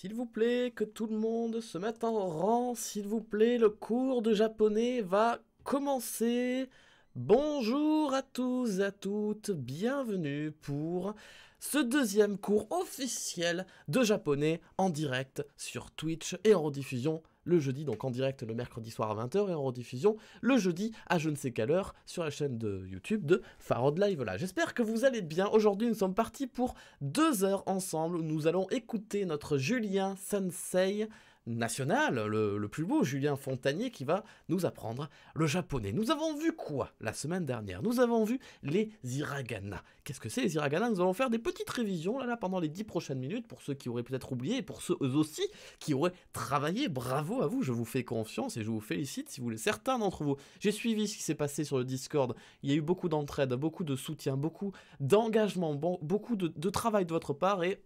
S'il vous plaît, que tout le monde se mette en rang, s'il vous plaît, le cours de japonais va commencer. Bonjour à tous et à toutes, bienvenue pour ce deuxième cours officiel de japonais en direct sur Twitch et en rediffusion le jeudi, donc en direct le mercredi soir à 20h et en rediffusion le jeudi à je ne sais quelle heure sur la chaîne de YouTube de Farod Live. Voilà, j'espère que vous allez bien. Aujourd'hui, nous sommes partis pour deux heures ensemble. Nous allons écouter notre Julien Sensei national, le, plus beau, Julien Fontanier, qui va nous apprendre le japonais. Nous avons vu quoi la semaine dernière Nous avons vu les hiragana. Qu'est-ce que c'est les hiragana Nous allons faire des petites révisions là, là pendant les dix prochaines minutes pour ceux qui auraient peut-être oublié et pour ceux aussi qui auraient travaillé. Bravo à vous, je vous fais confiance et je vous félicite si vous voulez. Certains d'entre vous, j'ai suivi ce qui s'est passé sur le Discord. Il y a eu beaucoup d'entraide, beaucoup de soutien, beaucoup d'engagement, beaucoup de travail de votre part et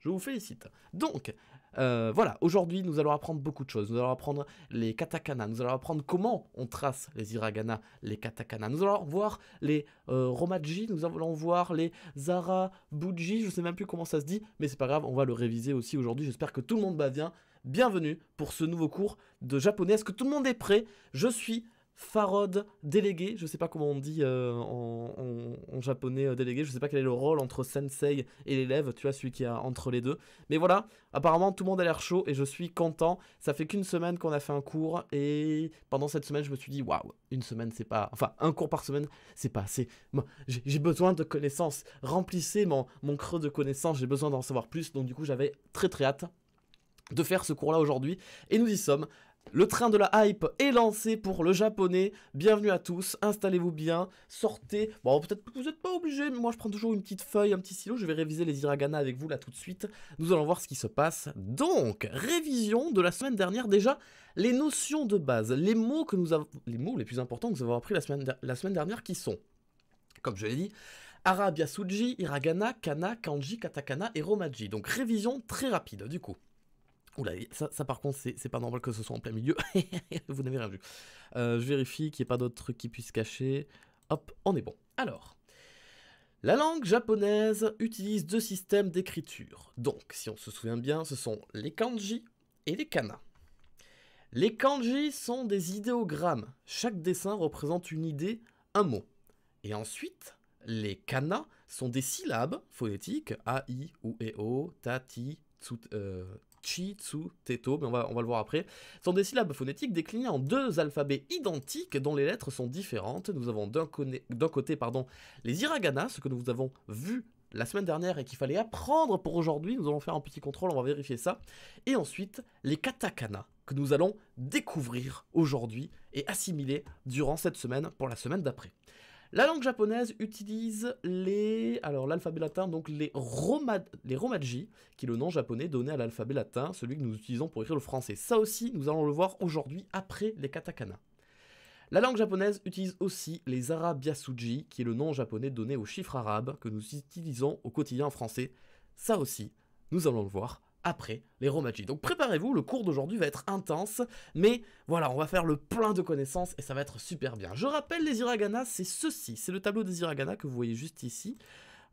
je vous félicite. Donc, euh, voilà, aujourd'hui nous allons apprendre beaucoup de choses. Nous allons apprendre les katakana, nous allons apprendre comment on trace les hiragana, les katakana. Nous allons voir les euh, romaji, nous allons voir les zarabuji, je sais même plus comment ça se dit, mais c'est pas grave, on va le réviser aussi aujourd'hui. J'espère que tout le monde va bien. Bienvenue pour ce nouveau cours de japonais. Est-ce que tout le monde est prêt Je suis Farod délégué, je sais pas comment on dit euh, en, japonais euh, délégué, je sais pas quel est le rôle entre sensei et l'élève, tu vois, celui qui a entre les deux. Mais voilà, apparemment tout le monde a l'air chaud et je suis content. Ça fait qu'une semaine qu'on a fait un cours et pendant cette semaine, je me suis dit waouh, une semaine c'est pas. Enfin, un cours par semaine, c'est pas assez. J'ai besoin de connaissances. Remplissez mon, mon creux de connaissances, j'ai besoin d'en savoir plus. Donc, du coup, j'avais très très hâte de faire ce cours-là aujourd'hui. Et nous y sommes. Le train de la hype est lancé pour le japonais. Bienvenue à tous, installez-vous bien, sortez. Bon, peut-être que vous n'êtes pas obligé, mais moi je prends toujours une petite feuille, un petit stylo. Je vais réviser les hiragana avec vous là tout de suite. Nous allons voir ce qui se passe. Donc, révision de la semaine dernière. Déjà, les notions de base, les mots que nous les mots les plus importants que nous avons appris la semaine, la semaine dernière qui sont, comme je l'ai dit, Arabia Suji, Hiragana, Kana, Kanji, Katakana et Romaji. Donc, révision très rapide du coup. Oula, ça, ça par contre, c'est pas normal que ce soit en plein milieu. Vous n'avez rien vu. Euh, je vérifie qu'il n'y ait pas d'autres trucs qui puissent cacher. Hop, on est bon. Alors, la langue japonaise utilise deux systèmes d'écriture. Donc, si on se souvient bien, ce sont les kanji et les kana. Les kanji sont des idéogrammes. Chaque dessin représente une idée, un mot. Et ensuite, les kana sont des syllabes phonétiques, a, i ou e, o, ta, ti, tsu, euh, Chi, mais on va, on va le voir après, sont des syllabes phonétiques déclinées en deux alphabets identiques dont les lettres sont différentes. Nous avons d'un côté pardon, les hiragana, ce que nous avons vu la semaine dernière et qu'il fallait apprendre pour aujourd'hui. Nous allons faire un petit contrôle, on va vérifier ça. Et ensuite, les katakana que nous allons découvrir aujourd'hui et assimiler durant cette semaine pour la semaine d'après. La langue japonaise utilise les, alors l'alphabet latin, donc les, Roma, les romaji, qui est le nom japonais donné à l'alphabet latin, celui que nous utilisons pour écrire le français. Ça aussi, nous allons le voir aujourd'hui après les katakana. La langue japonaise utilise aussi les arabiasuji, qui est le nom japonais donné aux chiffres arabes que nous utilisons au quotidien en français. Ça aussi, nous allons le voir après les Romaji. Donc préparez-vous, le cours d'aujourd'hui va être intense, mais voilà, on va faire le plein de connaissances et ça va être super bien. Je rappelle les hiragana, c'est ceci, c'est le tableau des hiragana que vous voyez juste ici.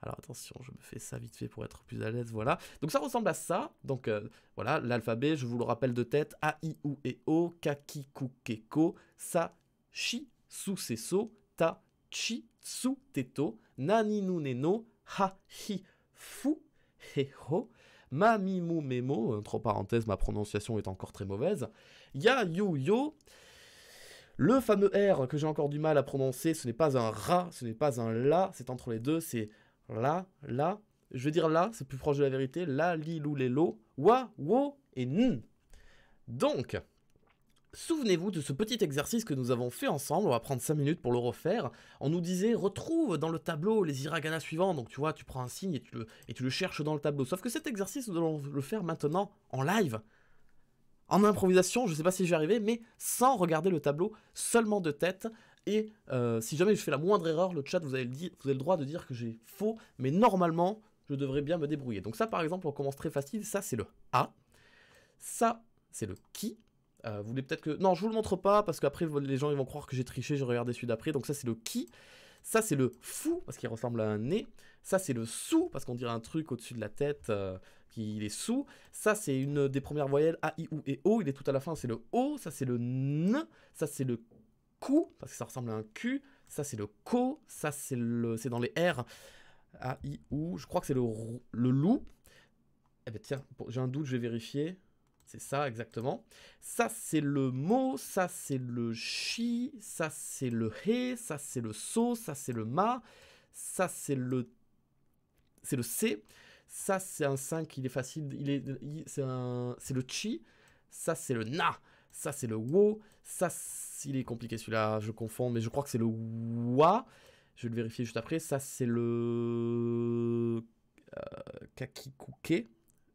Alors attention, je me fais ça vite fait pour être plus à l'aise, voilà. Donc ça ressemble à ça, donc euh, voilà, l'alphabet, je vous le rappelle de tête, A, I, U, E, O, Kaki, Kukeko, Sa, chi Su, So, Ta, Chi, Su, Teto, Nani, Nu, Ne, No, Ha, Hi, Fu, He, Ho, Mamimu Memo, entre parenthèses, ma prononciation est encore très mauvaise, Ya Yo Yo, le fameux R que j'ai encore du mal à prononcer, ce n'est pas un ra, ce n'est pas un la, c'est entre les deux, c'est la, la, je veux dire LA, c'est plus proche de la vérité, la, li, lou, wa, wo et n. Donc, Souvenez-vous de ce petit exercice que nous avons fait ensemble, on va prendre 5 minutes pour le refaire. On nous disait retrouve dans le tableau les hiragana suivants, donc tu vois, tu prends un signe et tu le, cherches dans le tableau. Sauf que cet exercice, nous allons le faire maintenant en live. En improvisation, je ne sais pas si j'y arrivais, mais sans regarder le tableau, seulement de tête. Et euh, si jamais je fais la moindre erreur, le chat, vous avez le, vous avez le droit de dire que j'ai faux, mais normalement, je devrais bien me débrouiller. Donc ça, par exemple, on commence très facile, ça c'est le A, ça c'est le qui, euh, vous voulez peut-être que... Non, je vous le montre pas, parce qu'après, les gens ils vont croire que j'ai triché, j'ai regardé celui d'après. Donc ça, c'est le qui. Ça, c'est le fou, parce qu'il ressemble à un nez. Ça, c'est le sou parce qu'on dirait un truc au-dessus de la tête euh, qui est sous. Ça, c'est une des premières voyelles A, I, ou et O. Il est tout à la fin, c'est le O. Ça, c'est le N. Ça, c'est le cou, parce que ça ressemble à un Q. Ça, c'est le co. Ça, c'est le... dans les R. A, I, ou. Je crois que c'est le, loup. Eh ben tiens, j'ai un doute, je vais vérifier. C'est ça exactement. Ça c'est le mo, ça c'est le chi, ça c'est le he, ça c'est le so, ça c'est le ma, ça c'est le c'est le c. Ça c'est un 5, il est facile, il est c'est le chi, ça c'est le na, ça c'est le wo, ça il est compliqué celui-là, je confonds mais je crois que c'est le wa. Je vais le vérifier juste après, ça c'est le euh,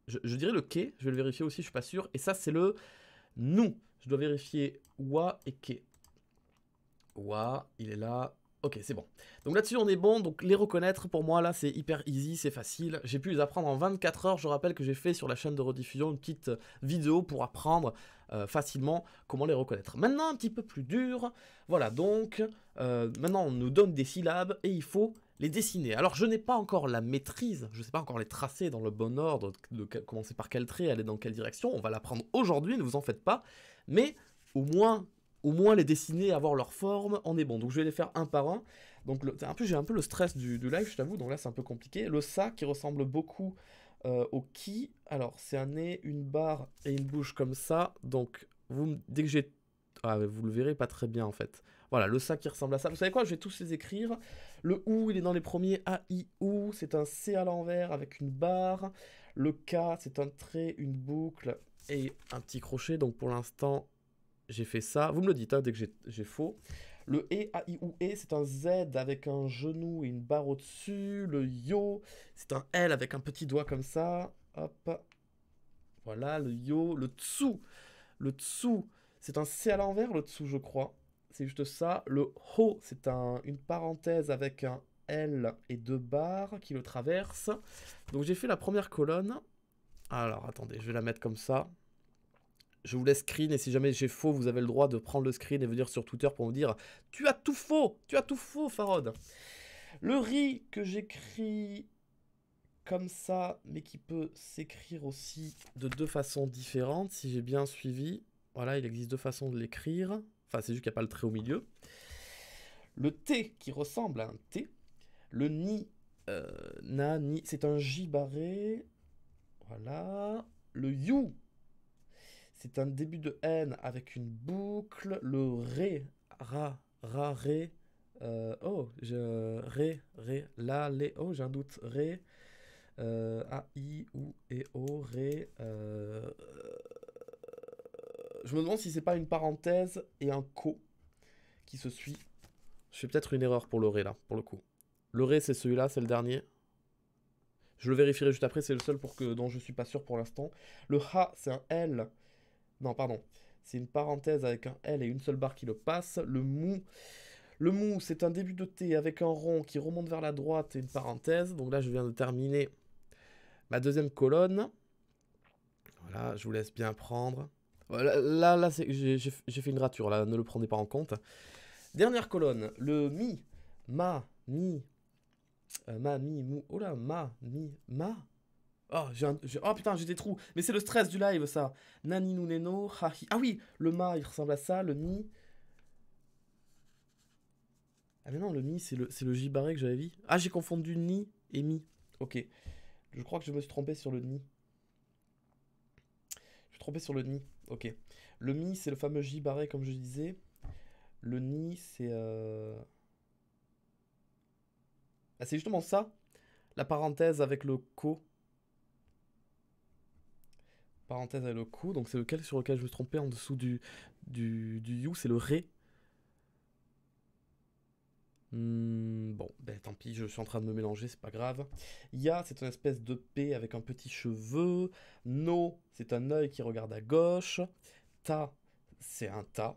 je, dirais le quai, je vais le vérifier aussi, je suis pas sûr. Et ça, c'est le nous. Je dois vérifier wa et quai. Wa, il est là. Ok, c'est bon. Donc là-dessus, on est bon. Donc les reconnaître, pour moi, là, c'est hyper easy, c'est facile. J'ai pu les apprendre en 24 heures. Je rappelle que j'ai fait sur la chaîne de rediffusion une petite euh, vidéo pour apprendre euh, facilement comment les reconnaître. Maintenant, un petit peu plus dur. Voilà, donc, euh, maintenant, on nous donne des syllabes et il faut les dessiner. Alors je n'ai pas encore la maîtrise, je ne sais pas encore les tracer dans le bon ordre, de commencer par quel trait, aller dans quelle direction, on va l'apprendre aujourd'hui, ne vous en faites pas, mais au moins au moins les dessiner, avoir leur forme, on est bon. Donc je vais les faire un par un. Donc en plus j'ai un peu le stress du, live, je t'avoue, donc là c'est un peu compliqué. Le ça qui ressemble beaucoup euh, au qui. Alors c'est un nez, une barre et une bouche comme ça. Donc vous, dès que j'ai... Ah, vous le verrez pas très bien en fait. Voilà, le ça qui ressemble à ça. Vous savez quoi Je vais tous les écrire. Le OU, il est dans les premiers A-I-OU. C'est un C à l'envers avec une barre. Le K, c'est un trait, une boucle et un petit crochet. Donc pour l'instant, j'ai fait ça. Vous me le dites hein, dès que j'ai faux. Le E, A, I ou E, c'est un Z avec un genou et une barre au-dessus. Le Yo, c'est un L avec un petit doigt comme ça. Hop. Voilà, le Yo. Le Tsu. Le Tsu, c'est un C à l'envers, le Tsu, je crois c'est juste ça. Le ho, c'est une parenthèse avec un L et deux barres qui le traversent. Donc j'ai fait la première colonne. Alors attendez, je vais la mettre comme ça. Je vous laisse screen et si jamais j'ai faux, vous avez le droit de prendre le screen et venir sur Twitter pour me dire « Tu as tout faux Tu as tout faux, Farod !» Le RI que j'écris comme ça, mais qui peut s'écrire aussi de deux façons différentes, si j'ai bien suivi. Voilà, il existe deux façons de l'écrire. Enfin, c'est juste qu'il n'y a pas le trait au milieu. Le T qui ressemble à un T. Le ni, euh, na, ni, c'est un J barré. Voilà. Le you, c'est un début de N avec une boucle. Le ré, ra, ra, ré. Euh, oh, je, ré, ré, la, les. Oh, j'ai un doute. Ré. Euh, a, I, ou, E, O, Ré, je me demande si c'est pas une parenthèse et un co qui se suit. Je fais peut-être une erreur pour le ré là, pour le coup. Le ré c'est celui-là, c'est le dernier. Je le vérifierai juste après, c'est le seul pour que, dont je suis pas sûr pour l'instant. Le ha c'est un L. Non, pardon. C'est une parenthèse avec un L et une seule barre qui le passe. Le mou. Le mou, c'est un début de T avec un rond qui remonte vers la droite et une parenthèse. Donc là, je viens de terminer ma deuxième colonne. Voilà, je vous laisse bien prendre. Là, là, j'ai fait une rature, là, ne le prenez pas en compte. Dernière colonne, le mi, ma, mi, euh, ma, mi, mou, oh là, ma, mi, ma. Oh, j'ai oh putain, j'ai des trous, mais c'est le stress du live, ça. Nani, nuneno, hahi. Ah oui, le ma, il ressemble à ça, le mi. Ah mais non, le mi, c'est le, le j que j'avais vu. Ah, j'ai confondu ni et mi. Ok, je crois que je me suis trompé sur le ni. Je me suis trompé sur le ni. Ok. Le mi, c'est le fameux J barré, comme je disais. Le ni, c'est. Euh... Ah, c'est justement ça, la parenthèse avec le co. Parenthèse avec le co, donc c'est lequel sur lequel je me trompais en dessous du, du, du you, c'est le ré. Hmm, bon, ben tant pis, je suis en train de me mélanger, c'est pas grave. Ya, c'est une espèce de P avec un petit cheveu. No, c'est un œil qui regarde à gauche. Ta, c'est un ta.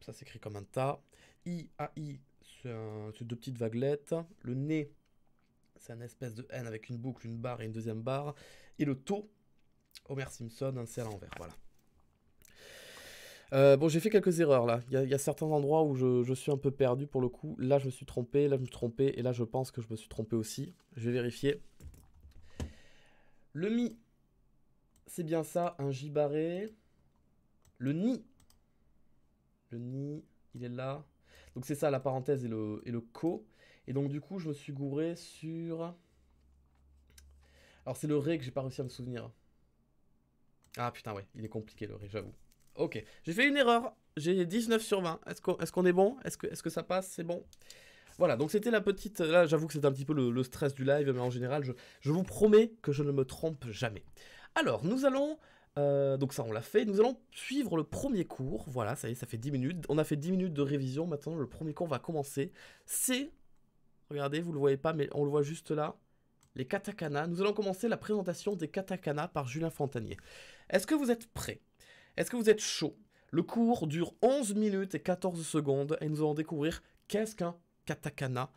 Ça s'écrit comme un ta. I, A, I, c'est deux petites vaguelettes. Le nez, c'est un espèce de N avec une boucle, une barre et une deuxième barre. Et le To, Homer Simpson, un C à l'envers. Voilà. Euh, bon, j'ai fait quelques erreurs là. Il y, a certains endroits où je, suis un peu perdu pour le coup. Là, je me suis trompé, là, je me suis trompé, et là, je pense que je me suis trompé aussi. Je vais vérifier. Le mi, c'est bien ça, un j barré. Le ni, le ni, il est là. Donc c'est ça, la parenthèse et le, et le co. Et donc du coup, je me suis gouré sur... Alors c'est le ré que j'ai pas réussi à me souvenir. Ah putain, ouais, il est compliqué le ré, j'avoue. Ok, j'ai fait une erreur. J'ai 19 sur 20. Est-ce qu'on est, bon Est-ce que, ça passe C'est bon voilà, donc c'était la petite. Là, j'avoue que c'est un petit peu le, stress du live, mais en général, je, vous promets que je ne me trompe jamais. Alors, nous allons. Euh, donc, ça, on l'a fait. Nous allons suivre le premier cours. Voilà, ça y est, ça fait 10 minutes. On a fait 10 minutes de révision. Maintenant, le premier cours va commencer. C'est. Regardez, vous ne le voyez pas, mais on le voit juste là. Les katakanas, Nous allons commencer la présentation des katakanas par Julien Fontanier. Est-ce que vous êtes prêts est-ce que vous êtes chaud Le cours dure 11 minutes et 14 secondes et nous allons découvrir qu'est-ce qu'un katakana,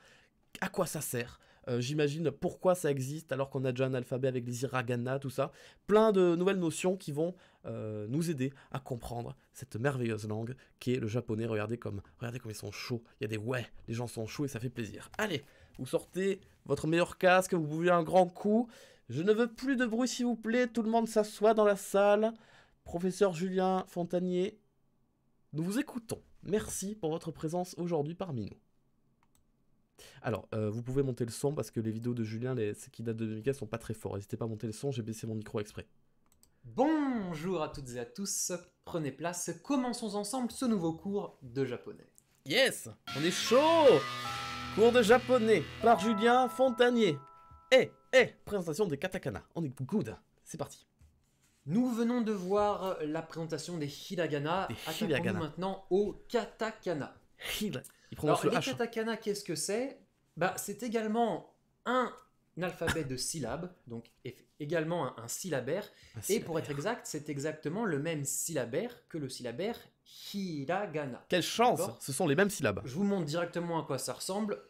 à quoi ça sert, euh, j'imagine pourquoi ça existe alors qu'on a déjà un alphabet avec les hiragana, tout ça. Plein de nouvelles notions qui vont euh, nous aider à comprendre cette merveilleuse langue qui le japonais. Regardez comme, regardez comme ils sont chauds. Il y a des ouais, les gens sont chauds et ça fait plaisir. Allez, vous sortez votre meilleur casque, vous buvez un grand coup. Je ne veux plus de bruit s'il vous plaît, tout le monde s'assoit dans la salle. Professeur Julien Fontanier, nous vous écoutons. Merci pour votre présence aujourd'hui parmi nous. Alors, euh, vous pouvez monter le son parce que les vidéos de Julien, les, qui datent de ne sont pas très fortes. N'hésitez pas à monter le son, j'ai baissé mon micro exprès. Bonjour à toutes et à tous, prenez place, commençons ensemble ce nouveau cours de japonais. Yes On est chaud Cours de japonais par Julien Fontanier. Eh, eh, présentation des katakana. On est good, c'est parti. Nous venons de voir la présentation des hiragana. Des maintenant au katakana. Hira. Il Alors, le katakana, qu'est-ce que c'est bah, C'est également un alphabet de syllabes, donc également un, syllabaire. et pour être exact, c'est exactement le même syllabaire que le syllabaire hiragana. Quelle chance Ce sont les mêmes syllabes. Je vous montre directement à quoi ça ressemble.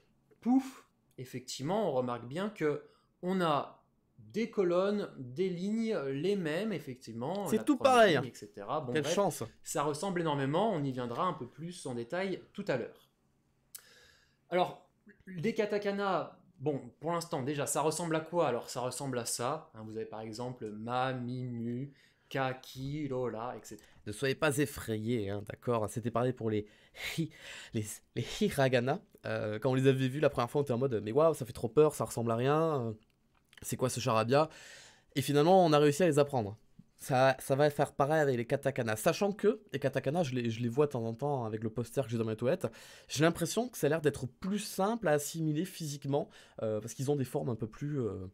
Pouf Effectivement, on remarque bien que on a des colonnes, des lignes, les mêmes, effectivement. C'est tout pareil. Quelle chance. Ça ressemble énormément, on y viendra un peu plus en détail tout à l'heure. Alors, les katakana, bon, pour l'instant, déjà, ça ressemble à quoi Alors, ça ressemble à ça. Hein, vous avez par exemple ma, mi, mu, ka, etc. Ne soyez pas effrayés, hein, d'accord C'était parlé pour les, hiragana. Euh, quand on les avait vus la première fois, on était en mode, mais waouh, ça fait trop peur, ça ressemble à rien. Euh c'est quoi ce charabia Et finalement, on a réussi à les apprendre. Ça, ça va faire pareil avec les katakanas Sachant que les katakanas je les, vois de temps en temps avec le poster que j'ai dans ma toilette, j'ai l'impression que ça a l'air d'être plus simple à assimiler physiquement, euh, parce qu'ils ont des formes un peu plus euh,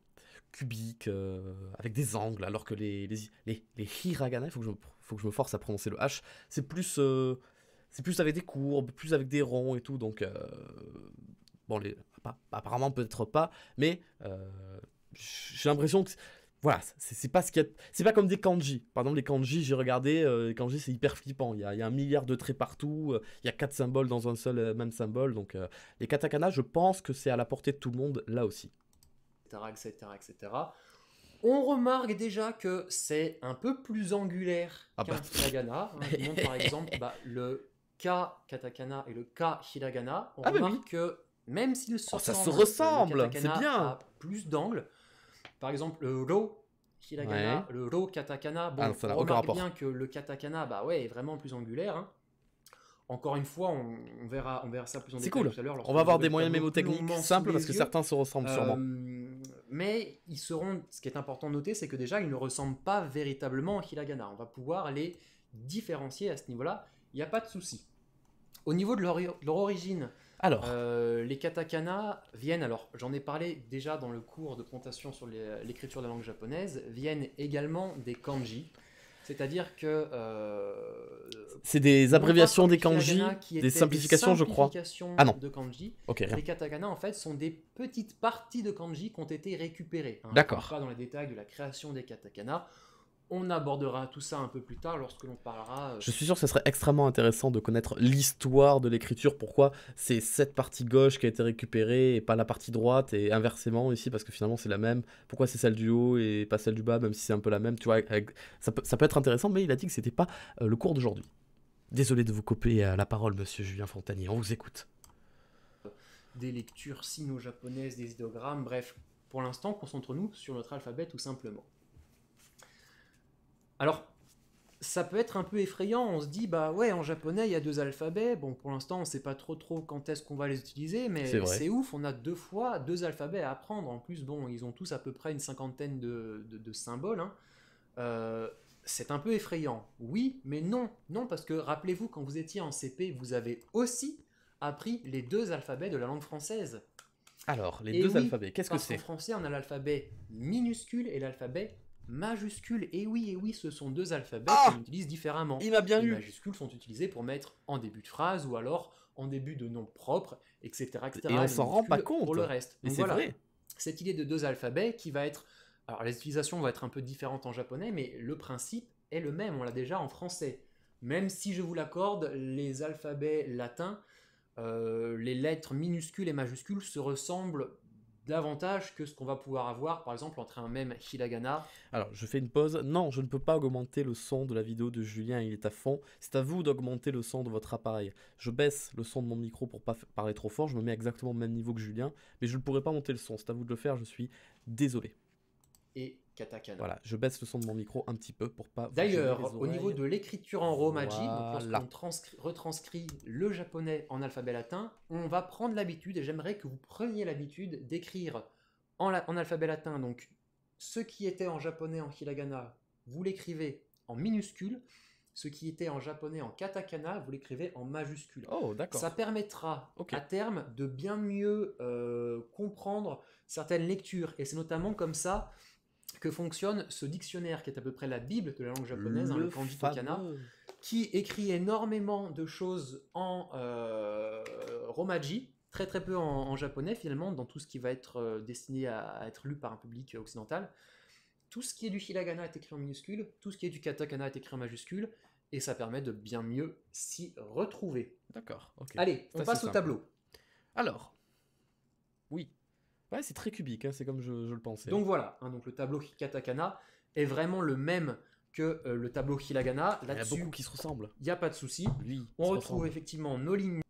cubiques, euh, avec des angles, alors que les, les, les, hiragana, il faut, que je me force à prononcer le H, c'est plus, c'est plus avec des courbes, plus avec des ronds et tout, donc... bon, les, apparemment peut-être pas, mais j'ai l'impression que voilà, c'est pas ce C'est pas comme des kanji. Par exemple, les kanji, j'ai regardé, euh, les kanji, c'est hyper flippant. Il y, a, un milliard de traits partout, euh, il y a quatre symboles dans un seul euh, même symbole. Donc, les katakana, je pense que c'est à la portée de tout le monde, là aussi. Etc., etc., On remarque déjà que c'est un peu plus angulaire ah qu'un bah. hiragana. Hein. par exemple, bah, le K katakana et le K hiragana. On ah bah remarque que même s'ils se ressemblent, oh, ça se ressemble, c'est bien. A plus d'angles par exemple, le ro, hiragana, le ro katakana. Bon, ah, bien que le katakana, bah ouais, est vraiment plus angulaire. Hein. Encore une fois, on, verra, on verra ça plus en détail tout à l'heure. On va avoir des moyens mémotechniques simples parce que certains se ressemblent sûrement. Euh, mais ils seront, ce qui est important de noter, c'est que déjà, ils ne ressemblent pas véritablement à hiragana. On va pouvoir les différencier à ce niveau-là. Il n'y a pas de souci. Au niveau de leur origine, alors. Euh, les katakana viennent, alors j'en ai parlé déjà dans le cours de présentation sur l'écriture de la langue japonaise, viennent également des kanji. C'est-à-dire que. Euh, c'est des abréviations des kanji, des simplifications, je crois. Ah non. De kanji. les katakana, en fait, sont des petites parties de kanji qui ont été récupérées. Hein. D'accord. On pas dans les détails de la création des katakana. On abordera tout ça un peu plus tard lorsque l'on parlera. Euh, Je suis sûr que ce serait extrêmement intéressant de connaître l'histoire de l'écriture, pourquoi c'est cette partie gauche qui a été récupérée et pas la partie droite, et inversement ici, parce que finalement c'est la même, pourquoi c'est celle du haut et pas celle du bas, même si c'est un peu la même, tu vois, ça, peut, être intéressant, mais il a dit que c'était pas euh, le cours d'aujourd'hui. Désolé de vous couper la parole, monsieur Julien Fontanier, on vous écoute. Des lectures sino-japonaises, des idéogrammes, bref, pour l'instant, concentrons-nous sur notre alphabet tout simplement. Alors, ça peut être un peu effrayant, on se dit, bah ouais, en japonais, il y a deux alphabets, bon, pour l'instant, on ne sait pas trop trop quand est-ce qu'on va les utiliser, mais c'est ouf, on a deux fois deux alphabets à apprendre, en plus, bon, ils ont tous à peu près une cinquantaine de, symboles, hein. euh, c'est un peu effrayant, oui, mais non, non, parce que rappelez-vous, quand vous étiez en CP, vous avez aussi appris les deux alphabets de la langue française. Alors, les deux alphabets, qu'est-ce que c'est En français, on a l'alphabet minuscule et l'alphabet majuscules. Et oui, et oui, ce sont deux alphabets ah qu'on utilise différemment. Il m'a bien Les majuscules sont utilisées pour mettre en début de phrase ou alors en début de nom propre, etc. et on s'en rend pas compte. Pour le reste. C'est vrai. Cette idée de deux alphabets qui va être. Alors, l'utilisation va être un peu différente en japonais, mais le principe est le même. On l'a déjà en français. Même si je vous l'accorde, les alphabets latins, euh, les lettres minuscules et majuscules se ressemblent davantage que ce qu'on va pouvoir avoir, par exemple, entre un même hiragana. Alors, je fais une pause. Non, je ne peux pas augmenter le son de la vidéo de Julien, il est à fond. C'est à vous d'augmenter le son de votre appareil. Je baisse le son de mon micro pour pas parler trop fort, je me mets exactement au même niveau que Julien, mais je ne pourrai pas monter le son. C'est à vous de le faire, je suis désolé. Et voilà, je baisse le son de mon micro un petit peu pour pas. D'ailleurs, au niveau de l'écriture en romaji, voilà. retranscrit le japonais en alphabet latin, on va prendre l'habitude, et j'aimerais que vous preniez l'habitude d'écrire en, alphabet latin, donc ce qui était en japonais en hiragana, vous l'écrivez en minuscule. Ce qui était en japonais en katakana, vous l'écrivez en majuscule. Oh, d'accord. Ça permettra à terme de bien mieux euh, comprendre certaines lectures. Et c'est notamment comme ça que fonctionne ce dictionnaire qui est à peu près la Bible de la langue japonaise, hein, le, qui écrit énormément de choses en euh, romaji, très très peu en, japonais finalement, dans tout ce qui va être euh, destiné à, être lu par un public euh, occidental. Tout ce qui est du hiragana est écrit en minuscule, tout ce qui est du katakana est écrit en majuscule, et ça permet de bien mieux s'y retrouver. D'accord. ok. Allez, on passe au tableau. Alors, oui, Ouais, c'est très cubique, hein, c'est comme je, le pensais. Donc voilà, hein, donc le tableau katakana est vraiment le même que euh, le tableau hiragana. il y a beaucoup qui se ressemblent. Il n'y a pas de souci. Lui, on retrouve effectivement nos lignes.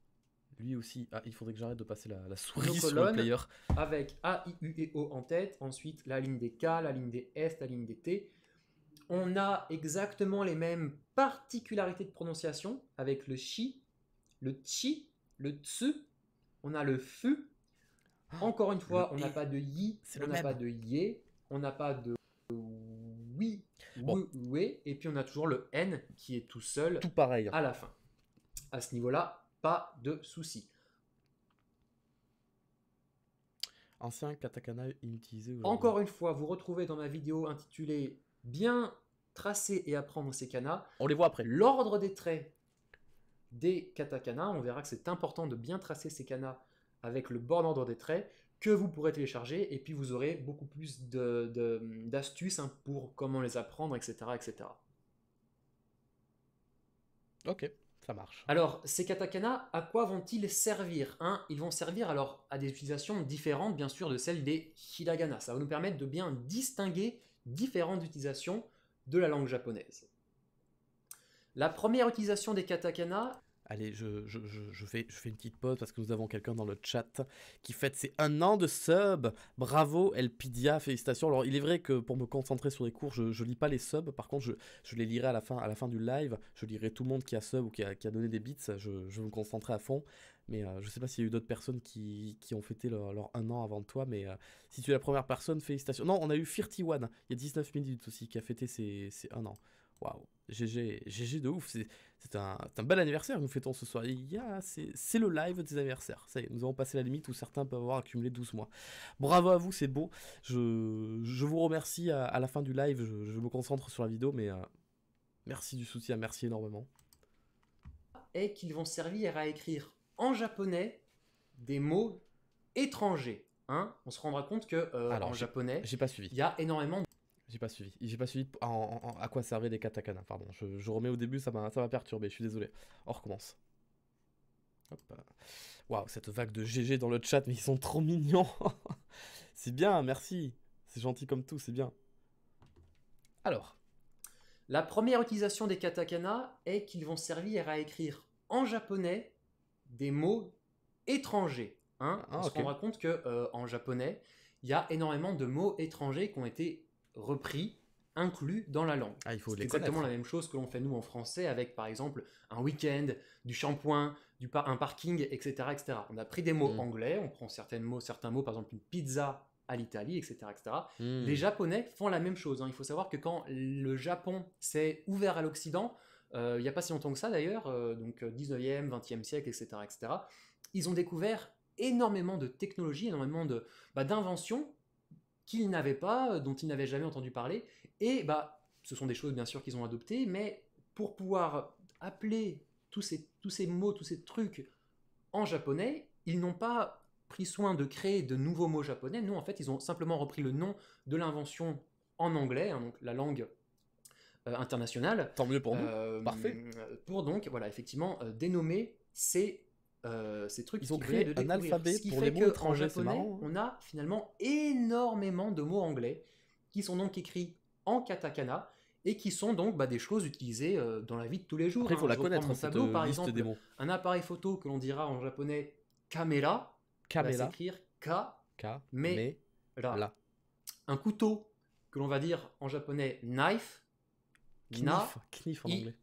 Lui aussi. Ah, il faudrait que j'arrête de passer la, la souris sur le Avec A, I, U et O en tête. Ensuite, la ligne des K, la ligne des S, la ligne des T. On a exactement les mêmes particularités de prononciation avec le chi, le chi, le tsu. On a le fu encore une fois, on n'a pas de y », on n'a pas de yé, on n'a pas de oui, oui, et puis on a toujours le n qui est tout seul tout pareil. à la fin. À ce niveau-là, pas de souci. Ancien katakana inutilisé. Encore une fois, vous retrouvez dans ma vidéo intitulée Bien tracer et apprendre ces kanas. On les voit après. L'ordre des traits des katakana, on verra que c'est important de bien tracer ces kanas avec le bord d'ordre des traits que vous pourrez télécharger et puis vous aurez beaucoup plus d'astuces hein, pour comment les apprendre, etc. etc. Ok, ça marche. Alors, ces katakana, à quoi vont-ils servir hein Ils vont servir alors à des utilisations différentes, bien sûr, de celles des hiragana. Ça va nous permettre de bien distinguer différentes utilisations de la langue japonaise. La première utilisation des katakana, Allez, je, fais, je fais une petite pause parce que nous avons quelqu'un dans le chat qui fête ses un an de sub. Bravo Elpidia, félicitations. Alors il est vrai que pour me concentrer sur les cours, je, ne lis pas les subs. Par contre, je, les lirai à la, fin, à la fin du live. Je lirai tout le monde qui a sub ou qui a, donné des bits. Je, je me concentrer à fond. Mais euh, je sais pas s'il y a eu d'autres personnes qui, ont fêté leur, leur, un an avant toi. Mais euh, si tu es la première personne, félicitations. Non, on a eu One. Il y a 19 minutes aussi qui a fêté ses, ses un an. Waouh, GG, GG de ouf. C'est un, bel anniversaire que nous fêtons ce soir. c'est le live des anniversaires. Ça y est, nous avons passé la limite où certains peuvent avoir accumulé 12 mois. Bravo à vous, c'est beau. Je, vous remercie à, la fin du live. Je, me concentre sur la vidéo, mais euh, merci du soutien, merci énormément. Et qu'ils vont servir à écrire en japonais des mots étrangers. Hein On se rendra compte que euh, Alors, en japonais, j'ai pas suivi. Il y a énormément de... J'ai pas suivi. J'ai pas suivi à quoi servaient les katakanas, Pardon, je, je remets au début, ça m'a perturbé, je suis désolé. On recommence. Waouh, cette vague de GG dans le chat, mais ils sont trop mignons. c'est bien, merci. C'est gentil comme tout, c'est bien. Alors. La première utilisation des katakanas est qu'ils vont servir à écrire en japonais des mots étrangers. Hein ah, on se compte que euh, en japonais, il y a énormément de mots étrangers qui ont été repris, inclus dans la langue. Ah, C'est exactement la même chose que l'on fait nous en français avec par exemple un week-end, du shampoing, du un parking, etc., etc. On a pris des mots mm. anglais, on prend certains mots, certains mots, par exemple une pizza à l'Italie, etc. etc. Mm. Les Japonais font la même chose. Hein. Il faut savoir que quand le Japon s'est ouvert à l'Occident, euh, il n'y a pas si longtemps que ça d'ailleurs, euh, donc 19e, euh, 20e siècle, etc., etc., ils ont découvert énormément de technologies, énormément bah, d'inventions qu'il n'avait pas, euh, dont il n'avait jamais entendu parler. Et bah, ce sont des choses bien sûr qu'ils ont adoptées, mais pour pouvoir appeler tous ces, tous ces mots, tous ces trucs en japonais, ils n'ont pas pris soin de créer de nouveaux mots japonais. Non, en fait, ils ont simplement repris le nom de l'invention en anglais, hein, donc la langue euh, internationale. Tant mieux pour nous. Euh, Parfait. Pour donc, voilà, effectivement, dénommer ces euh, ces trucs. Ils ont créé de un alphabet Ce qui pour fait les mots étrangers. En japonais, marrant, hein. on a finalement énormément de mots anglais qui sont donc écrits en katakana et qui sont donc bah, des choses utilisées euh, dans la vie de tous les jours. Après, il faut hein. la connaître. en hein, tableau, par euh, exemple, un appareil photo que l'on dira en japonais kamera. Kamera. Va s'écrire ka. Ka. Mais. La. Un couteau que l'on va dire en japonais knife. knife en anglais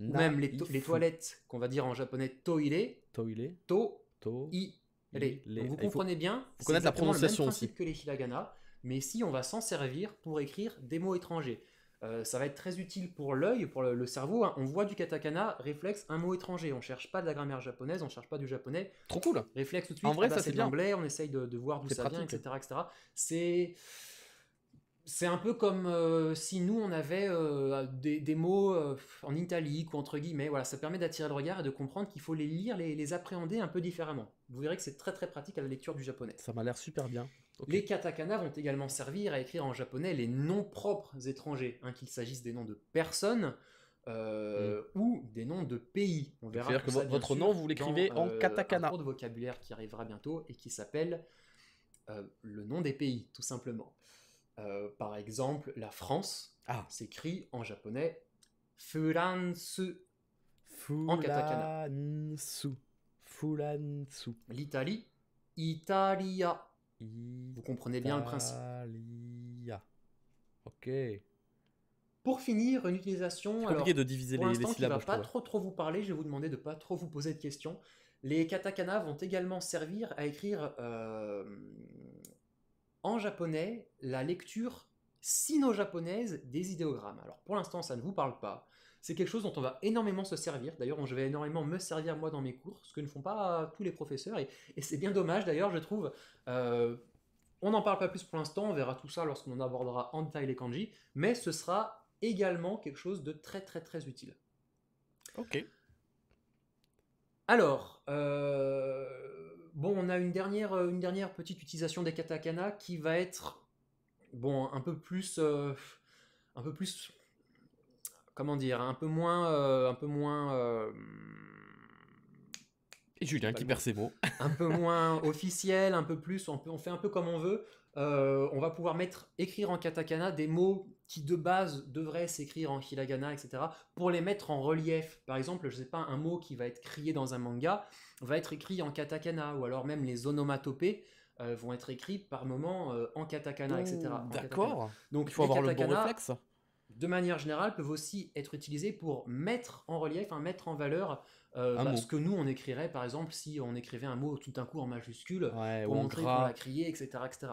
même les, les toilettes, qu'on va dire en japonais toile. Toile. To. I. vous comprenez bien, vous connaître la prononciation aussi. que les hiragana, mais ici on va s'en servir pour écrire des mots étrangers. Euh, ça va être très utile pour l'œil, pour le, cerveau. Hein. On voit du katakana, réflexe, un mot étranger. On cherche pas de la grammaire japonaise, on cherche pas du japonais. Trop cool. Réflexe tout de suite. En vrai, ah bah, ça c'est de l'anglais. On essaye de, voir d'où ça vient, etc., etc. C'est c'est un peu comme euh, si nous on avait euh, des, mots euh, en italique ou entre guillemets. Voilà, ça permet d'attirer le regard et de comprendre qu'il faut les lire, les, les, appréhender un peu différemment. Vous verrez que c'est très très pratique à la lecture du japonais. Ça m'a l'air super bien. Les katakana vont également servir à écrire en japonais les noms propres étrangers, hein, qu'il s'agisse des noms de personnes mm. ou des noms de pays. On verra. C'est-à-dire que votre nom, vous l'écrivez en katakana. Un cours de vocabulaire qui arrivera bientôt et qui s'appelle le nom des pays, tout simplement. Euh, par exemple, la France ah. s'écrit en japonais Furansu en katakana. Furansu. L'Italie, Italia. Vous comprenez bien le principe. Ok. Pour finir, une utilisation. de diviser pour l'instant, ne va pas trop, trop vous parler. Je vais vous demander de pas trop vous poser de questions. Les katakana vont également servir à écrire euh, en japonais la lecture sino-japonaise des idéogrammes. Alors pour l'instant, ça ne vous parle pas. C'est quelque chose dont on va énormément se servir, d'ailleurs je vais énormément me servir moi dans mes cours, ce que ne font pas tous les professeurs, et, c'est bien dommage d'ailleurs, je trouve. Euh, on n'en parle pas plus pour l'instant, on verra tout ça lorsqu'on abordera en détail les kanji, mais ce sera également quelque chose de très très très utile. Ok. Alors, euh, Bon, on a une dernière, euh, une dernière petite utilisation des katakana qui va être bon, un peu plus, euh, un peu plus, comment dire, un peu moins, euh, un peu moins. Et Julien qui perd ses mots. un peu moins officiel, un peu plus, on, peut, on fait un peu comme on veut. on va pouvoir mettre, écrire en katakana des mots qui de base devraient s'écrire en hiragana, etc., pour les mettre en relief. Par exemple, je sais pas, un mot qui va être crié dans un manga va être écrit en katakana, ou alors même les onomatopées euh, vont être écrits par moment euh, en katakana, etc. D'accord. Donc il faut avoir le bon réflexe. De manière générale, peuvent aussi être utilisés pour mettre en relief, hein, mettre en valeur euh, bah, ce que nous on écrirait, par exemple, si on écrivait un mot tout d'un coup en majuscule pour montrer qu'on l'a crié, etc., etc.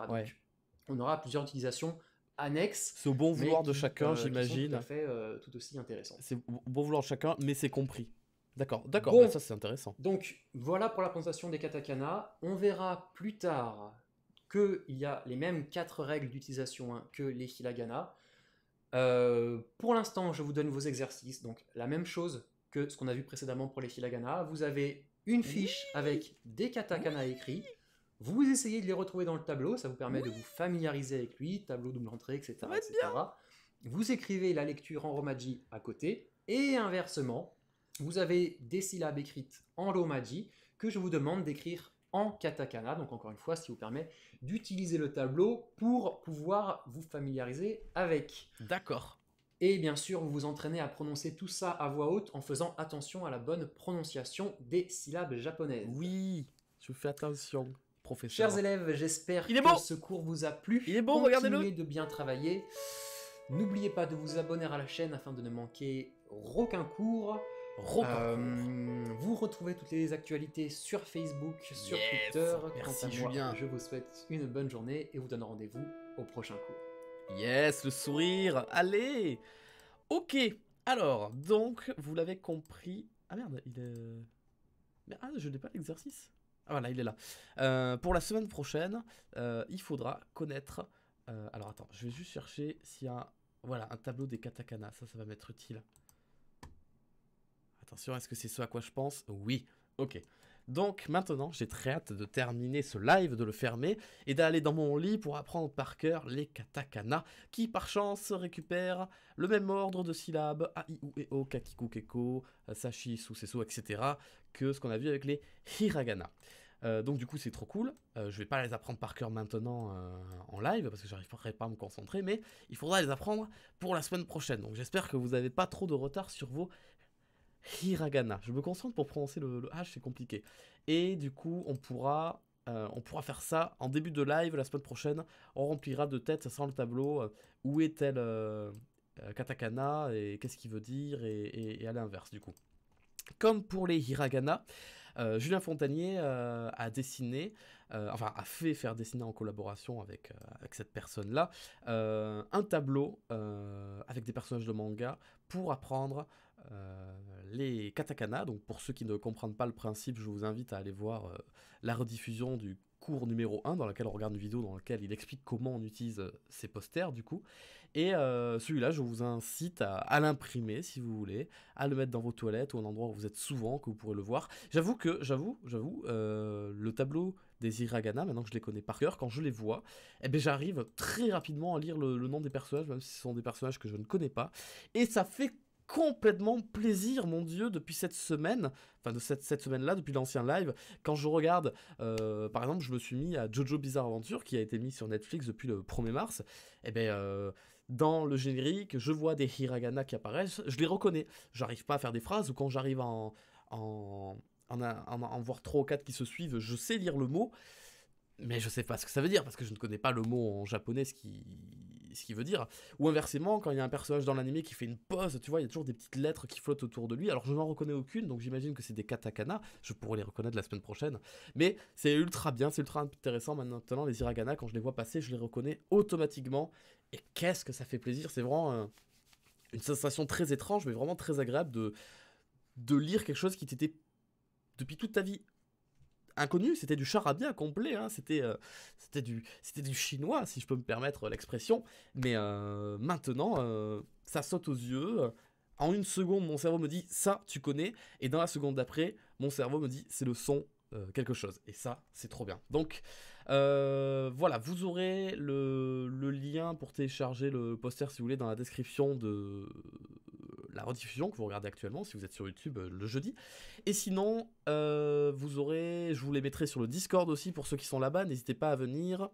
on aura plusieurs utilisations annexe. Ce bon vouloir de chacun, euh, j'imagine. Tout fait euh, tout aussi intéressant. C'est bon vouloir de chacun, mais c'est compris. D'accord, d'accord, bah, ça c'est intéressant. Donc voilà pour la présentation des katakana. On verra plus tard qu'il y a les mêmes quatre règles d'utilisation hein, que les hiragana. Euh, pour l'instant, je vous donne vos exercices. Donc la même chose que ce qu'on a vu précédemment pour les hiragana. Vous avez une fiche avec des katakana écrits vous essayez de les retrouver dans le tableau, ça vous permet de vous familiariser avec lui, tableau double entrée, etc. Vous écrivez la lecture en romaji à côté, et inversement, vous avez des syllabes écrites en romaji que je vous demande d'écrire en katakana, donc encore une fois, ce qui vous permet d'utiliser le tableau pour pouvoir vous familiariser avec. D'accord. Et bien sûr, vous vous entraînez à prononcer tout ça à voix haute en faisant attention à la bonne prononciation des syllabes japonaises. Oui, je fais attention. Chers élèves, j'espère que ce cours vous a plu. Il est bon, regardez-le. Continuez de bien travailler. N'oubliez pas de vous abonner à la chaîne afin de ne manquer aucun cours. Euh, vous retrouvez toutes les actualités sur Facebook, sur Twitter. Merci Quant à moi, Je vous souhaite une bonne journée et vous donne rendez-vous au prochain cours. Yes, le sourire. Allez. Ok. Alors, donc, vous l'avez compris. Ah merde, il est. ah, je n'ai pas l'exercice. Ah, voilà, il est là. Euh, pour la semaine prochaine, euh, il faudra connaître. Euh, alors attends, je vais juste chercher s'il y a un, voilà, un tableau des katakanas. Ça, ça va m'être utile. Attention, est-ce que c'est ce à quoi je pense Oui. Ok. Donc maintenant, j'ai très hâte de terminer ce live, de le fermer et d'aller dans mon lit pour apprendre par cœur les katakana qui, par chance, récupèrent le même ordre de syllabes a, i, u, e, o, kakiku, keko, sashi, suseso, etc. que ce qu'on a vu avec les hiragana. Euh, donc du coup c'est trop cool, Je euh, je vais pas les apprendre par cœur maintenant euh, en live parce que j'arriverai pas à me concentrer mais il faudra les apprendre pour la semaine prochaine donc j'espère que vous n'avez pas trop de retard sur vos hiragana. Je me concentre pour prononcer le, H, c'est compliqué. Et du coup, on pourra, euh, on pourra faire ça en début de live la semaine prochaine. On remplira de tête, sans le tableau, euh, où est elle euh, katakana et qu'est-ce qu'il veut dire, et, et, à l'inverse du coup. Comme pour les hiragana, Julien Fontanier a dessiné, enfin a fait faire dessiner en collaboration avec, avec cette personne-là, un tableau avec des personnages de manga pour apprendre euh, les katakana. Donc pour ceux qui ne comprennent pas le principe, je vous invite à aller voir euh, la rediffusion du cours numéro 1 dans laquelle on regarde une vidéo dans laquelle il explique comment on utilise euh, ces posters du coup. Et celui-là, je vous incite à, l'imprimer si vous voulez, à le mettre dans vos toilettes ou un endroit où vous êtes souvent, que vous pourrez le voir. J'avoue que, j'avoue, j'avoue, le tableau des hiragana, maintenant que je les connais par cœur, quand je les vois, eh bien j'arrive très rapidement à lire le, le, nom des personnages, même si ce sont des personnages que je ne connais pas. Et ça fait complètement plaisir, mon dieu, depuis cette semaine, enfin de cette, cette semaine-là, depuis l'ancien live, quand je regarde, euh, par exemple, je me suis mis à Jojo Bizarre Aventure, qui a été mis sur Netflix depuis le 1er mars, et eh bien euh, dans le générique, je vois des hiragana qui apparaissent, je les reconnais, j'arrive pas à faire des phrases, ou quand j'arrive à en, en, en voir 3 ou 4 qui se suivent, je sais lire le mot, mais je sais pas ce que ça veut dire, parce que je ne connais pas le mot en japonais, ce qui ce qui veut dire. Ou inversement, quand il y a un personnage dans l'anime qui fait une pause, tu vois, il y a toujours des petites lettres qui flottent autour de lui. Alors je n'en reconnais aucune, donc j'imagine que c'est des katakana. Je pourrais les reconnaître la semaine prochaine. Mais c'est ultra bien, c'est ultra intéressant maintenant. Les hiragana, quand je les vois passer, je les reconnais automatiquement. Et qu'est-ce que ça fait plaisir C'est vraiment euh, une sensation très étrange, mais vraiment très agréable de, de lire quelque chose qui t'était depuis toute ta vie inconnu, c'était du charabia complet, hein. c'était euh, c'était du, chinois, si je peux me permettre l'expression. Mais euh, maintenant, euh, ça saute aux yeux. En une seconde, mon cerveau me dit ça, tu connais. Et dans la seconde d'après, mon cerveau me dit c'est le son quelque chose. Et ça, c'est trop bien. Donc, euh, voilà, vous aurez le, lien pour télécharger le poster si vous voulez dans la description de la rediffusion que vous regardez actuellement si vous êtes sur YouTube euh, le jeudi. Et sinon, euh, vous aurez, je vous les mettrai sur le Discord aussi pour ceux qui sont là-bas, n'hésitez pas à venir.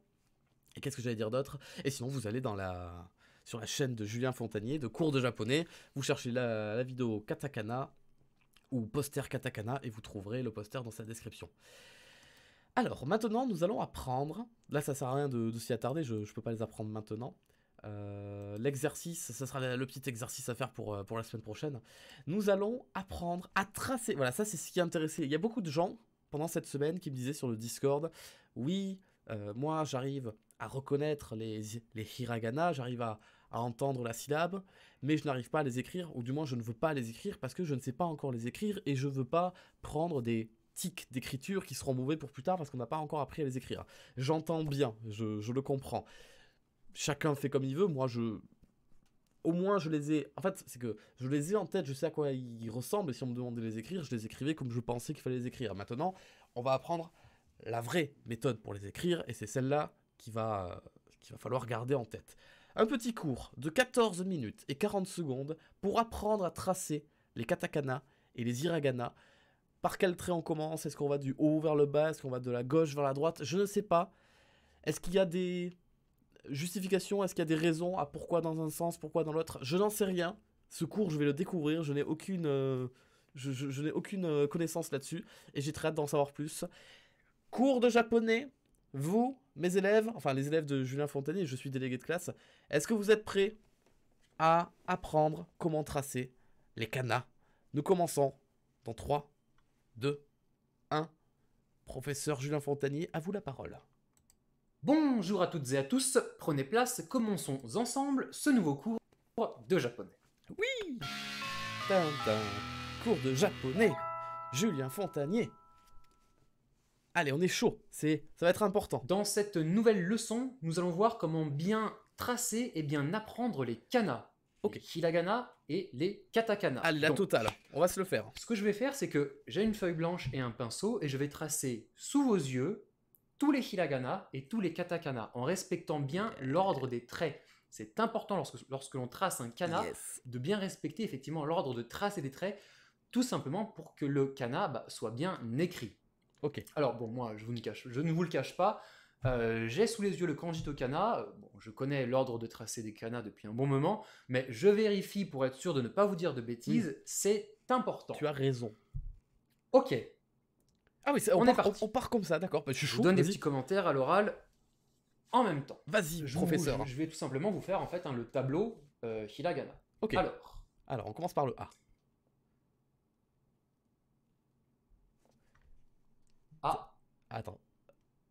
Et qu'est-ce que j'allais dire d'autre Et sinon, vous allez dans la sur la chaîne de Julien Fontanier de cours de japonais, vous cherchez la vidéo katakana ou poster katakana et vous trouverez le poster dans sa description. Alors, maintenant, nous allons apprendre. Là, ça sert à rien de, s'y attarder, je ne peux pas les apprendre maintenant. Euh, l'exercice, ça sera le petit exercice à faire pour, euh, pour la semaine prochaine. Nous allons apprendre à tracer. Voilà, ça c'est ce qui est intéressé. Il y a beaucoup de gens pendant cette semaine qui me disaient sur le Discord, oui, euh, moi j'arrive à reconnaître les, les hiragana, j'arrive à, à, entendre la syllabe, mais je n'arrive pas à les écrire, ou du moins je ne veux pas les écrire parce que je ne sais pas encore les écrire et je veux pas prendre des tics d'écriture qui seront mauvais pour plus tard parce qu'on n'a pas encore appris à les écrire. J'entends bien, je, le comprends. Chacun fait comme il veut, moi je, au moins je les ai. En fait, c'est que je les ai en tête, je sais à quoi ils ressemblent, et si on me demandait de les écrire, je les écrivais comme je pensais qu'il fallait les écrire. Maintenant, on va apprendre la vraie méthode pour les écrire, et c'est celle-là qui va, qui va falloir garder en tête. Un petit cours de 14 minutes et 40 secondes pour apprendre à tracer les katakana et les hiragana par quel trait on commence Est-ce qu'on va du haut vers le bas Est-ce qu'on va de la gauche vers la droite Je ne sais pas. Est-ce qu'il y a des justifications Est-ce qu'il y a des raisons à pourquoi dans un sens, pourquoi dans l'autre Je n'en sais rien. Ce cours, je vais le découvrir. Je n'ai aucune, euh, je, n'ai aucune euh, connaissance là-dessus et j'ai très hâte d'en savoir plus. Cours de japonais, vous, mes élèves, enfin les élèves de Julien Fontanier, je suis délégué de classe, est-ce que vous êtes prêts à apprendre comment tracer les canas Nous commençons dans 3, 2, 1. Professeur Julien Fontanier, à vous la parole. Bonjour à toutes et à tous, prenez place, commençons ensemble ce nouveau cours de japonais. Oui cours de japonais, Julien Fontanier. Allez, on est chaud, c'est, ça va être important. Dans cette nouvelle leçon, nous allons voir comment bien tracer et bien apprendre les kanas. Ok. Les hiragana et les katakana. Allez, ah, la totale, on va se le faire. Ce que je vais faire, c'est que j'ai une feuille blanche et un pinceau et je vais tracer sous vos yeux tous les hiragana et tous les katakana en respectant bien l'ordre des traits. C'est important lorsque, lorsque l'on trace un kana de bien respecter effectivement l'ordre de tracer des traits, tout simplement pour que le kana bah, soit bien écrit. Ok. Alors bon, moi je ne vous le cache pas, euh, j'ai sous les yeux le kanji tokana. Euh, bon, je connais l'ordre de tracé des kanas depuis un bon moment, mais je vérifie pour être sûr de ne pas vous dire de bêtises. C'est important. Tu as raison. Ok. Ah oui, on, part, comme ça, d'accord. Bah, je, vous donne des petits commentaires à l'oral en même temps. Vas-y, professeur. je, vais tout simplement vous faire en fait hein, le tableau euh, hiragana. Ok. Alors. Alors, on commence par le A. A. Attends.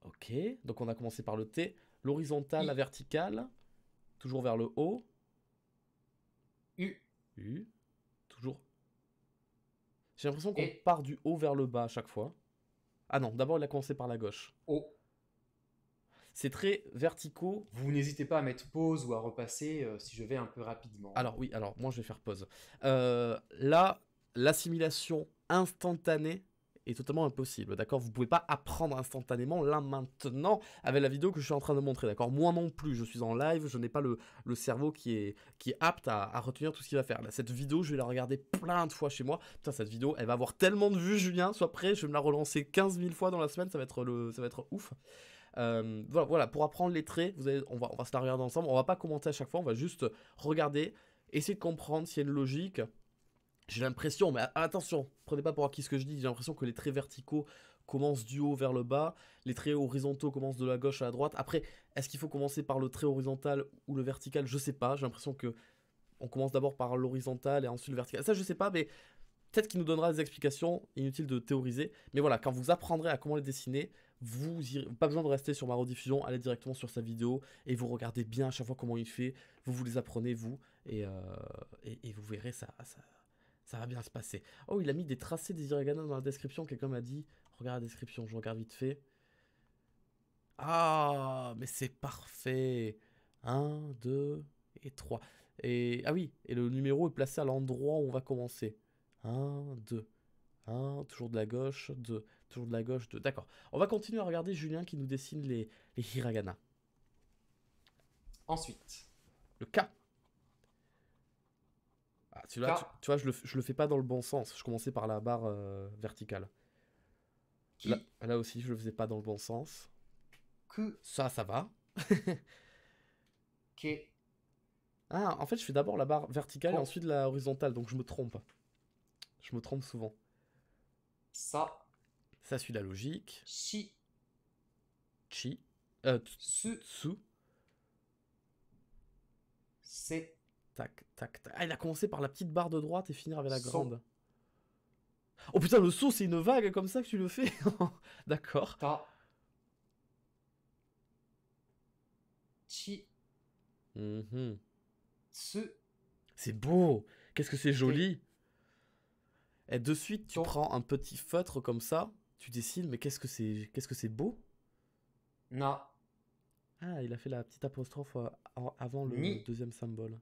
Ok, donc on a commencé par le T. L'horizontale, la verticale, toujours vers le haut. U. U. Toujours. J'ai l'impression qu'on part du haut vers le bas à chaque fois. Ah non, d'abord il a commencé par la gauche. O. C'est très verticaux. Vous n'hésitez pas à mettre pause ou à repasser euh, si je vais un peu rapidement. Alors oui, alors moi je vais faire pause. Euh, là, l'assimilation instantanée totalement impossible, d'accord Vous pouvez pas apprendre instantanément là maintenant avec la vidéo que je suis en train de montrer, d'accord Moi non plus, je suis en live, je n'ai pas le, le, cerveau qui est, qui est apte à, à retenir tout ce qu'il va faire. cette vidéo, je vais la regarder plein de fois chez moi. Putain, cette vidéo, elle va avoir tellement de vues, Julien, sois prêt, je vais me la relancer 15 000 fois dans la semaine, ça va être, le, ça va être ouf. Euh, voilà, voilà, pour apprendre les traits, vous on, va, on va se la regarder ensemble, on va pas commenter à chaque fois, on va juste regarder, essayer de comprendre s'il y a une logique, j'ai l'impression, mais attention, prenez pas pour acquis ce que je dis, j'ai l'impression que les traits verticaux commencent du haut vers le bas, les traits horizontaux commencent de la gauche à la droite. Après, est-ce qu'il faut commencer par le trait horizontal ou le vertical Je sais pas, j'ai l'impression que on commence d'abord par l'horizontal et ensuite le vertical. Ça, je sais pas, mais peut-être qu'il nous donnera des explications, inutile de théoriser. Mais voilà, quand vous apprendrez à comment les dessiner, vous irez, pas besoin de rester sur ma rediffusion, allez directement sur sa vidéo et vous regardez bien à chaque fois comment il fait, vous vous les apprenez vous, et, euh, et, vous verrez ça ça va bien se passer. Oh, il a mis des tracés des hiragana dans la description. Quelqu'un m'a dit. Regarde la description, je regarde vite fait. Ah, mais c'est parfait. 1, 2 et 3. Et, ah oui, et le numéro est placé à l'endroit où on va commencer. 1, 2. 1, toujours de la gauche, 2. Toujours de la gauche, 2. D'accord. On va continuer à regarder Julien qui nous dessine les, les hiragana. Ensuite, le K. Bah, tu, vois, je, le, je le fais pas dans le bon sens. Je commençais par la barre euh, verticale. Là, aussi, je le faisais pas dans le bon sens. Que. Ça, ça va. Ah, en fait, je fais d'abord la barre verticale et oh. ensuite la horizontale, donc je me trompe. Je me trompe souvent. Ça. Ça suit la logique. Chi. Chi. Euh, Su. Su. C'est. Tac, tac, tac. Ah, il a commencé par la petite barre de droite et finir avec la grande. Oh putain, le saut, c'est une vague comme ça que tu le fais D'accord. Chi. Mhm. Ce. C'est beau Qu'est-ce que c'est joli Et eh, de suite, tu prends un petit feutre comme ça, tu dessines, mais qu'est-ce que c'est ce que beau Na. Ah, il a fait la petite apostrophe euh, avant le deuxième symbole.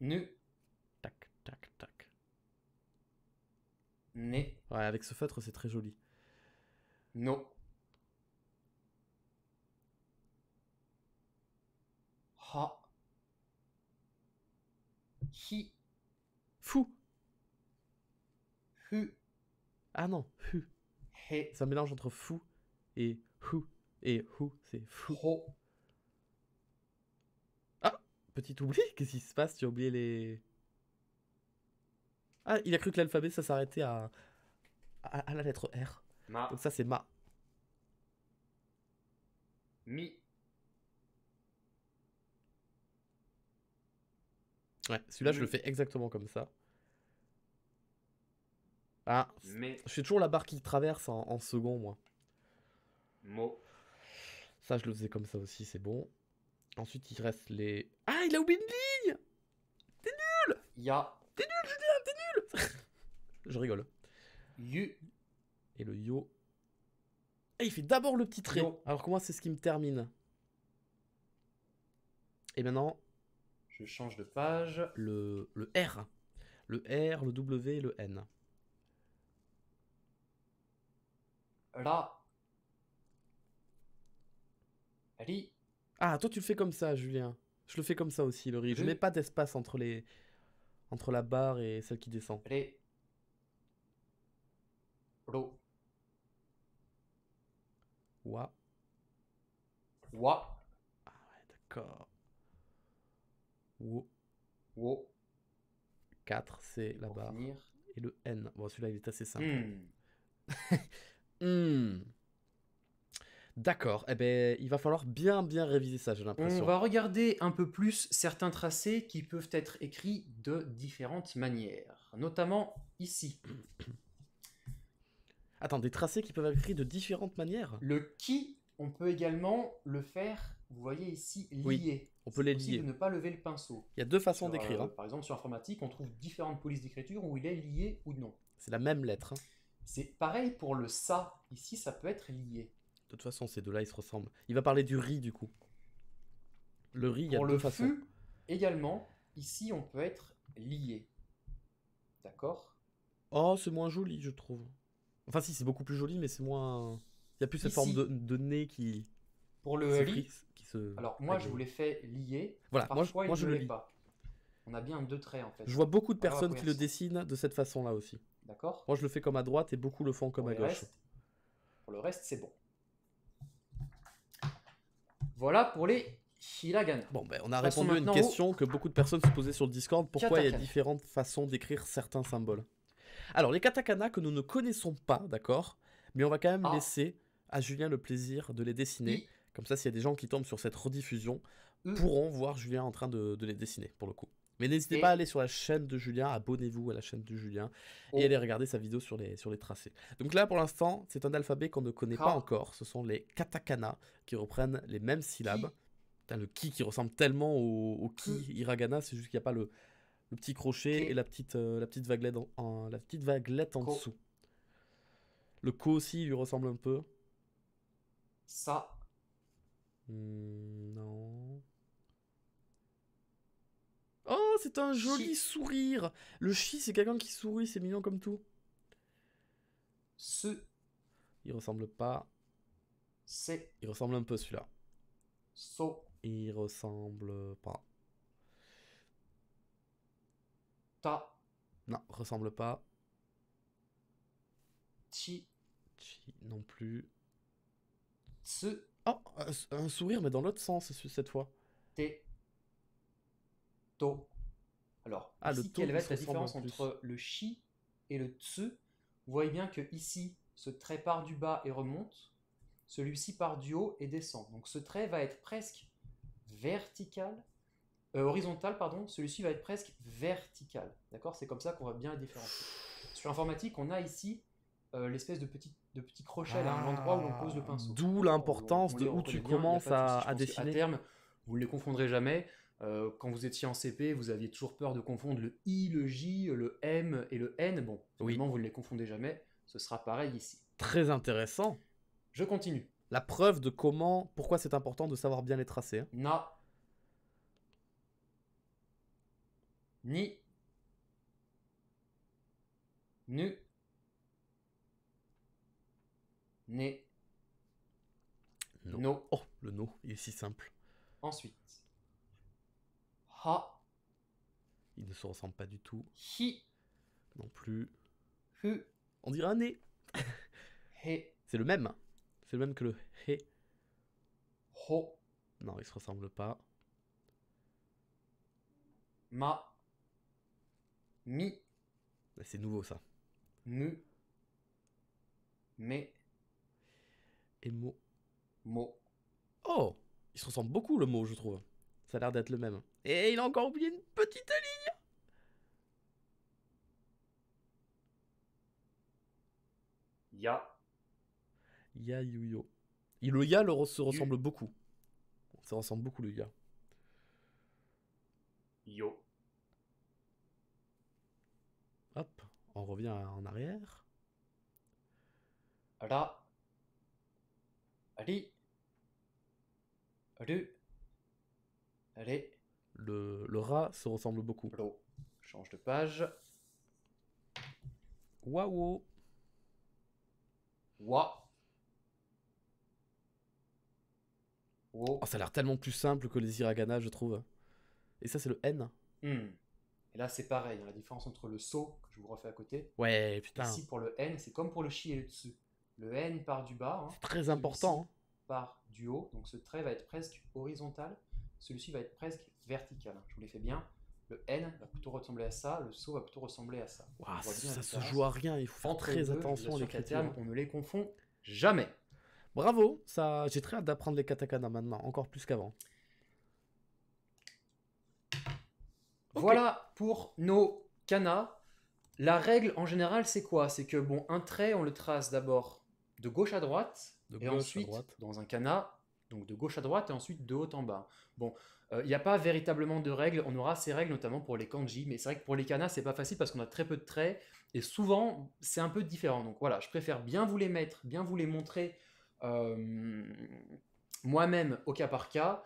Nu. Tac, tac, tac. Né. Ouais, avec ce feutre, c'est très joli. Non. Ha. Hi. Fou. Hu. Ah non, hu. He. Ça mélange entre fou et hou. Et hou, c'est fou. Petit oubli Qu'est-ce qui se passe Tu as oublié les... Ah, il a cru que l'alphabet, ça s'arrêtait à... à... la lettre R. Donc ça, c'est ma. Mi. Ouais, celui-là, je le fais exactement comme ça. Ah, Mais. je fais toujours la barre qui traverse en, second, moi. Mo. Ça, je le faisais comme ça aussi, c'est bon. Ensuite, il reste les. Ah, il a oublié une ligne T'es nul Ya. T'es nul, Julien, t'es nul Je rigole. Yu. Et le yo. Et eh, il fait d'abord le petit trait, alors comment c'est ce qui me termine. Et maintenant. Je change de page. Le, le R. Le R, le W et le N. Là. Ri. Ah, toi tu le fais comme ça, Julien. Je le fais comme ça aussi, le Je mets pas d'espace entre les entre la barre et celle qui descend. Ré. Ro. Wa. Wa. Ah ouais, d'accord. Wo. Wo. 4, c'est la barre. Et le N. Bon, celui-là, il est assez simple. Hmm. Hmm. D'accord, eh ben, il va falloir bien bien réviser ça, j'ai l'impression. On va regarder un peu plus certains tracés qui peuvent être écrits de différentes manières, notamment ici. Attends, des tracés qui peuvent être écrits de différentes manières Le qui, on peut également le faire, vous voyez ici, lié. on peut les lier. de ne pas lever le pinceau. Il y a deux façons d'écrire. Euh, hein. Par exemple, sur informatique, on trouve différentes polices d'écriture où il est lié ou non. C'est la même lettre. Hein. C'est pareil pour le ça. Ici, ça peut être lié. De toute façon, ces deux-là, ils se ressemblent. Il va parler du riz, du coup. Le riz, il y a Pour le façons. également, ici, on peut être lié. D'accord Oh, c'est moins joli, je trouve. Enfin, si, c'est beaucoup plus joli, mais c'est moins. Il y a plus cette forme de, nez qui. Pour le Alors, moi, je vous l'ai fait lier. Voilà, moi, je, ne le lis pas. On a bien deux traits, en fait. Je vois beaucoup de personnes qui le dessinent de cette façon-là aussi. D'accord Moi, je le fais comme à droite et beaucoup le font comme à gauche. pour le reste, c'est bon. Voilà pour les Hiragana. Bon, ben, on a répondu à une question que beaucoup de personnes se posaient sur le Discord. Pourquoi il y a différentes façons d'écrire certains symboles Alors, les katakana que nous ne connaissons pas, d'accord Mais on va quand même ah. laisser à Julien le plaisir de les dessiner. Comme ça, s'il y a des gens qui tombent sur cette rediffusion, mm. pourront voir Julien en train de les dessiner, pour le coup. Mais n'hésitez pas à aller sur la chaîne de Julien, abonnez-vous à la chaîne de Julien et oh. allez regarder sa vidéo sur les, sur les tracés. Donc là, pour l'instant, c'est un alphabet qu'on ne connaît pas encore. Ce sont les katakana qui reprennent les mêmes syllabes. le ki qui ressemble tellement au, ki, hiragana, c'est juste qu'il n'y a pas le, petit crochet et la petite, euh, la petite vaguelette en, la petite vaguelette en dessous. Le ko aussi il lui ressemble un peu. Ça. Hmm, non. Oh, c'est un joli sourire. Le chi, c'est quelqu'un qui sourit, c'est mignon comme tout. Ce. Il ressemble pas. C'est. Il ressemble un peu celui-là. So. Il ressemble pas. Ta. Non, ressemble pas. Chi. Chi non plus. Ce. Oh, un, sourire, mais dans l'autre sens cette fois. T. Alors, ah, ici, quelle va être la différence entre le chi et le Tsu Vous voyez bien que ici, ce trait part du bas et remonte, celui-ci part du haut et descend. Donc ce trait va être presque vertical, euh, horizontal, pardon, celui-ci va être presque vertical. D'accord C'est comme ça qu'on va bien les différencier. Sur informatique, on a ici euh, l'espèce de petit, de petit crochet, l'endroit ah, où on pose le pinceau. D'où l'importance de où tu commences à, à dessiner. À vous ne les confondrez jamais. Euh, quand vous étiez en CP, vous aviez toujours peur de confondre le I, le J, le M et le N. Bon, évidemment, vous ne les confondez jamais. Ce sera pareil ici. Très intéressant. Je continue. La preuve de comment, pourquoi c'est important de savoir bien les tracer. Hein. Na. Ni. Nu. Ne. No. no. Oh, le no, il est si simple. Ensuite. Ha. Il ne se ressemble pas du tout. Hi. Non plus. Hu. On dirait un nez. C'est le même. C'est le même que le he. Ho. Non, ils se ressemblent pas. Ma. Mi. C'est nouveau ça. Mu. ME Et mot. Mot. Oh Ils se ressemblent beaucoup le mot, je trouve. Ça a l'air d'être le même. Et il a encore oublié une petite ligne Ya. Ya Yuyo. le Ya le, se ressemble beaucoup. Ça ressemble beaucoup le Ya. Yo. Hop, on revient en arrière. Ra. Ali Allez. Ré le, rat se ressemble beaucoup. Change de page. Waouh. Wa. Oh, ça a l'air tellement plus simple que les hiragana, je trouve. Et ça, c'est le N. Hmm. Et là, c'est pareil. Hein, la différence entre le saut que je vous refais à côté. Ouais, putain. Ici, pour le N, c'est comme pour le chi et le tsu. Le N part du bas. Hein, très important. Part du haut. Donc, ce trait va être presque horizontal celui-ci va être presque vertical. Je vous l'ai fait bien. Le N va plutôt ressembler à ça, le saut va plutôt ressembler à ça. ça, se joue à rien, il faut faire très attention les termes, on ne les confond jamais. Bravo, ça, j'ai très hâte d'apprendre les katakana maintenant, encore plus qu'avant. Voilà pour nos kanas. La règle en général, c'est quoi C'est que bon, un trait, on le trace d'abord de gauche à droite, et ensuite, droite. dans un kana, donc de gauche à droite et ensuite de haut en bas. Bon, euh, il n'y a pas véritablement de règles, on aura ces règles notamment pour les kanji, mais c'est vrai que pour les kanas c'est pas facile parce qu'on a très peu de traits et souvent c'est un peu différent. Donc voilà, je préfère bien vous les mettre, bien vous les montrer euh, moi-même au cas par cas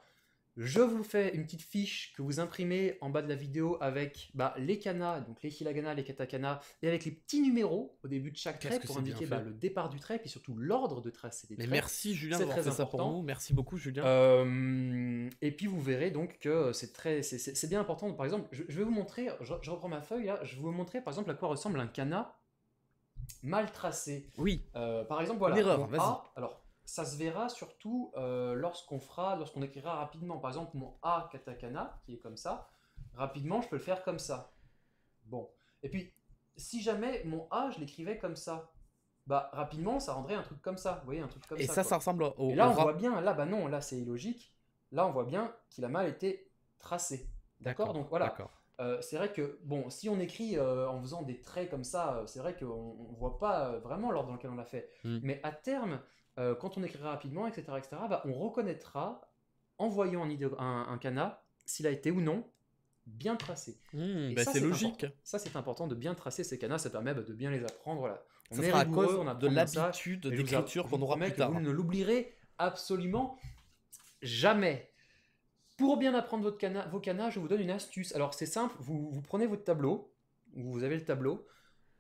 je vous fais une petite fiche que vous imprimez en bas de la vidéo avec bah, les kanas, donc les hiragana, les katakana, et avec les petits numéros au début de chaque trait pour indiquer bah, le départ du trait, puis surtout l'ordre de tracé des Mais merci Julien d'avoir fait important. ça pour nous, merci beaucoup Julien. Euh, et puis vous verrez donc que c'est très, c'est, bien important. Par exemple, je, vais vous montrer, je, reprends ma feuille là, je vais vous montrer par exemple à quoi ressemble un kana mal tracé. Oui. Euh, par exemple, voilà. L'erreur. alors, ça se verra surtout euh, lorsqu'on fera, lorsqu'on écrira rapidement. Par exemple, mon A katakana, qui est comme ça, rapidement, je peux le faire comme ça. Bon. Et puis, si jamais mon A, je l'écrivais comme ça, bah rapidement, ça rendrait un truc comme ça. Vous voyez, un truc comme ça. Et ça, ça ressemble au. là, on voit bien, là, bah non, là, c'est illogique. Là, on voit bien qu'il a mal été tracé. D'accord Donc voilà. Euh, c'est vrai que, bon, si on écrit euh, en faisant des traits comme ça, c'est vrai qu'on ne voit pas vraiment l'ordre dans lequel on l'a fait. Hmm. Mais à terme, euh, quand on écrira rapidement, etc., etc., bah, on reconnaîtra, en voyant un, un, s'il a été ou non bien tracé. Hmm, bah, c'est logique. Ça, c'est important de bien tracer ces canas. Ça permet bah, de bien les apprendre. On est à cause on de l'habitude d'écriture qu'on aura plus tard. Vous ne l'oublierez absolument jamais. Pour bien apprendre votre cana vos canas je vous donne une astuce. Alors, c'est simple. Vous, prenez votre tableau. Vous avez le tableau.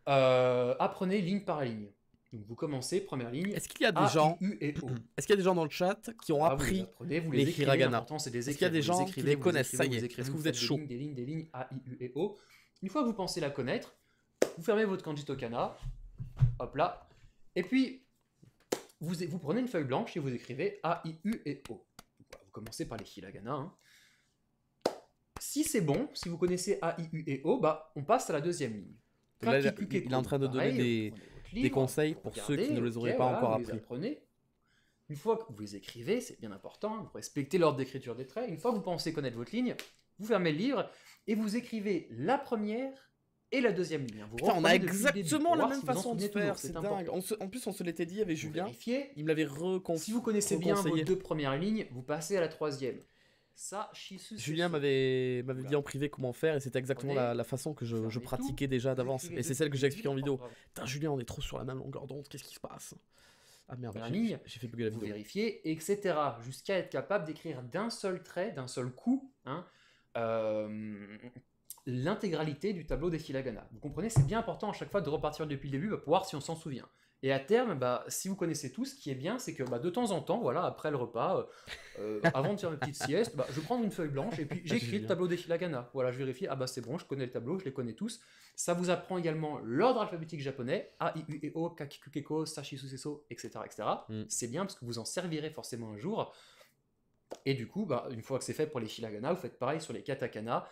Euh, apprenez ligne par ligne. Donc vous commencez, première ligne. Est-ce qu'il y a des gens U et O Est-ce qu'il y a des gens dans le chat qui ont ah, appris vous les, vous Est-ce qu'il y a des gens qui les connaissent Ça y est, est-ce que vous, êtes chaud des lignes, des lignes, A, I, U et O. Une fois que vous pensez la connaître, vous fermez votre kanji tokana, hop là, et puis vous, vous prenez une feuille blanche et vous écrivez A, I, U et O. Vous commencez par les hiragana. Hein. Si c'est bon, si vous connaissez A, I, U et O, bah, on passe à la deuxième ligne. il, est en train de donner des, des hein. conseils pour ceux qui ne les auraient pas encore appris. Une fois que vous les écrivez, c'est bien important, vous respectez l'ordre d'écriture des traits. Une fois que vous pensez connaître votre ligne, vous fermez le livre et vous écrivez la première et la deuxième ligne. on a exactement la même façon de faire, c'est dingue. en plus, on se l'était dit avec Julien. Il me l'avait Si vous connaissez bien vos deux premières lignes, vous passez à la troisième. Julien m'avait dit en privé comment faire et c'était exactement la, façon que je, pratiquais déjà d'avance. Et c'est celle que j'ai expliqué en vidéo. Julien, on est trop sur la même longueur d'onde, qu'est-ce qui se passe ah merde, bah, j'ai fait bugger la vidéo. Vérifier, etc. Jusqu'à être capable d'écrire d'un seul trait, d'un seul coup, hein, euh, l'intégralité du tableau des filagana. Vous comprenez, c'est bien important à chaque fois de repartir depuis le début pour voir si on s'en souvient. Et à terme, bah, si vous connaissez tout, ce qui est bien, c'est que bah, de temps en temps, voilà, après le repas, euh, euh, avant de faire une petite sieste, bah, je prends une feuille blanche et puis ah, j'écris le tableau des hiragana. Voilà, je vérifie, ah bah c'est bon, je connais le tableau, je les connais tous. Ça vous apprend également l'ordre alphabétique japonais, A, I, U, E, O, Kakikukeko, Sashi, Suseso, etc. etc. Mm. C'est bien parce que vous en servirez forcément un jour. Et du coup, bah, une fois que c'est fait pour les hiragana, vous faites pareil sur les katakana.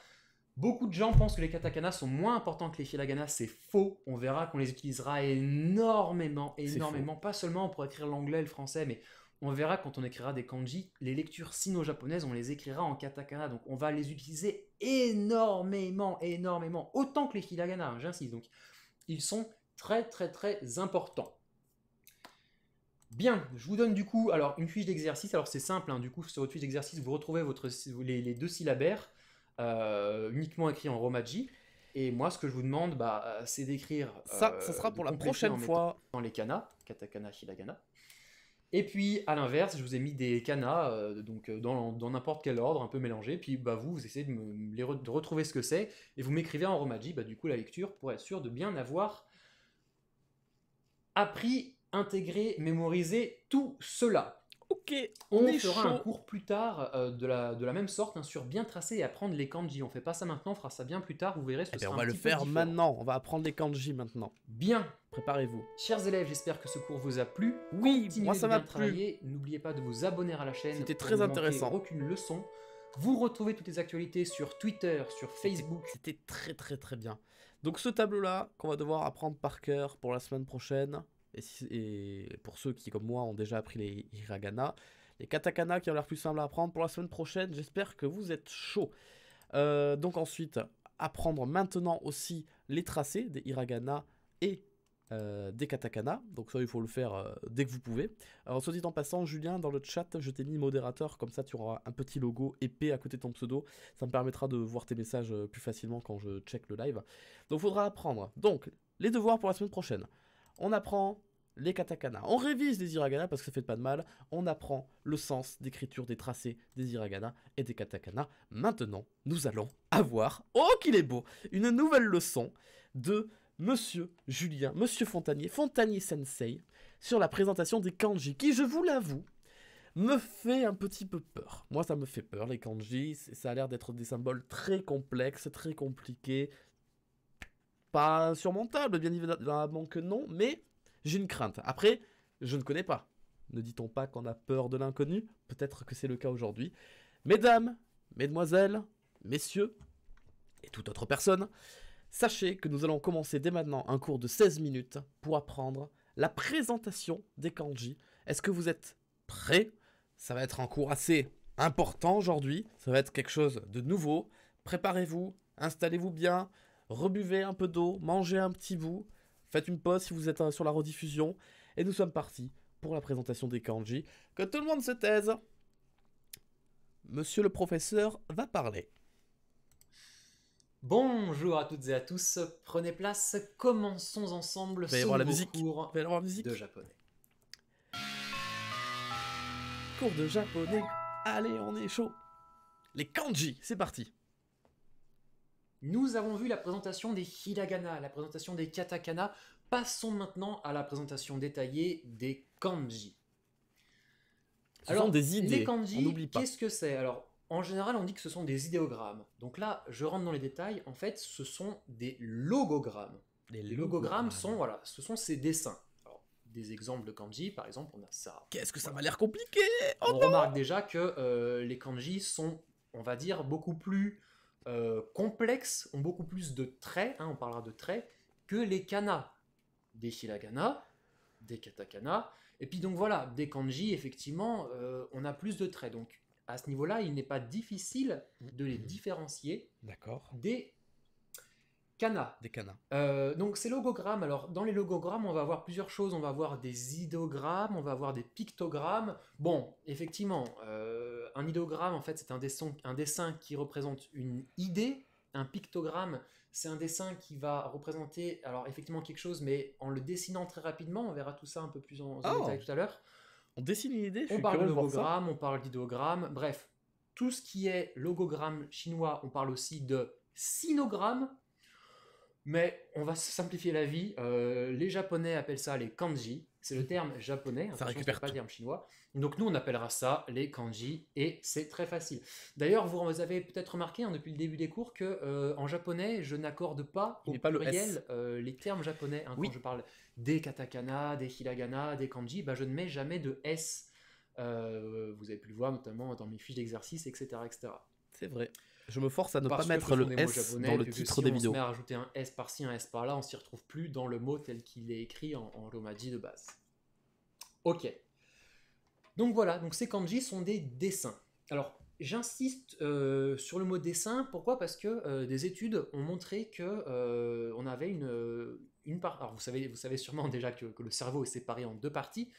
Beaucoup de gens pensent que les katakanas sont moins importants que les hiragana, c'est faux. On verra qu'on les utilisera énormément, énormément, pas seulement pour écrire l'anglais le français, mais on verra quand on écrira des kanji, les lectures sino-japonaises, on les écrira en katakana, donc on va les utiliser énormément, énormément, autant que les hiragana, hein, j'insiste. Donc ils sont très très très importants. Bien, je vous donne du coup alors une fiche d'exercice. Alors c'est simple, hein. du coup sur votre fiche d'exercice vous retrouvez votre, les, les deux syllabaires euh, uniquement écrit en Romaji. Et moi, ce que je vous demande, bah, euh, c'est d'écrire. Ça, euh, ça sera pour la prochaine fois. Dans les kanas, katakana, hiragana. Et puis, à l'inverse, je vous ai mis des kanas, donc dans n'importe quel ordre, un peu mélangé. Puis, bah, vous, vous essayez de, retrouver ce que c'est, et vous m'écrivez en romaji, bah, du coup, la lecture, pour être sûr de bien avoir appris, intégré, mémorisé tout cela. Ok, on, fera un cours plus tard euh, de, la, même sorte hein, sur bien tracer et apprendre les kanji. On fait pas ça maintenant, on fera ça bien plus tard, vous verrez ce que eh ça On va le faire maintenant, on va apprendre les kanji maintenant. Bien, préparez-vous. Chers élèves, j'espère que ce cours vous a plu. Oui, moi ça m'a plu. N'oubliez pas de vous abonner à la chaîne. C'était très intéressant. Aucune leçon. Vous retrouvez toutes les actualités sur Twitter, sur Facebook. C'était très très très bien. Donc ce tableau-là qu'on va devoir apprendre par cœur pour la semaine prochaine, et, pour ceux qui, comme moi, ont déjà appris les hiragana, les katakana qui ont l'air plus simples à apprendre pour la semaine prochaine, j'espère que vous êtes chaud. Euh, donc ensuite, apprendre maintenant aussi les tracés des hiragana et euh, des katakana. Donc ça, il faut le faire euh, dès que vous pouvez. Alors, soit dit en passant, Julien, dans le chat, je t'ai mis modérateur, comme ça tu auras un petit logo épais à côté de ton pseudo. Ça me permettra de voir tes messages plus facilement quand je check le live. Donc il faudra apprendre. Donc, les devoirs pour la semaine prochaine on apprend les katakana. On révise les hiragana parce que ça fait pas de mal. On apprend le sens d'écriture des tracés des hiragana et des katakana. Maintenant, nous allons avoir, oh qu'il est beau, une nouvelle leçon de Monsieur Julien, Monsieur Fontanier, Fontanier Sensei, sur la présentation des kanji, qui, je vous l'avoue, me fait un petit peu peur. Moi, ça me fait peur, les kanji, ça a l'air d'être des symboles très complexes, très compliqués, pas insurmontable, bien évidemment que non, mais j'ai une crainte. Après, je ne connais pas. Ne dit-on pas qu'on a peur de l'inconnu Peut-être que c'est le cas aujourd'hui. Mesdames, mesdemoiselles, messieurs, et toute autre personne, sachez que nous allons commencer dès maintenant un cours de 16 minutes pour apprendre la présentation des kanji. Est-ce que vous êtes prêts Ça va être un cours assez important aujourd'hui, ça va être quelque chose de nouveau. Préparez-vous, installez-vous bien, rebuvez un peu d'eau, mangez un petit bout, faites une pause si vous êtes euh, sur la rediffusion, et nous sommes partis pour la présentation des kanji. Que tout le monde se taise Monsieur le professeur va parler. Bonjour à toutes et à tous, prenez place, commençons ensemble ce la musique. cours de japonais. Cours de japonais, allez on est chaud Les kanji, c'est parti nous avons vu la présentation des hiragana, la présentation des katakana. Passons maintenant à la présentation détaillée des kanji. Alors, des idées. kanji, qu'est-ce que c'est Alors, en général, on dit que ce sont des idéogrammes. Donc là, je rentre dans les détails. En fait, ce sont des logogrammes. Les, logogrammes, sont, voilà, ce sont ces dessins. des exemples de kanji, par exemple, on a ça. Qu'est-ce que ça m'a l'air compliqué On remarque déjà que euh, les kanji sont, on va dire, beaucoup plus euh, complexes, ont beaucoup plus de traits, hein, on parlera de traits, que les kanas. Des hiragana, des katakana, et puis donc voilà, des kanji, effectivement, euh, on a plus de traits. Donc à ce niveau-là, il n'est pas difficile de les mhm. différencier des Cana. Des canas. Euh, donc c'est logogrammes, alors dans les logogrammes, on va avoir plusieurs choses. On va avoir des idogrammes, on va avoir des pictogrammes. Bon, effectivement, euh, un idogramme, en fait, c'est un dessin, un dessin qui représente une idée. Un pictogramme, c'est un dessin qui va représenter, alors effectivement quelque chose, mais en le dessinant très rapidement, on verra tout ça un peu plus en, oh. détail tout à l'heure. On dessine une idée, On parle de logogramme, on parle d'idogramme, bref. Tout ce qui est logogramme chinois, on parle aussi de sinogramme, mais on va simplifier la vie. Euh, les Japonais appellent ça les kanji. C'est le terme japonais. Ça récupère pas le terme chinois. Donc nous, on appellera ça les kanji et c'est très facile. D'ailleurs, vous avez peut-être remarqué hein, depuis le début des cours que euh, en japonais, je n'accorde pas au pluriel euh, les termes japonais. Hein, oui. Quand je parle des katakana, des hiragana, des kanji, bah, je ne mets jamais de s. vous avez pu le voir notamment dans mes fiches d'exercice, etc., etc. C'est vrai. Je me force à ne pas mettre le S dans le titre des vidéos. On se met rajouter un S par-ci, un S par-là, on s'y retrouve plus dans le mot tel qu'il est écrit en, romaji de base. Ok. Donc voilà, donc ces kanji sont des dessins. Alors j'insiste euh, sur le mot dessin. Pourquoi Parce que euh, des études ont montré que euh, on avait une, une part. Alors vous savez, vous savez sûrement déjà que le cerveau est séparé en deux parties.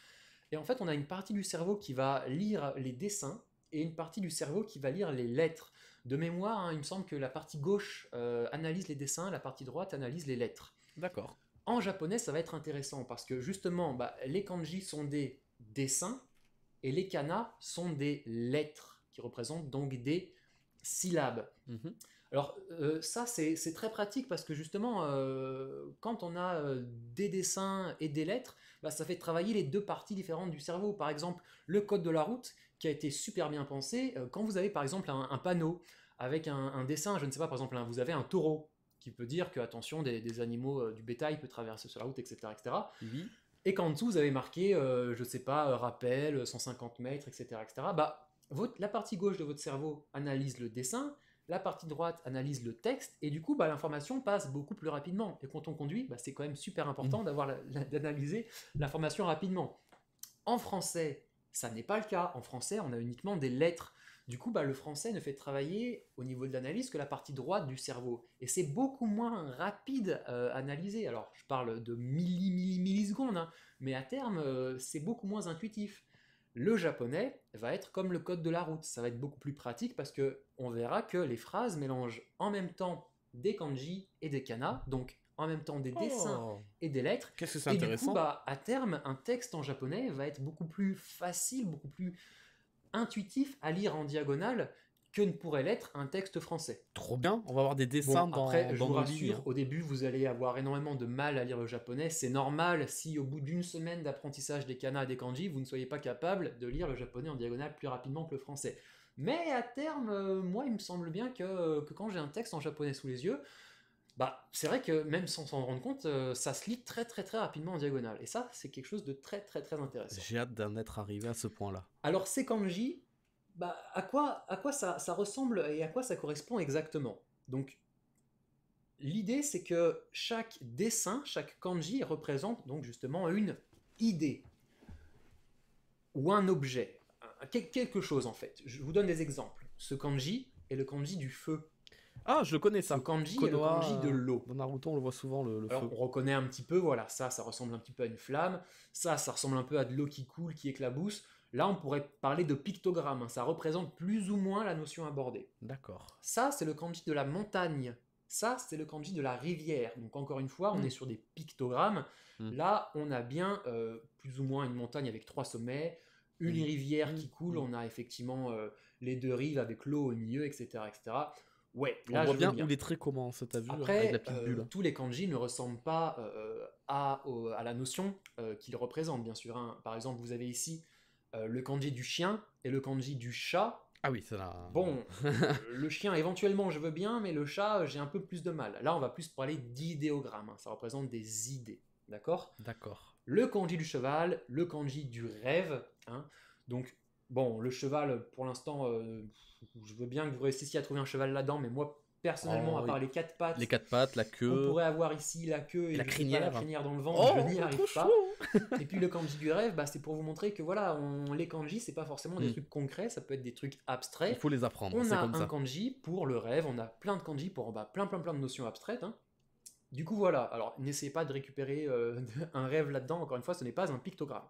Et en fait, on a une partie du cerveau qui va lire les dessins et une partie du cerveau qui va lire les lettres. De mémoire, hein, il me semble que la partie gauche euh, analyse les dessins, la partie droite analyse les lettres. D'accord. En japonais, ça va être intéressant parce que justement, bah, les kanji sont des dessins et les kanas sont des lettres qui représentent donc des syllabes. Mhm. Alors euh, ça, c'est très pratique parce que justement, euh, quand on a des dessins et des lettres, bah, ça fait travailler les deux parties différentes du cerveau. Par exemple, le code de la route, qui a été super bien pensé. Euh, quand vous avez par exemple un, panneau avec un, dessin, je ne sais pas, par exemple, hein, vous avez un taureau qui peut dire que attention, des, animaux, euh, du bétail peut traverser sur la route, etc. etc. Et qu'en dessous, vous avez marqué, euh, je ne sais pas, rappel, 150 mètres, etc. etc. Bah, la partie gauche de votre cerveau analyse le dessin, la partie droite analyse le texte, et du coup, bah, l'information passe beaucoup plus rapidement. Et quand on conduit, bah, c'est quand même super important mm. d'avoir d'analyser l'information rapidement. En français, ça n'est pas le cas. En français, on a uniquement des lettres. Du coup, bah, le français ne fait travailler au niveau de l'analyse que la partie droite du cerveau. Et c'est beaucoup moins rapide à euh, analyser. Alors, je parle de milli, milli, millisecondes, hein, mais à terme, euh, c'est beaucoup moins intuitif. Le japonais va être comme le code de la route. Ça va être beaucoup plus pratique parce que on verra que les phrases mélangent en même temps des kanji et des kana, donc en même temps des dessins oh. et des lettres. Qu'est-ce que c'est intéressant du coup, bah, à terme, un texte en japonais va être beaucoup plus facile, beaucoup plus intuitif à lire en diagonale que ne pourrait l'être un texte français. Trop bien, on va avoir des dessins après, je rassure, au début, vous allez avoir énormément de mal à lire le japonais. C'est normal si au bout d'une semaine d'apprentissage des kanas et des kanji, vous ne soyez pas capable de lire le japonais en diagonale plus rapidement que le français. Mais à terme, euh, moi, il me semble bien euh, que quand j'ai un texte en japonais sous les yeux, bah, c'est vrai que même sans s'en rendre compte, euh, ça se lit très très très rapidement en diagonale. Et ça, c'est quelque chose de très très très intéressant. J'ai hâte d'en être arrivé à ce point-là. Alors, ces kanji, bah, à quoi, à quoi ça, ça ressemble et à quoi ça correspond exactement Donc, l'idée, c'est que chaque dessin, chaque kanji représente donc justement une idée ou un objet, quelque chose en fait. Je vous donne des exemples. Ce kanji est le kanji du feu. Ah, je connais ça. Le kanji, le kanji de l'eau. Dans Naruto, on le voit souvent, le, le Alors, On reconnaît un petit peu, voilà, ça, ça ressemble un petit peu à une flamme. Ça, ça ressemble un peu à de l'eau qui coule, qui éclabousse. Là, on pourrait parler de pictogramme. Hein, ça représente plus ou moins la notion abordée. D'accord. Ça, c'est le kanji de la montagne. Ça, c'est le kanji de la rivière. Donc, encore une fois, on hmm. est sur des pictogrammes. Hmm. Là, on a bien euh, plus ou moins une montagne avec trois sommets, une rivière hmm. qui coule. On a effectivement euh, les deux rives avec l'eau au milieu, etc. etc. Ouais, on voit bien, où les traits commencent, t'as vu avec la euh, bulle. tous les kanji ne ressemblent pas euh, à, à, la notion euh, qu'ils représentent, bien sûr. Hein. Par exemple, vous avez ici le kanji du chien et le kanji du chat. Ah oui, ça là... Hein. Bon, le chien, éventuellement, je veux bien, mais le chat, j'ai un peu plus de mal. Là, on va plus parler d'idéogrammes. Hein. Ça représente des idées, d'accord D'accord. Le kanji du cheval, le kanji du rêve. Hein. Donc, Bon, le cheval, pour l'instant, euh, je veux bien que vous réussissiez à trouver un cheval là-dedans, mais moi, personnellement, oh, à part les quatre pattes, les quatre pattes, la queue, on pourrait avoir ici la queue et, la, crinière. la crinière dans le ventre, oh, je n'y arrive pas. et puis le kanji du rêve, bah, c'est pour vous montrer que voilà, on, les kanji, c'est pas forcément des hmm. trucs concrets, ça peut être des trucs abstraits. Il faut les apprendre. On a un kanji pour le rêve, on a plein de kanji pour bah, plein plein plein de notions abstraites. Hein. Du coup, voilà. Alors, n'essayez pas de récupérer euh, un rêve là-dedans. Encore une fois, ce n'est pas un pictogramme.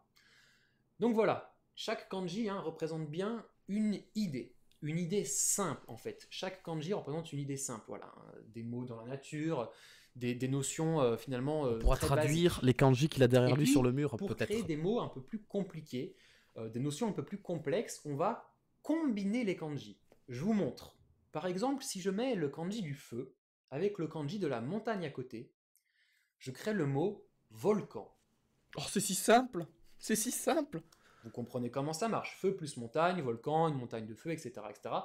Donc voilà, chaque kanji hein, représente bien une idée, une idée simple en fait. Chaque kanji représente une idée simple, voilà, des mots dans la nature, des, notions euh, finalement. Euh, pour traduire les kanji qu'il a derrière lui sur le mur, peut-être. Pour créer des mots un peu plus compliqués, euh, des notions un peu plus complexes, on va combiner les kanji. Je vous montre. Par exemple, si je mets le kanji du feu avec le kanji de la montagne à côté, je crée le mot volcan. Oh, c'est si simple C'est si simple vous comprenez comment ça marche. Feu plus montagne, volcan, une montagne de feu, etc. etc.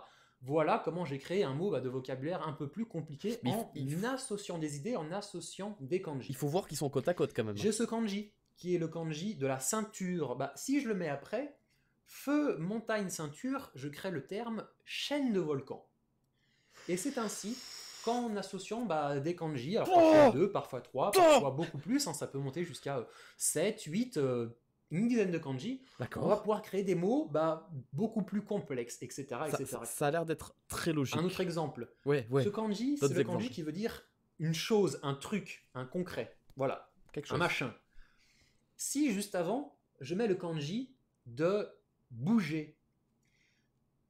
Voilà comment j'ai créé un mot de vocabulaire un peu plus compliqué en associant des idées, en associant des kanji. Il faut voir qu'ils sont côte à côte quand même. J'ai ce kanji, qui est le kanji de la ceinture. Bah, si je le mets après, feu, montagne, ceinture, je crée le terme chaîne de volcan. Et c'est ainsi qu'en associant bah, des kanji, parfois oh deux, parfois trois, parfois beaucoup plus, hein, ça peut monter jusqu'à 7, euh, 8, une dizaine de kanji, on va pouvoir créer des mots bah, beaucoup plus complexes, etc. etc. Ça, a l'air d'être très logique. Un autre exemple. Ouais, Ce kanji, c'est le kanji qui veut dire une chose, un truc, un concret. Voilà, Quelque chose. un machin. Si juste avant, je mets le kanji de bouger,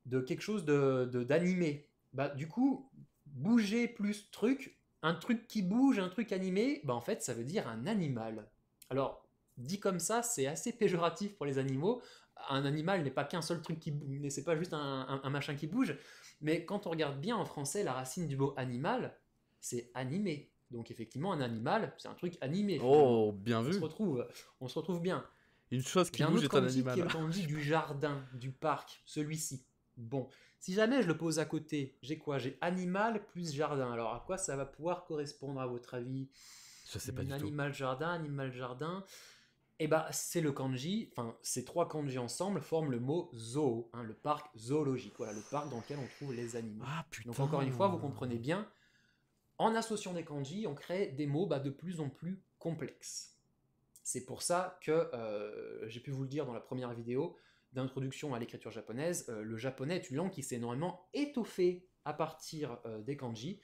de quelque chose de d'animé, bah, du coup, bouger plus truc, un truc qui bouge, un truc animé, bah, en fait, ça veut dire un animal. Alors, dit comme ça, c'est assez péjoratif pour les animaux. Un animal n'est pas qu'un seul truc qui bouge, c'est pas juste un, machin qui bouge. Mais quand on regarde bien en français, la racine du mot animal, c'est animé. Donc effectivement, un animal, c'est un truc animé. Oh, bien on vu. se retrouve, on se retrouve bien. Une chose qui bouge est un animal. Qui est on dit du jardin, du parc, celui-ci. Bon, si jamais je le pose à côté, j'ai quoi J'ai animal plus jardin. Alors à quoi ça va pouvoir correspondre à votre avis ça c'est pas du animal, Jardin, animal jardin, eh ben, c'est le kanji, enfin ces trois kanji ensemble forment le mot zoo, hein, le parc zoologique, voilà, le parc dans lequel on trouve les animaux. Ah, Donc encore une fois, vous comprenez bien, en associant des kanji, on crée des mots bah, de plus en plus complexes. C'est pour ça que, euh, j'ai pu vous le dire dans la première vidéo d'introduction à l'écriture japonaise, euh, le japonais est une langue qui s'est énormément étoffée à partir euh, des kanji.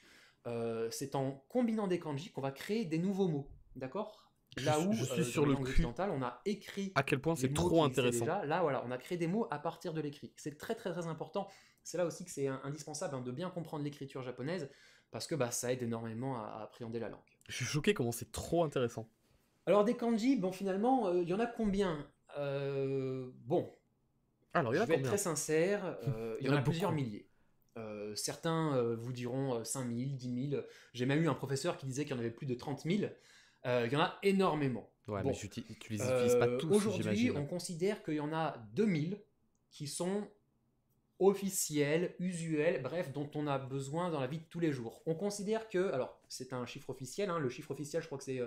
c'est en combinant des kanji qu'on va créer des nouveaux mots, d'accord Là où, je, suis euh, sur le cul. on a écrit. À quel point c'est trop intéressant. Là, voilà, on a créé des mots à partir de l'écrit. C'est très, très, très important. C'est là aussi que c'est indispensable hein, de bien comprendre l'écriture japonaise parce que bah, ça aide énormément à, appréhender la langue. Je suis choqué comment c'est trop intéressant. Alors, des kanji, bon, finalement, euh, il y en a combien euh, Bon. Alors, il y en a Je vais être très sincère, il y, en a, plusieurs milliers. certains vous diront 5 000, 10 000. J'ai même eu un professeur qui disait qu'il y en avait plus de 30 000. Euh, il y en a énormément. tu, les utilises pas euh, tous. Aujourd'hui, on considère qu'il y en a 2000 qui sont officiels, usuels, bref, dont on a besoin dans la vie de tous les jours. On considère que, alors c'est un chiffre officiel, hein, le chiffre officiel je crois que c'est euh,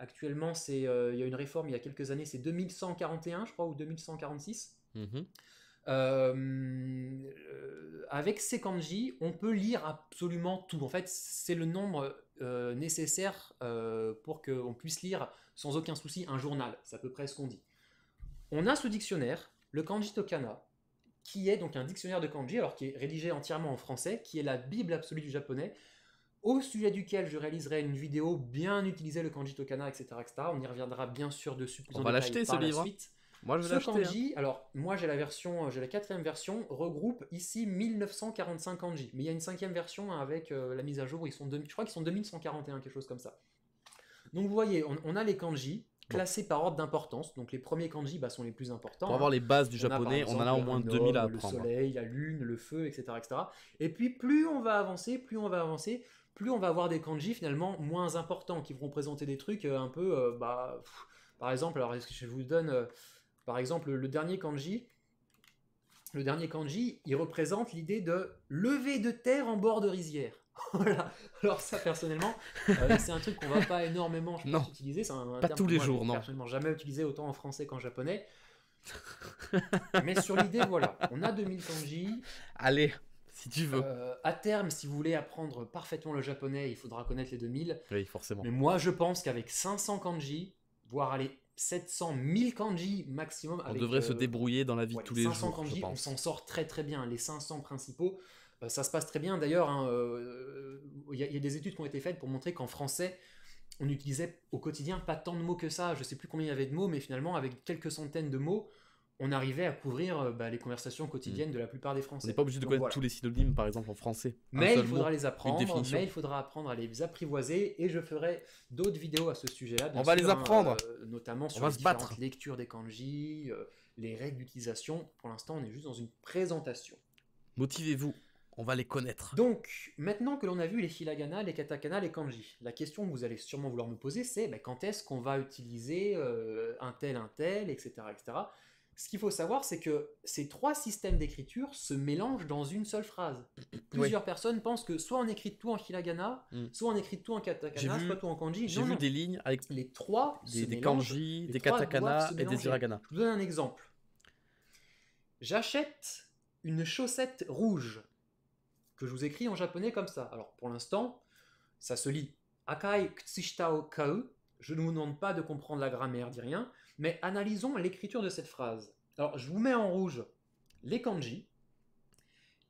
actuellement, c'est il y a une réforme il y a quelques années, c'est 2141 je crois, ou 2146. Mhm. avec ces kanji, on peut lire absolument tout. En fait, c'est le nombre euh, nécessaire euh, pour qu'on puisse lire sans aucun souci un journal. C'est à peu près ce qu'on dit. On a ce dictionnaire, le Kanji Tokana, qui est donc un dictionnaire de kanji, alors qui est rédigé entièrement en français, qui est la Bible absolue du japonais, au sujet duquel je réaliserai une vidéo bien utilisée, le Kanji Tokana, etc. etc. On y reviendra bien sûr dessus plus On va l'acheter ce livre. Moi, je Ce kanji, hein. alors moi j'ai la version, euh, j'ai la quatrième version, regroupe ici 1945 kanji. Mais il y a une cinquième version hein, avec euh, la mise à jour, ils sont je crois qu'ils sont 2141, quelque chose comme ça. Donc vous voyez, on, a les kanji classés par ordre d'importance. Donc les premiers kanji bah, sont les plus importants. Pour hein. avoir les bases du japonais, on en a au moins 2000 à apprendre. Le soleil, la lune, le feu, etc., etc. Et puis plus on va avancer, plus on va avancer, plus on va avoir des kanji finalement moins importants qui vont présenter des trucs euh, un peu, bah, par exemple, alors je vous donne... Par exemple, le dernier kanji, le dernier kanji, il représente l'idée de lever de terre en bord de rizière. voilà. Alors ça, personnellement, euh, c'est un truc qu'on va pas énormément non, utiliser. pas tous les jours, non. Personnellement, jamais utilisé autant en français qu'en japonais. Mais sur l'idée, voilà, on a 2000 kanji. Allez, si tu veux. Euh, à terme, si vous voulez apprendre parfaitement le japonais, il faudra connaître les 2000. Oui, forcément. Mais moi, je pense qu'avec 500 kanji, voire aller 700 000 kanji maximum. on devrait se euh, débrouiller dans la vie de tous les jours. on s'en sort très très bien. Les 500 principaux, euh, ça se passe très bien. D'ailleurs, hein, euh, il y, a des études qui ont été faites pour montrer qu'en français, on utilisait au quotidien pas tant de mots que ça. Je sais plus combien il y avait de mots, mais finalement, avec quelques centaines de mots, on arrivait à couvrir euh, bah, les conversations quotidiennes mm. de la plupart des Français. On n'est pas obligé de connaître tous les synonymes, par exemple en français. Mais il faudra les apprendre, mais il faudra apprendre à les apprivoiser, et je ferai d'autres vidéos à ce sujet-là. On va les hein, apprendre, euh, notamment sur on va se battre. lectures des kanji, euh, les règles d'utilisation. Pour l'instant, on est juste dans une présentation. Motivez-vous, on va les connaître. Donc, maintenant que l'on a vu les hiragana, les katakana, les kanji, la question que vous allez sûrement vouloir me poser, c'est ben, quand est-ce qu'on va utiliser un tel, un tel, etc., etc ce qu'il faut savoir, c'est que ces trois systèmes d'écriture se mélangent dans une seule phrase. Plusieurs personnes pensent que soit on écrit tout en hiragana, mm. soit on écrit tout en katakana, soit tout en kanji. J'ai vu des lignes avec les trois des, kanji, des katakana et des hiragana. Je vous donne un exemple. J'achète une chaussette rouge que je vous écris en japonais comme ça. Alors pour l'instant, ça se lit Akai Kutsushita o Kau. Je ne vous demande pas de comprendre la grammaire, dis rien. Mais analysons l'écriture de cette phrase. Alors, je vous mets en rouge les kanji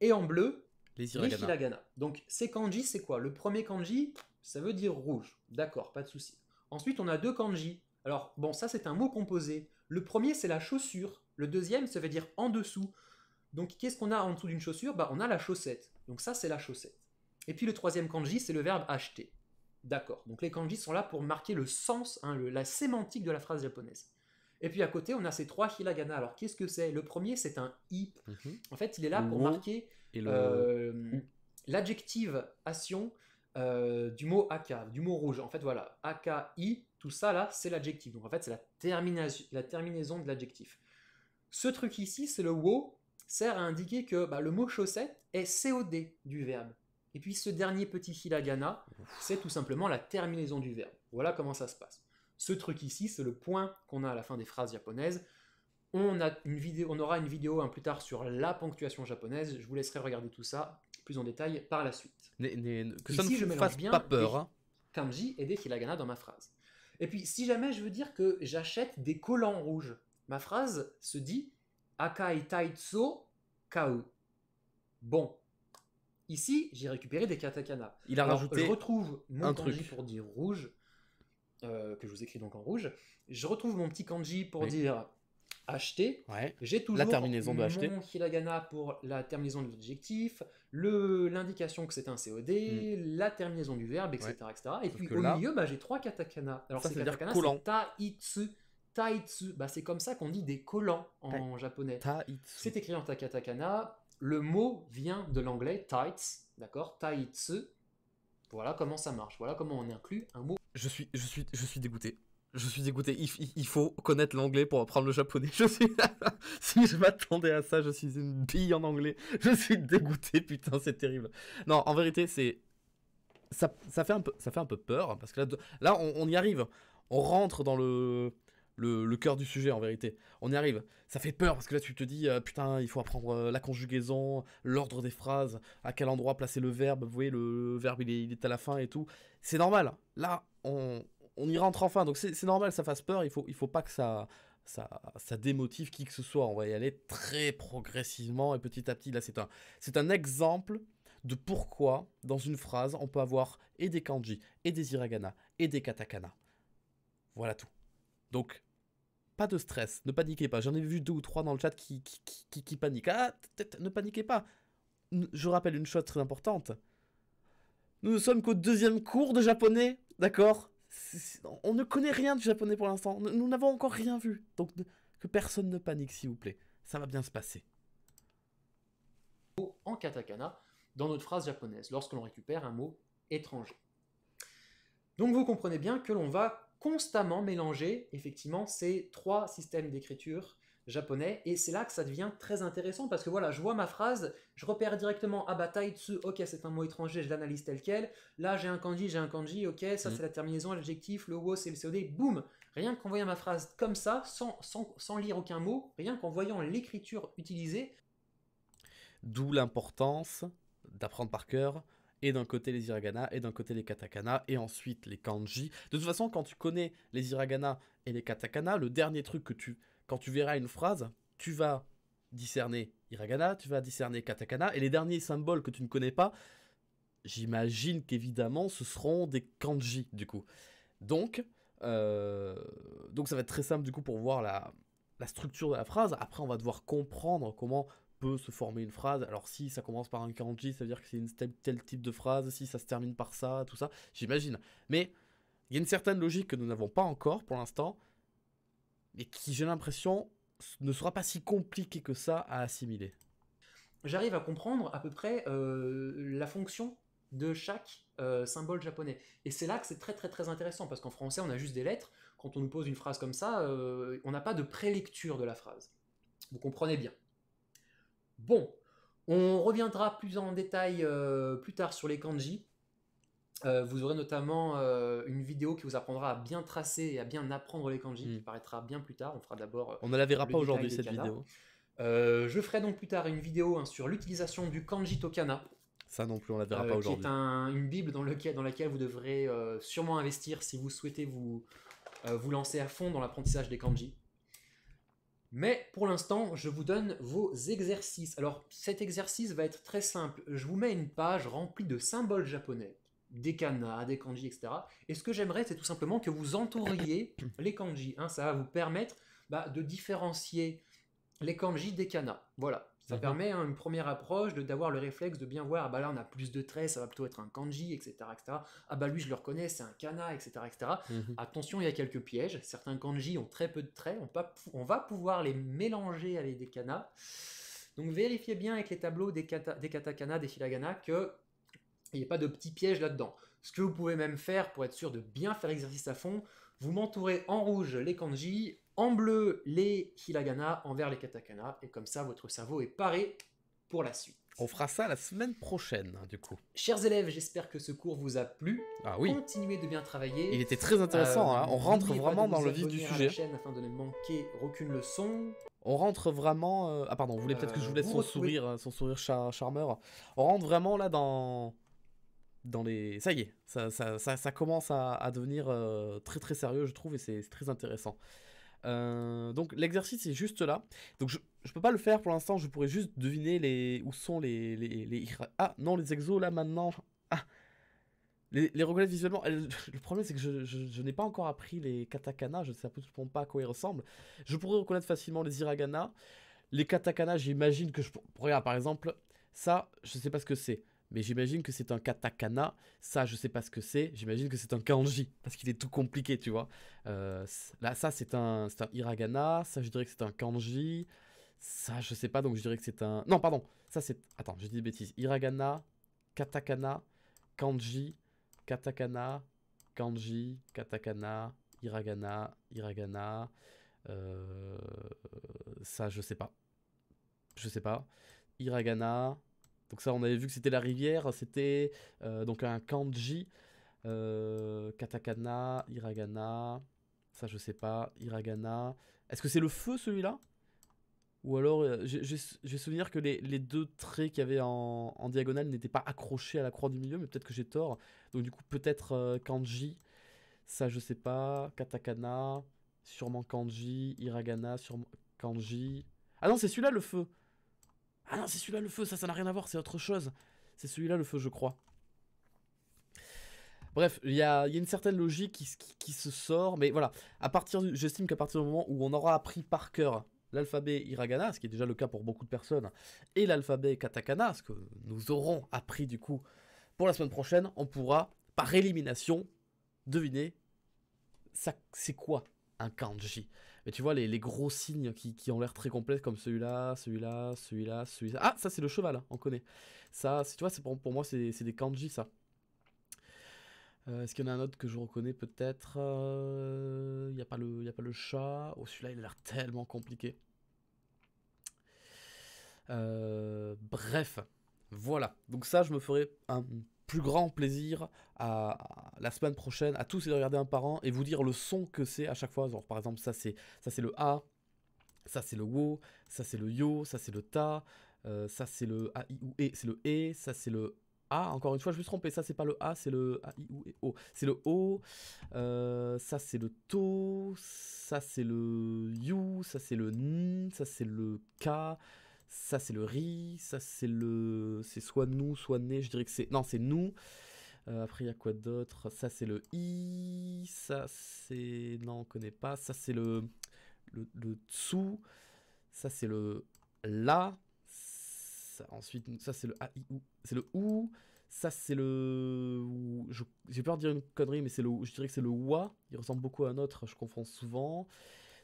et en bleu les hiragana. Donc, ces kanji, c'est quoi Le premier kanji, ça veut dire rouge. D'accord, pas de souci. Ensuite, on a deux kanji. Alors, bon, ça, c'est un mot composé. Le premier, c'est la chaussure. Le deuxième, ça veut dire en dessous. Donc, qu'est-ce qu'on a en dessous d'une chaussure bah, On a la chaussette. Donc, ça, c'est la chaussette. Et puis, le troisième kanji, c'est le verbe acheter. D'accord. Donc, les kanji sont là pour marquer le sens, hein, la sémantique de la phrase japonaise. Et puis à côté, on a ces trois hiragana. Alors qu'est-ce que c'est Le premier, c'est un i. Mhm. En fait, il est là pour marquer euh, l'adjectif action euh, du mot aka, du mot rouge. En fait, voilà, aka, i, tout ça là, c'est l'adjectif. Donc en fait, c'est la, terminaison, la terminaison de l'adjectif. Ce truc ici, c'est le wo, sert à indiquer que bah, le mot chaussette est COD du verbe. Et puis ce dernier petit hiragana, c'est tout simplement la terminaison du verbe. Voilà comment ça se passe. Ce truc ici, c'est le point qu'on a à la fin des phrases japonaises. On, a une vidéo, on aura une vidéo un hein, plus tard sur la ponctuation japonaise. Je vous laisserai regarder tout ça plus en détail par la suite. Mais, que ça ne je fasse bien pas peur. Des hein. kanji et des hiragana dans ma phrase. Et puis, si jamais je veux dire que j'achète des collants rouges, ma phrase se dit Akai taiso Kau. Bon. Ici, j'ai récupéré des katakana. Il a rajouté. Je retrouve mon un kanji pour dire rouge euh, que je vous écris donc en rouge, je retrouve mon petit kanji pour dire acheter. J'ai toujours la terminaison de mon hiragana pour la terminaison de l'adjectif, l'indication que c'est un COD, hmm. la terminaison du verbe, etc. etc. Et puis au milieu, bah, j'ai trois katakana. Alors ça, ces katakana, c'est taitsu. Taitsu, bah, c'est comme ça qu'on dit des collants en Ta japonais. C'est écrit en katakana. Le mot vient de l'anglais tights, d'accord Taitsu. Voilà comment ça marche. Voilà comment on inclut un mot je suis, je suis, je suis dégoûté. Je suis dégoûté. Il, faut connaître l'anglais pour apprendre le japonais. Je suis. si je m'attendais à ça, je suis une bille en anglais. Je suis dégoûté, putain, c'est terrible. Non, en vérité, c'est. Ça, ça, fait un peu, ça fait un peu peur, hein, parce que là, là on, on y arrive. On rentre dans le le, cœur du sujet en vérité. On y arrive. Ça fait peur parce que là tu te dis euh, putain il faut apprendre euh, la conjugaison, l'ordre des phrases, à quel endroit placer le verbe. Vous voyez le, verbe il est, à la fin et tout. C'est normal. Là on, y rentre enfin donc c'est normal ça fasse peur. Il faut il faut pas que ça ça, ça démotive qui que ce soit. On va y aller très progressivement et petit à petit. Là c'est un c'est un exemple de pourquoi dans une phrase on peut avoir et des kanji et des hiragana et des katakana. Voilà tout. Donc pas de stress, ne paniquez pas. J'en ai vu deux ou trois dans le chat qui, paniquent. Ah, ne paniquez pas. Je rappelle une chose très importante. Nous ne sommes qu'au deuxième cours de japonais, d'accord On ne connaît rien du japonais pour l'instant. Nous n'avons encore rien vu. Donc que personne ne panique, s'il vous plaît. Ça va bien se passer. En katakana, dans notre phrase japonaise, lorsque l'on récupère un mot étranger. Donc vous comprenez bien que l'on va constamment mélanger effectivement ces trois systèmes d'écriture japonais et c'est là que ça devient très intéressant parce que voilà, je vois ma phrase, je repère directement à ah bataille ok c'est un mot étranger, je l'analyse tel quel, là j'ai un kanji, j'ai un kanji, ok ça c'est mm. la terminaison, l'adjectif, le wo, c'est le cod, boum Rien qu'en voyant ma phrase comme ça, sans, sans lire aucun mot, rien qu'en voyant l'écriture utilisée. D'où l'importance d'apprendre par cœur et d'un côté les hiragana, et d'un côté les katakana, et ensuite les kanji. De toute façon, quand tu connais les hiragana et les katakana, le dernier truc que tu... Quand tu verras une phrase, tu vas discerner hiragana, tu vas discerner katakana, et les derniers symboles que tu ne connais pas, j'imagine qu'évidemment, ce seront des kanji, du coup. Donc, euh, donc ça va être très simple, du coup, pour voir la la structure de la phrase. Après, on va devoir comprendre comment peut se former une phrase. Alors si ça commence par un kanji, ça veut dire que c'est une tel, type de phrase, si ça se termine par ça, tout ça, j'imagine. Mais il y a une certaine logique que nous n'avons pas encore pour l'instant, mais qui, j'ai l'impression, ne sera pas si compliquée que ça à assimiler. J'arrive à comprendre à peu près euh, la fonction de chaque euh, symbole japonais. Et c'est là que c'est très très très intéressant, parce qu'en français, on a juste des lettres. Quand on nous pose une phrase comme ça, euh, on n'a pas de prélecture de la phrase. Vous comprenez bien. Bon, on reviendra plus en détail euh, plus tard sur les kanji. Euh, vous aurez notamment euh, une vidéo qui vous apprendra à bien tracer et à bien apprendre les kanji, qui hmm. paraîtra bien plus tard. On fera d'abord. on ne la verra pas aujourd'hui cette vidéo. je ferai donc plus tard une vidéo hein, sur l'utilisation du kanji tokana. Ça non plus, on ne la verra pas aujourd'hui. C'est une bible dans, lequel, dans laquelle vous devrez sûrement investir si vous souhaitez vous, vous lancer à fond dans l'apprentissage des kanji. Mais pour l'instant, je vous donne vos exercices. Alors cet exercice va être très simple. Je vous mets une page remplie de symboles japonais, des kanas, des kanji, etc. Et ce que j'aimerais, c'est tout simplement que vous entouriez les kanji. Hein. ça va vous permettre bah, de différencier les kanji des kanas. Voilà. Ça permet hein, une première approche de d'avoir le réflexe de bien voir, ah bah là on a plus de traits, ça va plutôt être un kanji, etc. Ah bah lui je le reconnais, c'est un kana, etc. etc. Mmh Attention, il y a quelques pièges. Certains kanji ont très peu de traits, on, va pouvoir les mélanger avec des kanas. Donc vérifiez bien avec les tableaux des, des katakana, des hiragana, que il n'y ait pas de petits pièges là-dedans. Ce que vous pouvez même faire pour être sûr de bien faire l'exercice à fond, vous m'entourez en rouge les kanji, en bleu les hiragana, en vert les katakana, et comme ça votre cerveau est paré pour la suite. On fera ça la semaine prochaine, hein, du coup. Chers élèves, j'espère que ce cours vous a plu. Ah oui. Continuez de bien travailler. Il était très intéressant, hein. on euh, rentre vraiment dans le vif du sujet. À la chaîne afin de ne manquer aucune leçon. On rentre vraiment... Euh, ah pardon, vous voulez peut-être que je vous laisse euh, son, sourire, son sourire charmeur. On rentre vraiment là dans... Dans les... Ça y est, ça, commence à, à devenir très très sérieux, je trouve, et c'est très intéressant. Euh, donc l'exercice est juste là. Donc je, je peux pas le faire pour l'instant, je pourrais juste deviner les, où sont les, les, Ah non, les exos là maintenant. Ah. les, reconnaître visuellement, le problème c'est que je, n'ai pas encore appris les katakana, je ne sais absolument pas à quoi ils ressemblent. Je pourrais reconnaître facilement les hiragana. Les katakana, j'imagine que je pourrais, par exemple, ça, je sais pas ce que c'est mais j'imagine que c'est un katakana. Ça, je sais pas ce que c'est. J'imagine que c'est un kanji, parce qu'il est tout compliqué, tu vois. Euh, là, ça, c'est un, un hiragana. Ça, je dirais que c'est un kanji. Ça, je sais pas, donc je dirais que c'est un. Non, pardon. Ça, c'est. Attends, j'ai dit des bêtises. Hiragana, katakana, kanji, katakana, kanji, katakana, hiragana, hiragana. Euh, ça, je sais pas. Je sais pas. Hiragana, donc ça, on avait vu que c'était la rivière, c'était euh, donc un kanji, euh, katakana, hiragana, ça je sais pas, hiragana. Est-ce que c'est le feu celui-là Ou alors, euh, je vais souvenir que les, deux traits qu'il y avait en, diagonale n'étaient pas accrochés à la croix du milieu, mais peut-être que j'ai tort. Donc du coup, peut-être kanji, ça je sais pas, katakana, sûrement kanji, hiragana, kanji. Ah non, c'est celui-là le feu ah non, c'est celui-là le feu, ça, ça n'a rien à voir, c'est autre chose. C'est celui-là le feu, je crois. Bref, il y, a, une certaine logique qui, se sort, mais voilà. À partir, j'estime qu'à partir du moment où on aura appris par cœur l'alphabet hiragana, ce qui est déjà le cas pour beaucoup de personnes, et l'alphabet katakana, ce que nous aurons appris du coup pour la semaine prochaine, on pourra par élimination deviner c'est quoi un kanji. Et tu vois, les, gros signes qui, ont l'air très complexes, comme celui-là, celui-là, celui-là, celui-là. Ah, ça, c'est le cheval, hein, on connaît. Ça, tu vois, pour, pour moi, c'est des kanji, ça. Euh, est-ce qu'il y en a un autre que je reconnais peut-être Il euh, n'y a, pas le, pas le chat. Oh, celui-là, il a l'air tellement compliqué. Euh, bref, voilà. Donc ça, je me ferai un plus grand plaisir à, la semaine prochaine à tous et de regarder un parent et vous dire le son que c'est à chaque fois. Genre par exemple ça c'est ça c'est le A, ça c'est le wo, ça c'est le yo, ça c'est le ta, ça c'est le a ou e, c'est le e, ça c'est le a, encore une fois, je me suis trompé, ça c'est pas le A, c'est le A, O. C'est le O, ça c'est le TO, ça c'est le YOU, ça c'est le N, ça c'est le K, ça c'est le riz, ça c'est le, c'est soit nous, soit né, je dirais que c'est, non c'est nous. Euh, après il y a quoi d'autre Ça c'est le i, ça c'est, non on connaît pas, ça c'est le, le, tsu, ça c'est le la, ensuite ça c'est le a ou, c'est le ou, ça c'est le, j'ai peur de dire une connerie mais c'est le, je dirais que c'est le wa, il ressemble beaucoup à un autre, je confonds souvent.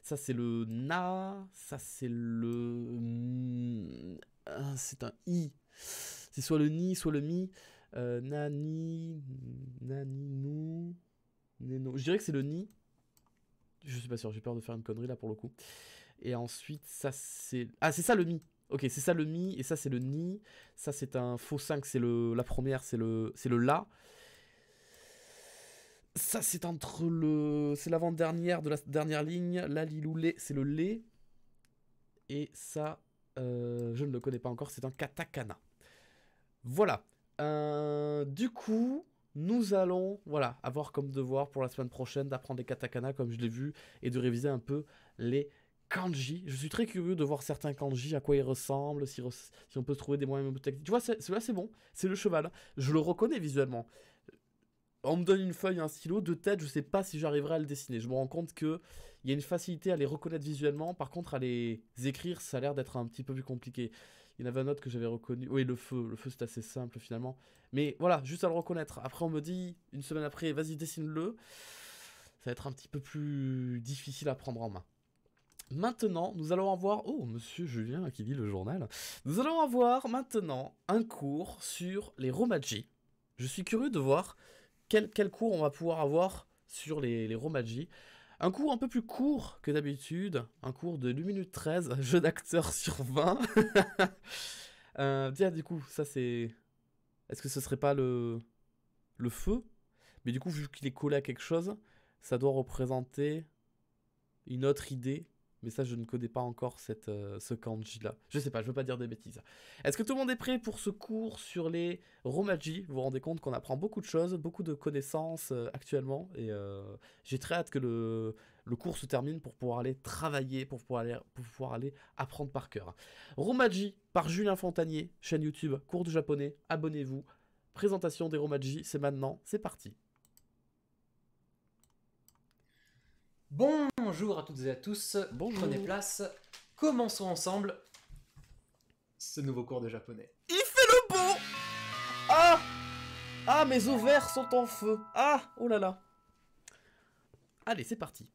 Ça, c'est le na. Ça, c'est le. Ah, c'est un i. C'est soit le ni, soit le mi. Euh, nani. Nani, nous. Neno. Je dirais que c'est le ni. Je suis pas sûr, j'ai peur de faire une connerie là pour le coup. Et ensuite, ça c'est. Ah, c'est ça le mi. Ok, c'est ça le mi, et ça c'est le ni. Ça c'est un faux 5, c'est le... la première, c'est le... le la. Ça, c'est entre le. C'est l'avant-dernière de la dernière ligne. Là, Lilou, c'est le lait. Et ça, euh, je ne le connais pas encore, c'est un katakana. Voilà. Euh, du coup, nous allons voilà, avoir comme devoir pour la semaine prochaine d'apprendre des katakana, comme je l'ai vu, et de réviser un peu les kanji. Je suis très curieux de voir certains kanji, à quoi ils ressemblent, si, on peut trouver des moyens de techniques. Tu vois, celui-là c'est bon, c'est le cheval. Je le reconnais visuellement on me donne une feuille, un stylo, de tête, je sais pas si j'arriverai à le dessiner. Je me rends compte qu'il y a une facilité à les reconnaître visuellement, par contre à les écrire, ça a l'air d'être un petit peu plus compliqué. Il y en avait un autre que j'avais reconnu, oui le feu, le feu c'est assez simple finalement. Mais voilà, juste à le reconnaître. Après on me dit, une semaine après, vas-y dessine-le. Ça va être un petit peu plus difficile à prendre en main. Maintenant, nous allons avoir... Oh, monsieur Julien qui lit le journal. Nous allons avoir maintenant un cours sur les Romaji. Je suis curieux de voir quel, cours on va pouvoir avoir sur les, les Romaji. Un cours un peu plus court que d'habitude, un cours de 8 minutes 13, jeu d'acteur sur 20. euh, tiens, du coup, ça c'est... Est-ce que ce serait pas le, le feu Mais du coup, vu qu'il est collé à quelque chose, ça doit représenter une autre idée mais ça, je ne connais pas encore cette, euh, ce kanji-là. Je ne sais pas, je veux pas dire des bêtises. Est-ce que tout le monde est prêt pour ce cours sur les romaji Vous vous rendez compte qu'on apprend beaucoup de choses, beaucoup de connaissances euh, actuellement, et euh, j'ai très hâte que le, cours se termine pour pouvoir aller travailler, pour pouvoir aller, pour pouvoir aller apprendre par cœur. Romaji par Julien Fontanier, chaîne YouTube, cours de japonais, abonnez-vous. Présentation des romaji, c'est maintenant, c'est parti. Bonjour à toutes et à tous. Bonjour. Prenez place. Commençons ensemble ce nouveau cours de japonais. Il fait le beau Ah Ah, mes ovaires sont en feu. Ah Oh là là. Allez, c'est parti.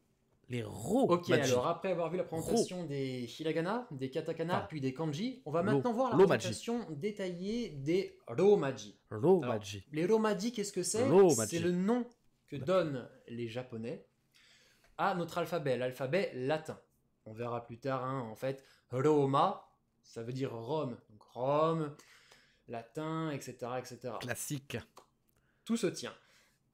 Les ro. Ok, alors après avoir vu la présentation des hiragana, des katakana, puis des kanji, on va maintenant voir la présentation détaillée des romaji. Romaji. Les romaji, qu'est-ce que c'est C'est le nom que donnent les japonais à notre alphabet, l'alphabet latin. On verra plus tard, hein, en fait, Roma, ça veut dire Rome, donc Rome, latin, etc., etc. Classique. Tout se tient.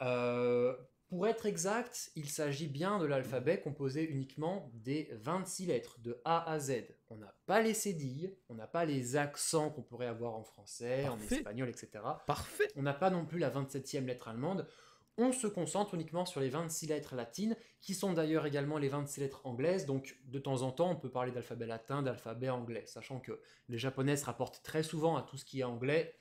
Euh, pour être exact, il s'agit bien de l'alphabet composé uniquement des 26 lettres, de A à Z. On n'a pas les cédilles, on n'a pas les accents qu'on pourrait avoir en français, en espagnol, etc. Parfait. On n'a pas non plus la 27e lettre allemande on se concentre uniquement sur les 26 lettres latines, qui sont d'ailleurs également les 26 lettres anglaises, donc de temps en temps on peut parler d'alphabet latin, d'alphabet anglais, sachant que les japonais se rapportent très souvent à tout ce qui est anglais,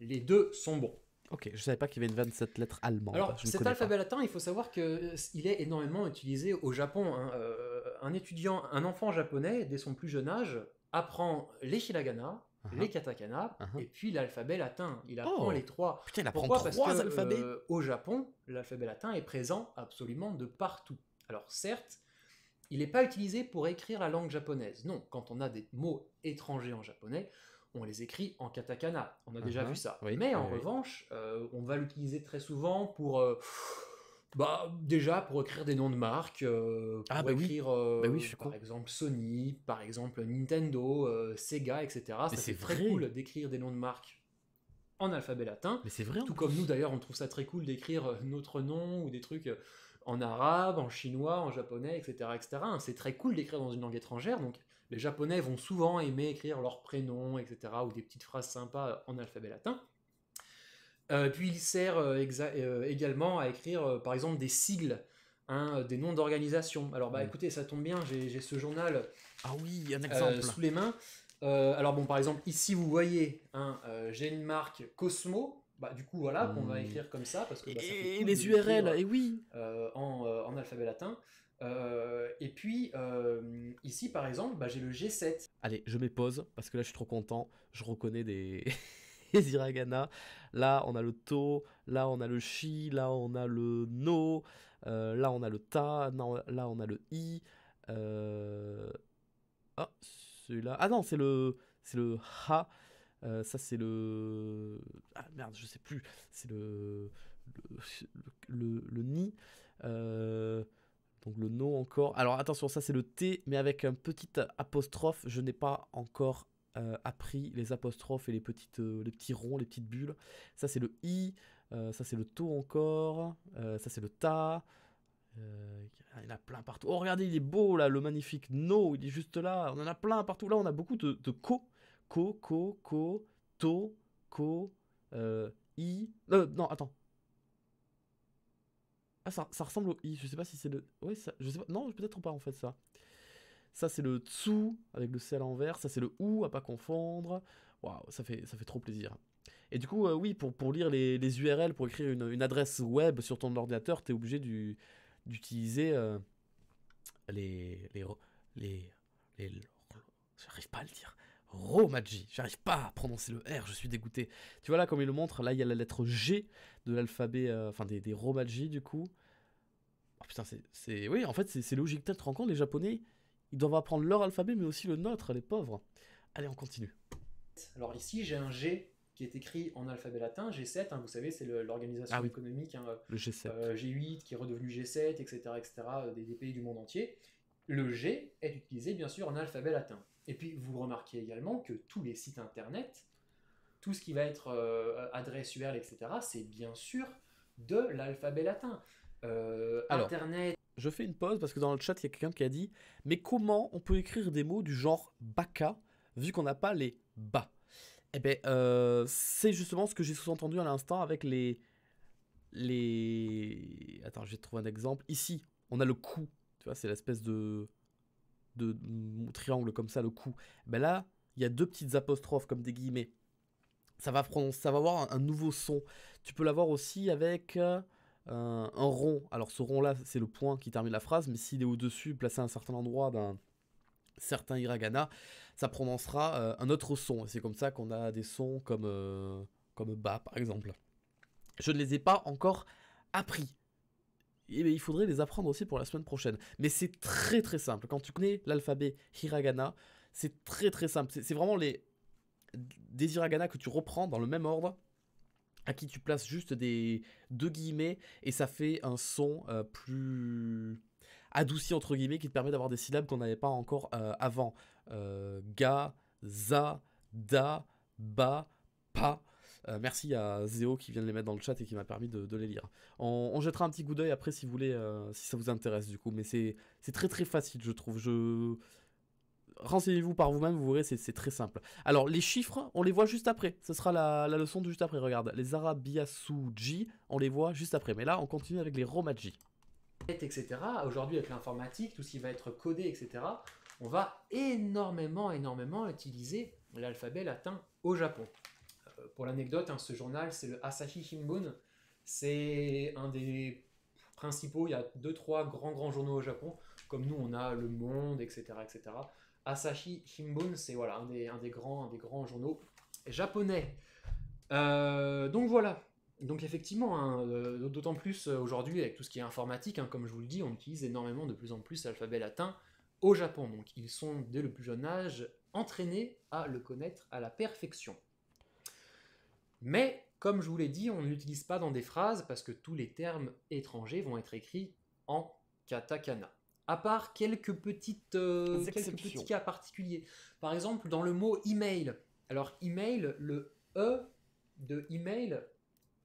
les deux sont bons. Ok, je ne savais pas qu'il y avait une 27 lettres allemandes. Alors, cet alphabet latin, il faut savoir qu'il est énormément utilisé au Japon. Hein. Euh, un étudiant, un enfant japonais, dès son plus jeune âge, apprend les hiragana, Uh-huh. les katakana uh-huh. et puis l'alphabet latin. Il apprend oh. les trois. Putain, il Pourquoi trois Parce alphabets. Euh, au Japon, l'alphabet latin est présent absolument de partout. Alors certes, il n'est pas utilisé pour écrire la langue japonaise. Non, quand on a des mots étrangers en japonais, on les écrit en katakana. On a déjà uh-huh. vu ça. Mais en revanche, euh, on va l'utiliser très souvent pour euh, bah déjà pour écrire des noms de marques, euh, ah, pour bah écrire bah euh, par exemple Sony, par exemple Nintendo, euh, Sega, etc. c'est très cool d'écrire des noms de marques en alphabet latin. Mais c'est vrai. Tout comme nous d'ailleurs, on trouve ça très cool d'écrire notre nom ou des trucs en arabe, en chinois, en japonais, etc., etc. C'est très cool d'écrire dans une langue étrangère. Donc les Japonais vont souvent aimer écrire leurs prénoms, etc. ou des petites phrases sympas en alphabet latin. Euh, puis il sert euh, euh, également à écrire, par exemple, des sigles. Hein, des noms d'organisation. Alors bah mm. écoutez, ça tombe bien, j'ai ce journal ah oui, un exemple. sous les mains. alors bon, par exemple, ici vous voyez, hein, j'ai une marque Cosmo. Bah, du coup, voilà, on qu'on va mm. écrire comme ça parce que bah, ça et, les URL, et eh oui, en, alphabet latin. et puis ici, par exemple, bah, j'ai le G7. Allez, je mets pause parce que là, je suis trop content. Je reconnais des. hiragana. Là, on a le to, là, on a le chi, là, on a le no, euh, là, on a le ta, là, on a le i. Euh, oh, celui-là. Ah non, c'est le, le ha. Euh, ça, c'est le. Ah merde, je sais plus. C'est le le, ni. Donc le no encore. Alors attention, ça c'est le T, mais avec un petit apostrophe. Je n'ai pas encore a euh, appris les apostrophes et les, petites, euh, les petits ronds, les petites bulles. Ça c'est le i, euh, ça c'est le to encore, ça c'est le ta. il y en a plein partout. Oh regardez, il est beau là, le magnifique no, il est juste là. On en a plein partout. Là on a beaucoup de, co, co, co, co, to, co, i. non, attends. Ah ça, ça ressemble au i. Je sais pas si c'est le. oui, ça, je sais pas. Non, peut-être pas en fait ça. Ça, c'est le tsu avec le C à l'envers. Ça, c'est le ou à pas confondre. Waouh, ça fait, ça fait trop plaisir. Et du coup, euh, oui, pour, pour lire les, les URL, pour écrire une, adresse web sur ton ordinateur, tu es obligé d'utiliser euh, les, les, les, J'arrive pas à le dire. Romaji. J'arrive pas à prononcer le R, je suis dégoûté. Tu vois là, comme il le montre, là, il y a la lettre G de l'alphabet, euh, enfin des, Romaji du coup. Oh putain, c'est. Oui, en fait, c'est logique. Tu te rends compte, les Japonais, ils doivent apprendre leur alphabet, mais aussi le nôtre, les pauvres. Allez, on continue. Alors ici, j'ai un G qui est écrit en alphabet latin, G7, hein, vous savez, c'est l'organisation ah économique, hein, g euh, euh, G8 qui est redevenu G7, etc., etc., des, pays du monde entier. Le G est utilisé bien sûr en alphabet latin. Et puis vous remarquez également que tous les sites internet, tout ce qui va être euh, adresse URL, etc., c'est bien sûr de l'alphabet latin. Alors, internet je fais une pause parce que dans le chat, il y a quelqu'un qui a dit Mais comment on peut écrire des mots du genre baka vu qu'on n'a pas les bas Eh bien, euh, c'est justement ce que j'ai sous-entendu à l'instant avec les. Les. Attends, je vais trouver un exemple. Ici, on a le coup. Tu vois, c'est l'espèce de. de triangle comme ça, le cou. Ben là, il y a deux petites apostrophes comme des guillemets. Ça va, prononcer, ça va avoir un, nouveau son. Tu peux l'avoir aussi avec. Euh, un rond. Alors ce rond-là, c'est le point qui termine la phrase, mais s'il est au-dessus, placé à un certain endroit d'un certain hiragana, ça prononcera euh, un autre son. C'est comme ça qu'on a des sons comme, euh, comme ba, par exemple. Je ne les ai pas encore appris. Et eh ben, il faudrait les apprendre aussi pour la semaine prochaine. Mais c'est très très simple. Quand tu connais l'alphabet hiragana, c'est très très simple. C'est vraiment les des hiragana que tu reprends dans le même ordre à qui tu places juste des deux guillemets et ça fait un son euh, plus adouci entre guillemets qui te permet d'avoir des syllabes qu'on n'avait pas encore euh, avant. Euh, ga, za, da, ba, pa. merci à Zéo qui vient de les mettre dans le chat et qui m'a permis de, les lire. On, jettera un petit coup d'œil après si vous voulez, si ça vous intéresse du coup. Mais c'est très très facile je trouve. Je, renseignez-vous par vous-même, vous verrez, c'est très simple. Alors, les chiffres, on les voit juste après. Ce sera la, leçon de juste après. Regarde, les Arabiasuji, on les voit juste après. Mais là, on continue avec les Romaji. Etc. Aujourd'hui, avec l'informatique, tout ce qui va être codé, etc., on va énormément, énormément utiliser l'alphabet latin au Japon. Euh, pour l'anecdote, hein, ce journal, c'est le Asahi Shimbun. C'est un des principaux. Il y a deux, trois grands, grands journaux au Japon. Comme nous, on a Le Monde, etc., etc. Asahi Shimbun, c'est voilà, un des, grands, journaux japonais. Euh, donc voilà. Donc effectivement, hein, euh, d'autant plus euh, aujourd'hui avec tout ce qui est informatique, hein, comme je vous le dis, on utilise énormément de plus en plus l'alphabet latin au Japon. Donc ils sont dès le plus jeune âge entraînés à le connaître à la perfection. Mais comme je vous l'ai dit, on ne l'utilise pas dans des phrases parce que tous les termes étrangers vont être écrits en katakana à part quelques, petites, euh, petits cas particuliers. Par exemple, dans le mot email. Alors, email, le E de email,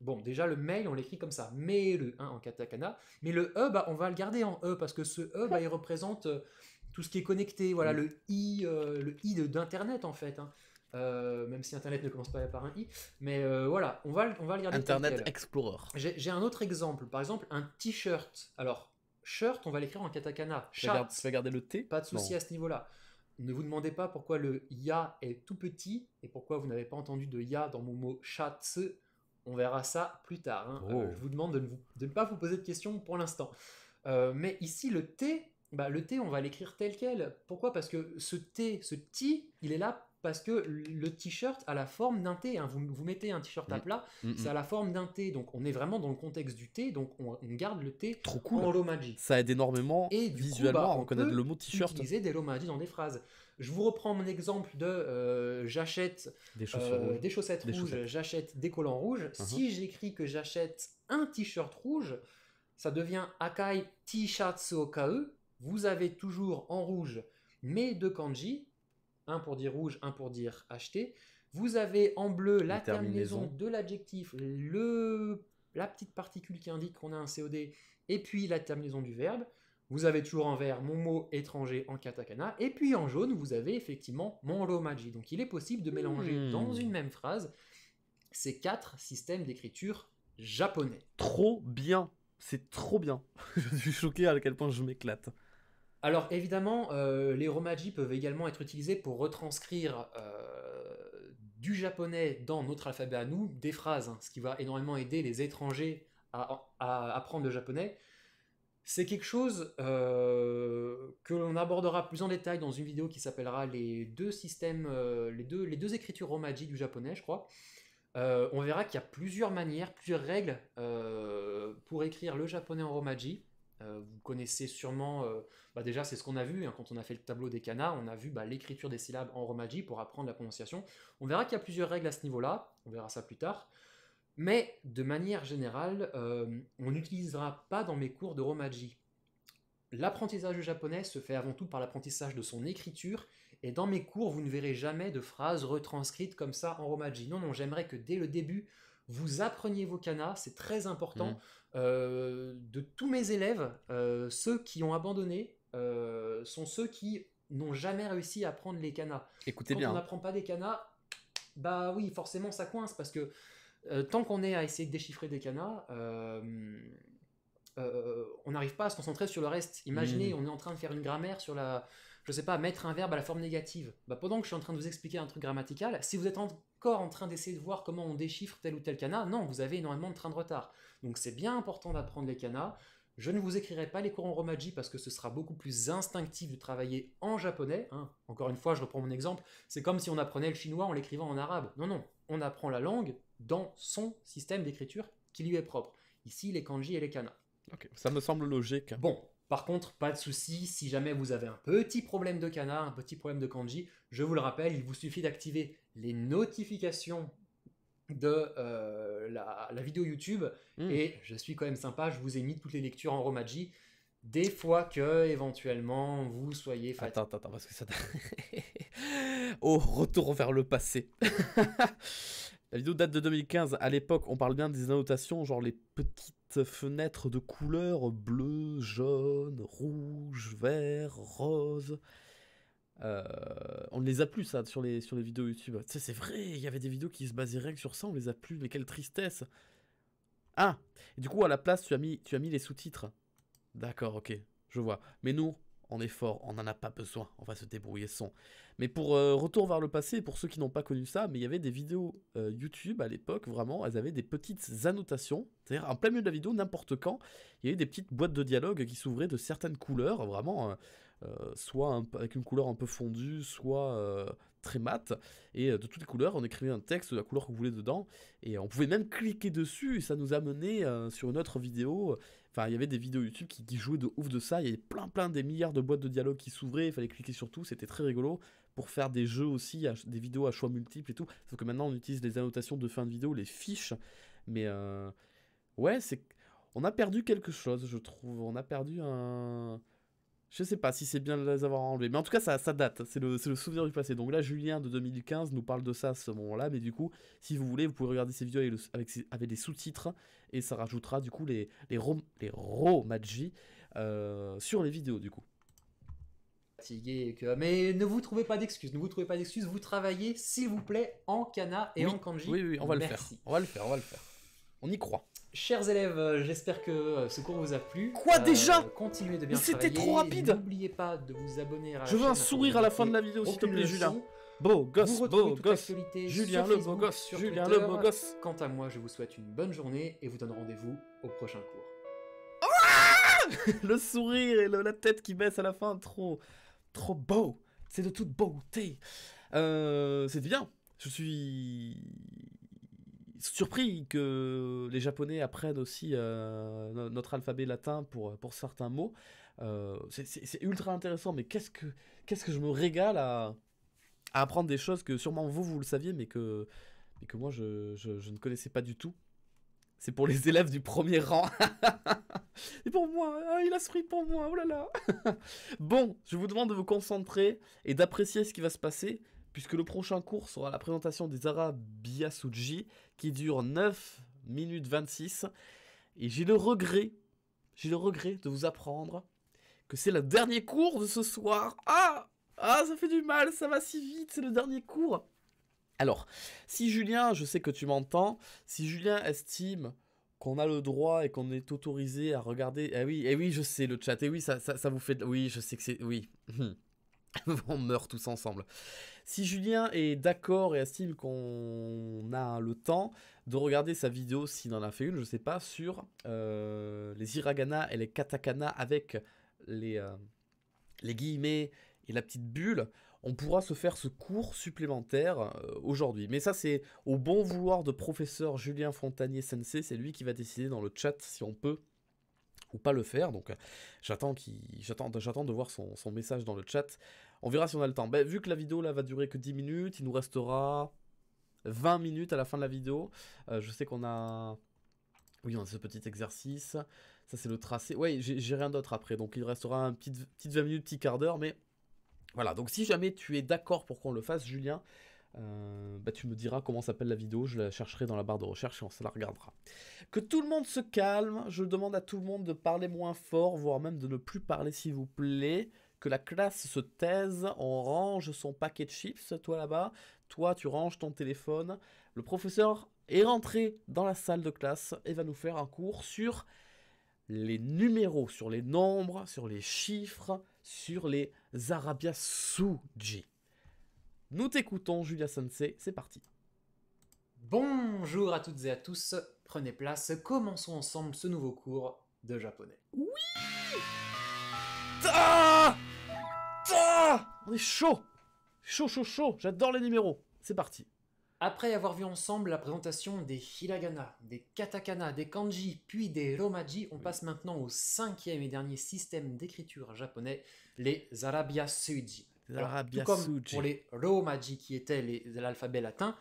bon, déjà le mail, on l'écrit comme ça, Mail », le 1 en katakana, mais le E, bah, on va le garder en E parce que ce E, bah, il représente euh, tout ce qui est connecté. Voilà, le I, euh, le I d'Internet en fait. Hein. même si Internet ne commence pas par un i. Mais voilà, on va, on va le garder. Internet Explorer. J'ai un autre exemple, par exemple un t-shirt. Alors, Shirt, on va l'écrire en katakana. Tu vas, garder, garder le T Pas de souci à ce niveau-là. Ne vous demandez pas pourquoi le ya est tout petit et pourquoi vous n'avez pas entendu de ya dans mon mot chat. On verra ça plus tard. Hein. Oh. je vous demande de ne, pas vous poser de questions pour l'instant. Euh, mais ici, le T, bah, le T, on va l'écrire tel quel. Pourquoi Parce que ce T, ce T, il est là parce que le t-shirt a la forme d'un T. Hein. Vous, mettez un t-shirt à mm. plat, c'est mm, à mm. la forme d'un T. Donc on est vraiment dans le contexte du T, donc on, garde le T Trop cool. en Lomaji. Ça aide énormément et visuellement bah, on à le mot t-shirt. Utiliser des romaji dans des phrases. Je vous reprends mon exemple de euh, j'achète des, euh, des, chaussettes rouges, j'achète des collants rouges. Uh-huh. Si j'écris que j'achète un t-shirt rouge, ça devient Akai T-shirt Vous avez toujours en rouge mes deux kanji un pour dire rouge, un pour dire acheter. Vous avez en bleu la, terminaison. de l'adjectif, le la petite particule qui indique qu'on a un COD, et puis la terminaison du verbe. Vous avez toujours en vert mon mot étranger en katakana, et puis en jaune, vous avez effectivement mon romaji. Donc il est possible de mélanger hmm. dans une même phrase ces quatre systèmes d'écriture japonais. Trop bien! C'est trop bien! je suis choqué à quel point je m'éclate. Alors évidemment, euh, les romaji peuvent également être utilisés pour retranscrire euh, du japonais dans notre alphabet à nous des phrases, hein, ce qui va énormément aider les étrangers à, apprendre le japonais. C'est quelque chose euh, que l'on abordera plus en détail dans une vidéo qui s'appellera les deux systèmes, les deux, les, deux, écritures romaji du japonais, je crois. on verra qu'il y a plusieurs manières, plusieurs règles pour écrire le japonais en romaji. Euh, vous connaissez sûrement, euh, bah déjà c'est ce qu'on a vu hein, quand on a fait le tableau des canards, on a vu bah, l'écriture des syllabes en romaji pour apprendre la prononciation. On verra qu'il y a plusieurs règles à ce niveau-là, on verra ça plus tard. Mais de manière générale, euh, on n'utilisera pas dans mes cours de romaji. L'apprentissage du japonais se fait avant tout par l'apprentissage de son écriture, et dans mes cours, vous ne verrez jamais de phrases retranscrites comme ça en romaji. Non, non, j'aimerais que dès le début, vous appreniez vos canas, c'est très important. Mm. Euh, de tous mes élèves, euh, ceux qui ont abandonné euh, sont ceux qui n'ont jamais réussi à prendre les canas. Écoutez Quand on n'apprend pas des canas, bah oui, forcément ça coince parce que tant qu'on est à essayer de déchiffrer des canas, on n'arrive pas à se concentrer sur le reste. Imaginez, mm. on est en train de faire une grammaire sur la, je sais pas, mettre un verbe à la forme négative. Bah, pendant que je suis en train de vous expliquer un truc grammatical, si vous êtes en en train d'essayer de voir comment on déchiffre tel ou tel kana, Non, vous avez énormément de train de retard. Donc c'est bien important d'apprendre les kana. Je ne vous écrirai pas les courants Romaji parce que ce sera beaucoup plus instinctif de travailler en japonais. Hein. Encore une fois, je reprends mon exemple, c'est comme si on apprenait le chinois en l'écrivant en arabe. Non, non, on apprend la langue dans son système d'écriture qui lui est propre. Ici, les kanji et les kana. ça me semble logique. Bon, par contre, pas de souci, si jamais vous avez un petit problème de kana, un petit problème de kanji, je vous le rappelle, il vous suffit d'activer les notifications de euh, la, vidéo YouTube. Hmm. Et je suis quand même sympa, je vous ai mis toutes les lectures en Romaji. Des fois que, éventuellement, vous soyez fatigué. Attends, attends, parce que ça. oh, retour vers le passé. la vidéo date de 2015. À l'époque, on parle bien des annotations, genre les petites fenêtres de couleurs bleu, jaune, rouge, vert, rose. Euh, on ne les a plus ça sur les, sur les vidéos YouTube. Tu sais, c'est vrai, il y avait des vidéos qui se basaient rien sur ça, on les a plus, mais quelle tristesse. Ah, et du coup à la place tu as mis, tu as mis les sous-titres. D'accord, ok, je vois. Mais nous, on est fort, on n'en a pas besoin, on va se débrouiller sans. Mais pour euh, retour vers le passé, pour ceux qui n'ont pas connu ça, mais il y avait des vidéos euh, YouTube à l'époque, vraiment, elles avaient des petites annotations, c'est-à-dire en plein milieu de la vidéo, n'importe quand, il y avait des petites boîtes de dialogue qui s'ouvraient de certaines couleurs, vraiment, euh, soit avec une couleur un peu fondue, soit euh, très mate. Et euh, de toutes les couleurs, on écrivait un texte de la couleur que vous voulez dedans. Et on pouvait même cliquer dessus. Et ça nous amenait sur une autre vidéo. Enfin, il y avait des vidéos YouTube qui, jouaient de ouf de ça. Il y avait plein, plein des milliards de boîtes de dialogue qui s'ouvraient. Il fallait cliquer sur tout. C'était très rigolo pour faire des jeux aussi, des vidéos à choix multiples et tout. Sauf que maintenant, on utilise les annotations de fin de vidéo, les fiches. Mais ouais, c'est. On a perdu quelque chose, je trouve. On a perdu un. Je sais pas si c'est bien de les avoir enlevés, mais en tout cas ça, date, c'est le, souvenir du passé. Donc là Julien de 2015 nous parle de ça à ce moment-là, mais du coup si vous voulez vous pouvez regarder ces vidéos avec, des sous-titres et ça rajoutera du coup les, les, les euh, sur les vidéos du coup. Fatigué que... Mais ne vous trouvez pas d'excuses, ne vous trouvez pas d'excuses, vous travaillez s'il vous plaît en kana et en kanji. Oui, on va le faire. On va le faire, on va le faire. On y croit. Chers élèves, euh, j'espère que euh, ce cours vous a plu. Quoi euh, déjà Continuez de bien C'était trop rapide N'oubliez pas de vous abonner à la Je veux un sourire à la fin de la vidéo, s'il te plaît, Julien. Beau gosse, beau gosse. Julien le beau gosse, Julien le beau gosse. Quant à moi, je vous souhaite une bonne journée et vous donne rendez-vous au prochain cours. le sourire et la tête qui baisse à la fin, trop, trop beau. C'est de toute beauté. C'est bien. Je suis surpris que les Japonais apprennent aussi euh, notre alphabet latin pour, pour certains mots. Euh, c'est ultra intéressant, mais qu'est-ce que, que je me régale à, apprendre des choses que sûrement vous, vous le saviez, mais que, mais que moi, je, ne connaissais pas du tout. C'est pour les élèves du premier rang. Et pour moi, hein, il a ce pour moi, oh là là. bon, je vous demande de vous concentrer et d'apprécier ce qui va se passer puisque le prochain cours sera la présentation des Arabiasuji qui dure 9 minutes 26. Et j'ai le regret, j'ai le regret de vous apprendre que c'est le dernier cours de ce soir. Ah Ah, ça fait du mal, ça va si vite, c'est le dernier cours. Alors, si Julien, je sais que tu m'entends, si Julien estime qu'on a le droit et qu'on est autorisé à regarder. Ah oui, eh oui, je sais le chat. et eh oui, ça, ça, ça vous fait. Oui, je sais que c'est. Oui. on meurt tous ensemble. Si Julien est d'accord et estime qu'on a le temps de regarder sa vidéo, s'il en a fait une, je ne sais pas, sur euh, les hiragana et les katakana avec les, euh, les guillemets et la petite bulle, on pourra se faire ce cours supplémentaire euh, aujourd'hui. Mais ça, c'est au bon vouloir de professeur Julien Fontanier Sensei, c'est lui qui va décider dans le chat si on peut pas le faire. Donc euh, j'attends j'attends, j'attends de voir son, message dans le chat. On verra si on a le temps. Bah, vu que la vidéo là va durer que 10 minutes, il nous restera 20 minutes à la fin de la vidéo. Euh, je sais qu'on a... Oui, on a ce petit exercice. Ça, c'est le tracé. Oui, j'ai rien d'autre après. Donc, il restera un petit, petite 20 minutes, petit quart d'heure. Mais voilà. Donc, si jamais tu es d'accord pour qu'on le fasse, Julien, euh, bah tu me diras comment s'appelle la vidéo, je la chercherai dans la barre de recherche et on se la regardera. Que tout le monde se calme, je demande à tout le monde de parler moins fort, voire même de ne plus parler s'il vous plaît. Que la classe se taise, on range son paquet de chips, toi là-bas, toi tu ranges ton téléphone. Le professeur est rentré dans la salle de classe et va nous faire un cours sur les numéros, sur les nombres, sur les chiffres, sur les Arabia Suji. Nous t'écoutons, Julia Sensei, c'est parti. Bonjour à toutes et à tous, prenez place, commençons ensemble ce nouveau cours de japonais. Oui On est chaud Chaud, chaud, chaud, j'adore les numéros, c'est parti. Après avoir vu ensemble la présentation des hiragana, des katakana, des kanji, puis des romaji, on passe maintenant au cinquième et dernier système d'écriture japonais, les zarabia Arabia comme pour les Romaji qui étaient les, l'alphabet latin,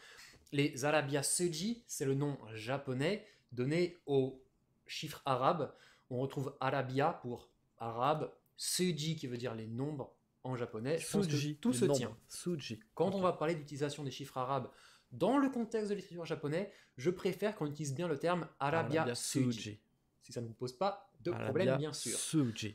les Arabia Suji, c'est le nom japonais donné aux chiffres arabes. On retrouve Arabia pour arabe, Suji qui veut dire les nombres en japonais. Suji, tout se tient. Suji. Quand on va parler d'utilisation des chiffres arabes dans le contexte de l'écriture japonaise, je préfère qu'on utilise bien le terme Arabia, Suji. Si ça ne vous pose pas de problème, bien sûr.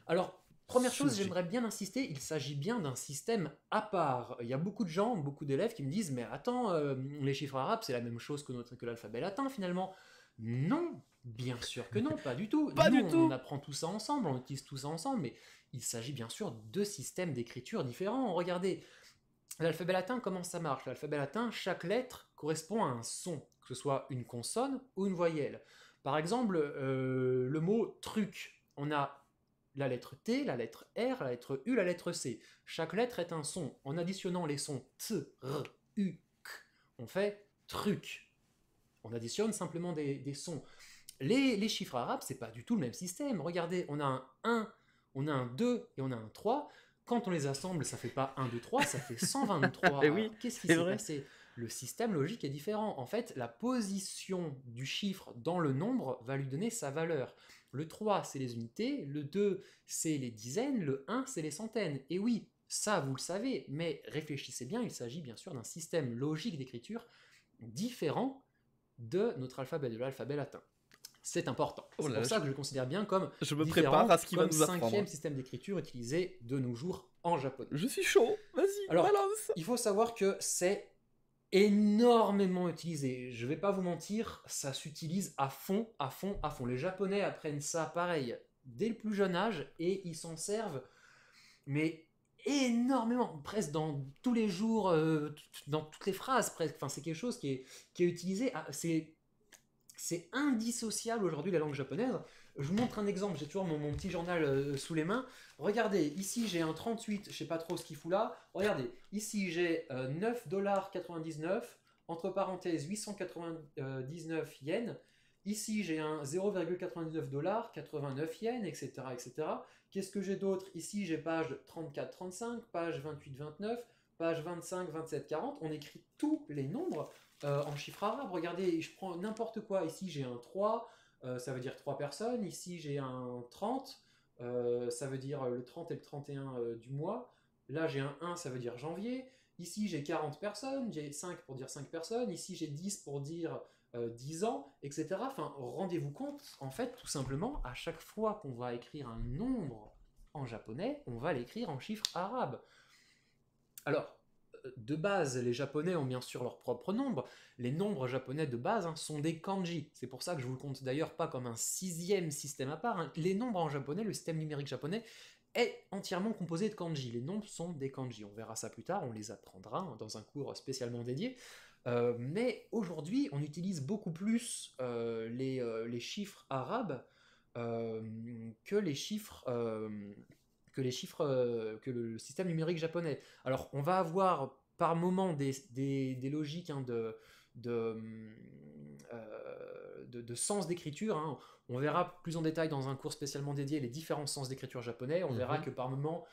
Alors, Première chose, j'aimerais bien insister, il s'agit bien d'un système à part. Il y a beaucoup de gens, beaucoup d'élèves qui me disent Mais attends, euh, les chiffres arabes, c'est la même chose que, que l'alphabet latin finalement. Non, bien sûr que non, pas du tout. on, apprend tout ça ensemble, on utilise tout ça ensemble, mais il s'agit bien sûr de systèmes d'écriture différents. Regardez, l'alphabet latin, comment ça marche L'alphabet latin, chaque lettre correspond à un son, que ce soit une consonne ou une voyelle. Par exemple, euh, le mot truc, on a la lettre T, la lettre R, la lettre U, la lettre C. Chaque lettre est un son. En additionnant les sons T, R, U, K, on fait truc. On additionne simplement des, sons. Les, chiffres arabes, c'est pas du tout le même système. Regardez, on a un 1, on a un 2 et on a un 3. Quand on les assemble, ça fait pas 1, 2, 3, ça fait 123. Et eh oui, qu'est-ce qui s'est passé Le système logique est différent. En fait, la position du chiffre dans le nombre va lui donner sa valeur. Le 3, c'est les unités. Le 2, c'est les dizaines. Le 1, c'est les centaines. Et oui, ça, vous le savez, mais réfléchissez bien, il s'agit bien sûr d'un système logique d'écriture différent de notre alphabet, de l'alphabet latin. C'est important. Oh c'est pour ça que je le considère bien comme je ce cinquième système d'écriture utilisé de nos jours en japonais. Je suis chaud. Vas-y. Alors, il faut savoir que c'est énormément utilisé. Je vais pas vous mentir, ça s'utilise à fond, à fond, à fond. Les Japonais apprennent ça pareil dès le plus jeune âge et ils s'en servent, mais énormément, presque dans tous les jours, euh, dans toutes les phrases presque. Enfin, c'est quelque chose qui qui est utilisé. C'est indissociable aujourd'hui la langue japonaise. Je vous montre un exemple, j'ai toujours mon, petit journal euh, sous les mains. Regardez, ici j'ai un 38, je sais pas trop ce qu'il fout là. Regardez, ici j'ai euh, dollars 9,99$, entre parenthèses 899 yens. Ici j'ai un 0,99$, 89 yens, etc. etc. Qu'est-ce que j'ai d'autre Ici j'ai page 34-35, page 28-29, page 25, 27, 40, on écrit tous les nombres euh, en chiffres arabes. Regardez, je prends n'importe quoi. Ici, j'ai un 3, euh, ça veut dire 3 personnes. Ici, j'ai un 30, euh, ça veut dire euh, le 30 et le 31 du mois. Là, j'ai un 1, ça veut dire janvier. Ici, j'ai 40 personnes, j'ai 5 pour dire 5 personnes, ici, j'ai 10 pour dire 10 ans, etc. Enfin, rendez-vous compte, en fait, tout simplement, à chaque fois qu'on va écrire un nombre en japonais, on va l'écrire en chiffres arabes. Alors, de base, les Japonais ont bien sûr leur propre nombre. Les nombres japonais de base hein, sont des kanji. C'est pour ça que je vous le compte d'ailleurs pas comme un sixième système à part. Hein. Les nombres en japonais, le système numérique japonais, est entièrement composé de kanji. Les nombres sont des kanji. On verra ça plus tard, on les apprendra hein, dans un cours spécialement dédié. Euh, mais aujourd'hui, on utilise beaucoup plus euh, euh, les, chiffres arabes que les chiffres les chiffres, euh, que le système numérique japonais. Alors, on va avoir par moment des, logiques hein, de, euh, de, de, sens d'écriture. Hein. On verra plus en détail dans un cours spécialement dédié les différents sens d'écriture japonais. On verra mhm. que par moment,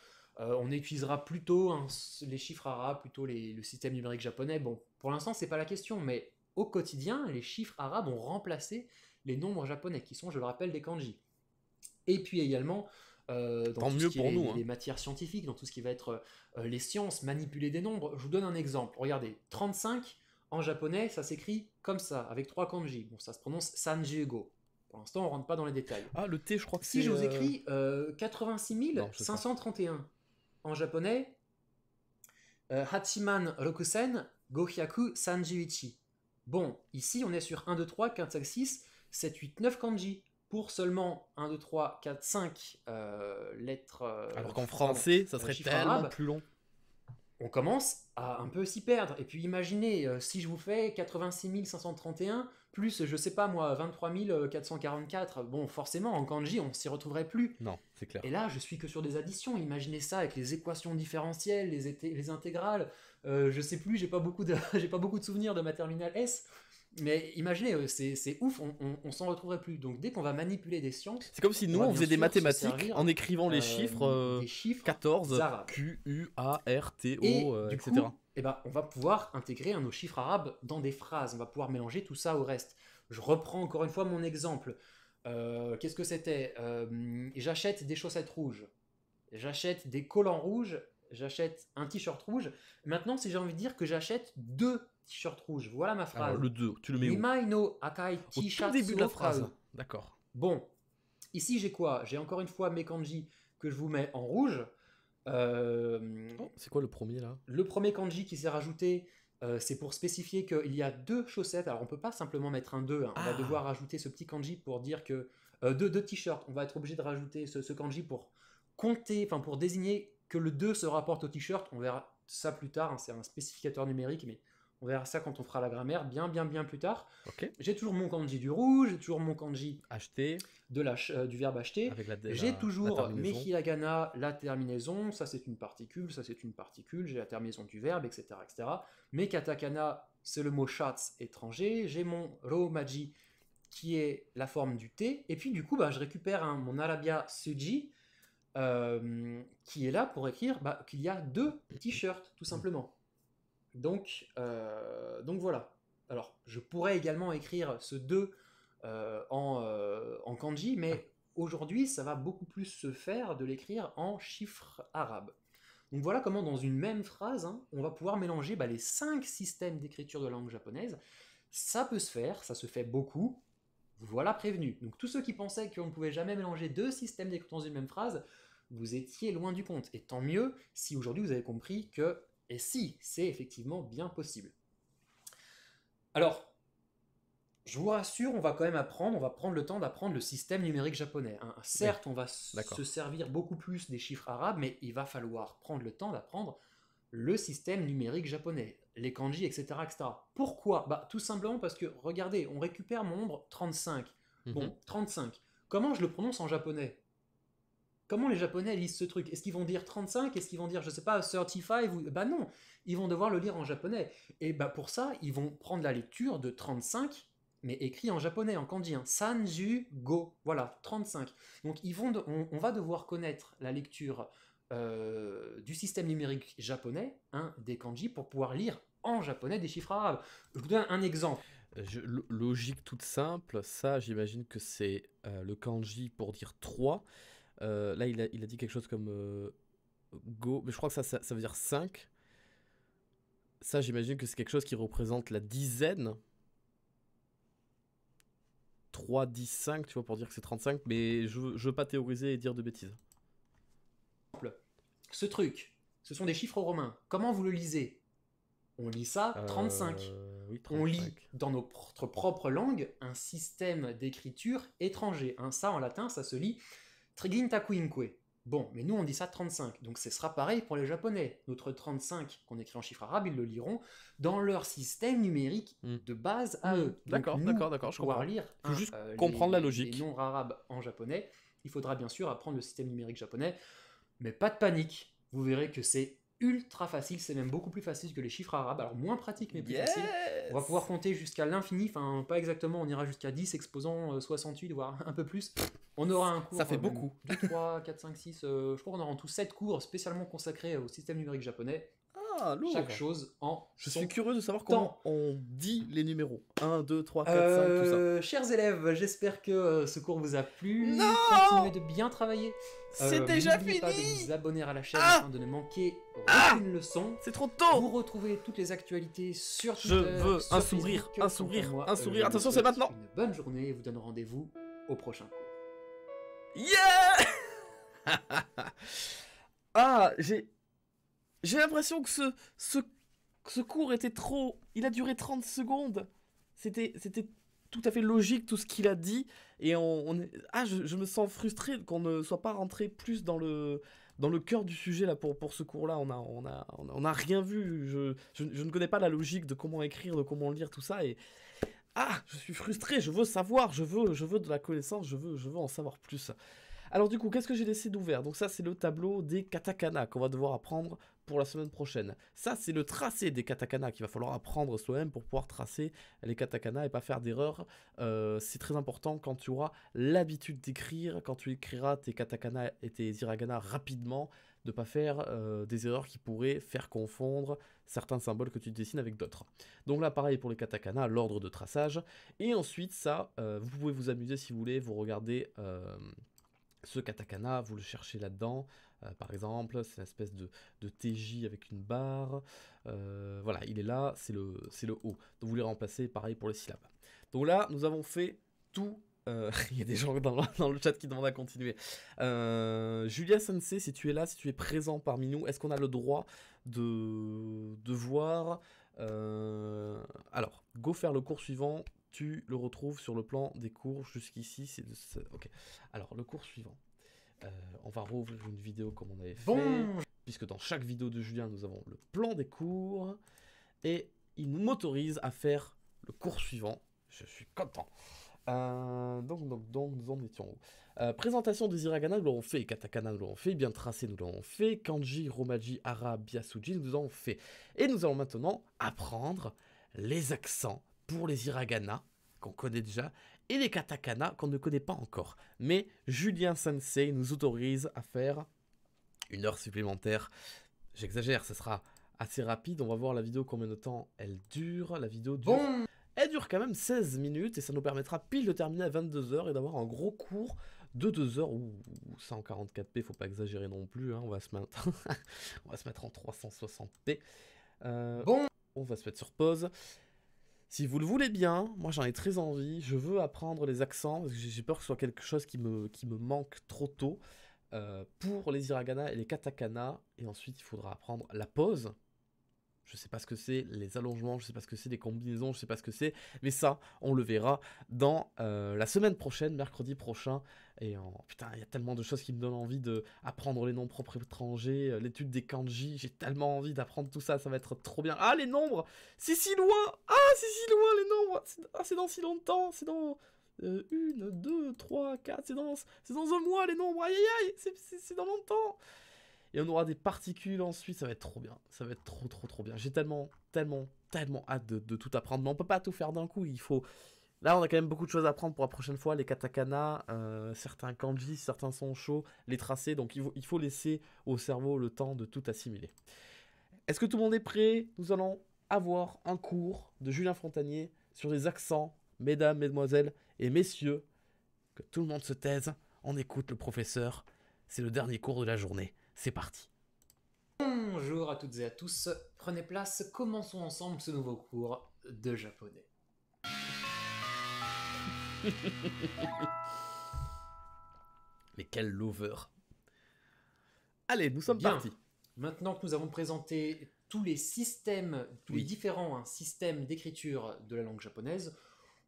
euh, on utilisera plutôt hein, les chiffres arabes, plutôt le système numérique japonais. Bon, pour l'instant, c'est pas la question, mais au quotidien, les chiffres arabes ont remplacé les nombres japonais, qui sont, je le rappelle, des kanji. Et puis également, euh, dans ce qui est hein. les, matières scientifiques, dans tout ce qui va être euh, euh, les sciences, manipuler des nombres. Je vous donne un exemple. Regardez, 35 en japonais, ça s'écrit comme ça, avec trois kanji. Bon, ça se prononce Sanjugo. Pour l'instant, on rentre pas dans les détails. Ah, le T, je crois que Si je vous écris 86 531 en japonais, Hachiman Rokusen Gohyaku Sanjuichi. Bon, ici, on est sur 1, 2, 3, 4, 5, 6, 7, 8, 9 kanji pour seulement 1, 2, 3, 4, 5 lettres. Euh, Alors qu'en français, ça serait euh, tellement plus long. On commence à un peu s'y perdre. Et puis imaginez, euh, si je vous fais 86 531, plus, je sais pas moi, 23 444, bon, forcément, en kanji, on s'y retrouverait plus. Non, c'est clair. Et là, je suis que sur des additions. Imaginez ça avec les équations différentielles, les, intégrales. je sais plus, j'ai pas, beaucoup de, pas beaucoup de souvenirs de ma terminale S, mais imaginez, euh, c'est ouf, on, on, s'en retrouverait plus. Donc dès qu'on va manipuler des sciences. C'est comme si nous, on, faisait des mathématiques en écrivant les euh, chiffres, euh, chiffres 14, Q, U, A, R, T, O, et, etc. Eh ben, on va pouvoir intégrer nos chiffres arabes dans des phrases, on va pouvoir mélanger tout ça au reste. Je reprends encore une fois mon exemple. Qu'est-ce que c'était J'achète des chaussettes rouges, j'achète des collants rouges, j'achète un t-shirt rouge. Maintenant, si j'ai envie de dire que j'achète deux t-shirt rouge. Voilà ma phrase. le 2, tu le mets où no Akai T-shirt début de la phrase. D'accord. Bon, ici j'ai quoi J'ai encore une fois mes kanji que je vous mets en rouge. Euh, oh, c'est quoi le premier là Le premier kanji qui s'est rajouté, euh, c'est pour spécifier qu'il y a deux chaussettes. Alors on peut pas simplement mettre un 2. Hein. On va ah. devoir rajouter ce petit kanji pour dire que euh, deux, t-shirts. On va être obligé de rajouter ce, kanji pour compter, enfin pour désigner que le 2 se rapporte au t-shirt. On verra ça plus tard. Hein. C'est un spécificateur numérique, mais on verra ça quand on fera la grammaire bien, bien, bien plus tard. J'ai toujours mon kanji du rouge, j'ai toujours mon kanji acheter de la, euh, du verbe acheter. J'ai toujours mes hiragana, la terminaison. Ça, c'est une particule, ça, c'est une particule. J'ai la terminaison du verbe, etc. etc. Mes katakana, c'est le mot shats étranger. J'ai mon romaji, qui est la forme du T. Et puis, du coup, bah, je récupère mon arabia suji, euh, qui est là pour écrire bah, qu'il y a deux mhm. t-shirts, tout simplement. Donc, euh, donc voilà. Alors, je pourrais également écrire ce 2 euh, euh, en, kanji, mais aujourd'hui, ça va beaucoup plus se faire de l'écrire en chiffres arabes. Donc voilà comment, dans une même phrase, hein, on va pouvoir mélanger bah, les cinq systèmes d'écriture de langue japonaise. Ça peut se faire, ça se fait beaucoup. Voilà prévenu. Donc tous ceux qui pensaient qu'on ne pouvait jamais mélanger deux systèmes d'écriture dans une même phrase, vous étiez loin du compte. Et tant mieux si aujourd'hui vous avez compris que et si, c'est effectivement bien possible. Alors, je vous rassure, on va quand même apprendre, on va prendre le temps d'apprendre le système numérique japonais. Hein. Certes, on va se servir beaucoup plus des chiffres arabes, mais il va falloir prendre le temps d'apprendre le système numérique japonais, les kanji, etc. Pourquoi bah, Tout simplement parce que, regardez, on récupère mon nombre 35. Bon, 35. Mhm. Comment je le prononce en japonais Comment les Japonais lisent ce truc Est-ce qu'ils vont dire 35 Est-ce qu'ils vont dire, je ne sais pas, 35 ou... Bah non, ils vont devoir le lire en japonais. Et bah pour ça, ils vont prendre la lecture de 35, mais écrit en japonais, en kanji. Hein. Sanju go, voilà, 35. Donc ils vont on, va devoir connaître la lecture euh, du système numérique japonais, hein, des kanji, pour pouvoir lire en japonais des chiffres arabes. Je vous donne un exemple. logique toute simple, ça j'imagine que c'est euh, le kanji pour dire 3. Euh, là, il a, dit quelque chose comme euh, Go, mais je crois que ça, veut dire 5. Ça, j'imagine que c'est quelque chose qui représente la dizaine. 3, 10, 5, tu vois, pour dire que c'est 35, mais je, je veux pas théoriser et dire de bêtises. Ce truc, ce sont des chiffres romains. Comment vous le lisez On lit ça 35. Euh, On lit dans notre propre langue un système d'écriture étranger. ça, en latin, ça se lit Triginta Quinque. Bon, mais nous on dit ça 35, donc ce sera pareil pour les Japonais. Notre 35 qu'on écrit en chiffres arabes, ils le liront dans leur système numérique hmm. de base à hmm. eux. D'accord, d'accord, d'accord, je comprends. lire hein, juste euh, comprendre la logique. Les noms arabes en japonais, il faudra bien sûr apprendre le système numérique japonais, mais pas de panique. Vous verrez que c'est ultra facile, c'est même beaucoup plus facile que les chiffres arabes, alors moins pratique mais plus facile. On va pouvoir compter jusqu'à l'infini, enfin pas exactement, on ira jusqu'à 10 exposant 68 euh, voire un peu plus. On aura un cours. Ça fait euh, beaucoup. 2, 3, 4, 5, 6, je crois qu'on aura en tout 7 cours spécialement consacrés au système numérique japonais. Ah, Chaque chose en. Je suis curieux de savoir comment on dit les numéros. 1, 2, 3, 4, 5, tout ça. Euh, chers élèves, j'espère que euh, ce cours vous a plu. Non Continuez de bien travailler. C'est euh, déjà fini pas de vous abonner à la chaîne ah afin de ne manquer ah aucune leçon. C'est trop tôt Vous retrouvez toutes les actualités sur Twitter. Je veux un, sourire, un sourire, un sourire, un Attention, c'est maintenant Une bonne journée et vous donne rendez-vous au prochain cours. Yeah Ah, j'ai j'ai l'impression que ce, ce, ce, cours était trop... Il a duré 30 secondes. C'était tout à fait logique tout ce qu'il a dit. Et on, Ah, je, je, me sens frustré qu'on ne soit pas rentré plus dans le, dans le cœur du sujet là, pour, pour ce cours-là. On n'a a, on a, on a rien vu. Je, je, ne connais pas la logique de comment écrire, de comment lire, tout ça. Et... Ah, je suis frustré, je veux savoir, je veux, je veux de la connaissance, je veux, je veux en savoir plus. Alors du coup, qu'est-ce que j'ai laissé d'ouvert Donc ça, c'est le tableau des katakana qu'on va devoir apprendre pour la semaine prochaine. Ça, c'est le tracé des katakanas qu'il va falloir apprendre soi-même pour pouvoir tracer les katakanas et pas faire d'erreurs euh, c'est très important quand tu auras l'habitude d'écrire, quand tu écriras tes katakanas et tes hiragana rapidement, de pas faire euh, des erreurs qui pourraient faire confondre certains symboles que tu dessines avec d'autres. Donc là, pareil pour les katakanas, l'ordre de traçage. Et ensuite, ça, euh, vous pouvez vous amuser si vous voulez, vous regardez ce katakana, vous le cherchez là-dedans, euh, par exemple, c'est une espèce de, de, TJ avec une barre, euh, voilà, il est là, c'est le, c'est le haut. Donc vous les remplacez, pareil pour les syllabes. Donc là, nous avons fait tout euh, il y a des gens dans le, chat qui demandent à continuer. Julia Sensei, si tu es là, si tu es présent parmi nous, est-ce qu'on a le droit de, de voir Alors, go faire le cours suivant. Tu le retrouves sur le plan des cours jusqu'ici. C'est Ok. Alors, le cours suivant. Euh, on va rouvrir une vidéo comme on avait fait, puisque dans chaque vidéo de Julien, nous avons le plan des cours, et il nous m'autorise à faire le cours suivant. Je suis content. Euh, donc, nous en étions où euh, Présentation des hiragana, nous l'aurons fait, katakana, nous l'aurons fait, bien tracé, nous l'aurons fait, kanji, romaji, ara, suji nous l'aurons fait. Et nous allons maintenant apprendre les accents pour les hiragana, qu'on connaît déjà, et les katakana qu'on ne connaît pas encore. Mais Julien Sensei nous autorise à faire une heure supplémentaire. J'exagère, ce sera assez rapide. On va voir la vidéo combien de temps elle dure. La vidéo dure... elle dure quand même 16 minutes et ça nous permettra pile de terminer à 22h et d'avoir un gros cours de 2h ou 144p, faut pas exagérer non plus, hein. on, va se mettre on va se mettre en 360p. Euh, bon On va se mettre sur pause. Si vous le voulez bien, moi j'en ai très envie, je veux apprendre les accents, parce que j'ai peur que ce soit quelque chose qui me, manque trop tôt, euh, pour les hiragana et les katakana, et ensuite il faudra apprendre la pose, je sais pas ce que c'est, les allongements, je sais pas ce que c'est, les combinaisons, je sais pas ce que c'est. Mais ça, on le verra dans euh, la semaine prochaine, mercredi prochain. Et putain, il y a tellement de choses qui me donnent envie d'apprendre les noms propres étrangers, euh, l'étude des kanji. J'ai tellement envie d'apprendre tout ça, ça va être trop bien. Ah, les nombres C'est si loin Ah, c'est si loin, les nombres Ah, c'est dans si longtemps C'est dans... 1, 2, 3, 4, c'est dans, dans un mois les nombres, aïe aïe aïe, c'est dans longtemps et on aura des particules ensuite, ça va être trop bien. Ça va être trop, trop, trop bien. J'ai tellement, tellement, tellement hâte de, tout apprendre. Mais on peut pas tout faire d'un coup, il faut... Là, on a quand même beaucoup de choses à apprendre pour la prochaine fois. Les katakanas, euh, certains kanji, certains sons chauds, les tracés. Donc, il faut, il faut laisser au cerveau le temps de tout assimiler. Est-ce que tout le monde est prêt Nous allons avoir un cours de Julien Fontanier sur les accents, mesdames, mesdemoiselles et messieurs. Que tout le monde se taise, on écoute le professeur. C'est le dernier cours de la journée. C'est parti Bonjour à toutes et à tous, prenez place, commençons ensemble ce nouveau cours de japonais. Mais quel lover Allez, nous sommes partis Maintenant que nous avons présenté tous les systèmes, tous les différents hein, systèmes d'écriture de la langue japonaise,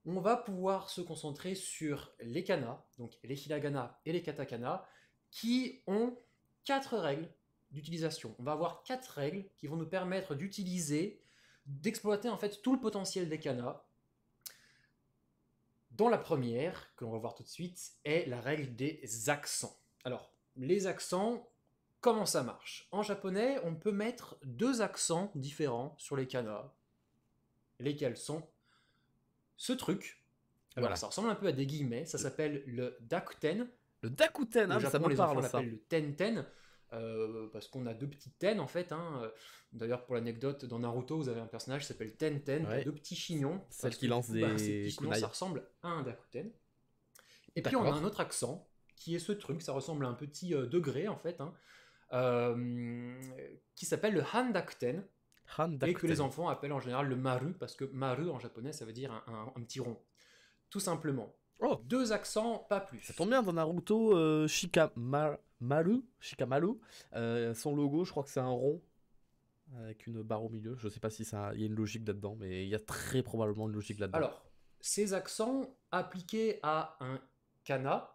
on va pouvoir se concentrer sur les kana, donc les hiragana et les katakana, qui ont quatre règles d'utilisation. On va avoir quatre règles qui vont nous permettre d'utiliser, d'exploiter en fait tout le potentiel des canas. Dans la première, que l'on va voir tout de suite, est la règle des accents. Alors, les accents, comment ça marche En japonais, on peut mettre deux accents différents sur les canas. Lesquels sont ce truc. voilà. ça ressemble un peu à des guillemets, ça s'appelle le dakuten, le Dakuten, hein, ça me parle ça. le Ten-ten, euh, parce qu'on a deux petits Ten en fait. Hein. D'ailleurs, pour l'anecdote, dans Naruto, vous avez un personnage qui s'appelle Ten Ten, deux petits chignons. Celle qui lance des. Bah, ça ressemble à un Dakuten. Et puis on a un autre accent qui est ce truc, ça ressemble à un petit euh, degré en fait, hein. euh, qui s'appelle le Handakuten. Et que les enfants appellent en général le maru, parce que maru en japonais ça veut dire un petit rond. Tout simplement. Oh. Deux accents, pas plus. Ça tombe bien, dans Naruto, euh, Shikamaru, euh, son logo, je crois que c'est un rond avec une barre au milieu. Je ne sais pas si ça, il y a une logique là-dedans, mais il y a très probablement une logique là-dedans. Alors, ces accents appliqués à un kana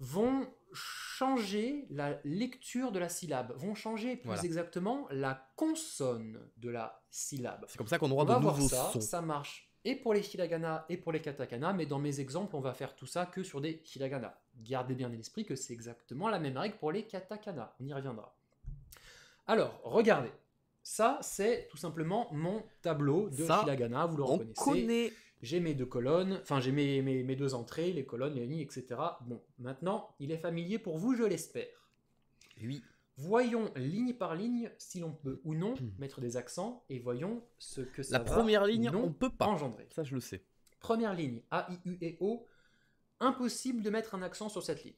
vont changer la lecture de la syllabe, vont changer plus exactement la consonne de la syllabe. C'est comme ça qu'on aura on de voir ça, Ça marche et pour les hiragana et pour les katakana, mais dans mes exemples, on va faire tout ça que sur des hiragana. Gardez bien à l'esprit que c'est exactement la même règle pour les katakana, on y reviendra. Alors, regardez, ça c'est tout simplement mon tableau de hiragana, vous le reconnaissez. J'ai mes deux colonnes, enfin j'ai mes, mes, deux entrées, les colonnes, les lignes, etc. Bon, maintenant, il est familier pour vous, je l'espère. Oui. Voyons ligne par ligne si l'on peut ou non hmm. mettre des accents et voyons ce que ça La première ligne, on on peut pas engendrer. Ça, je le sais. Première ligne, A, I, U et O. Impossible de mettre un accent sur cette ligne.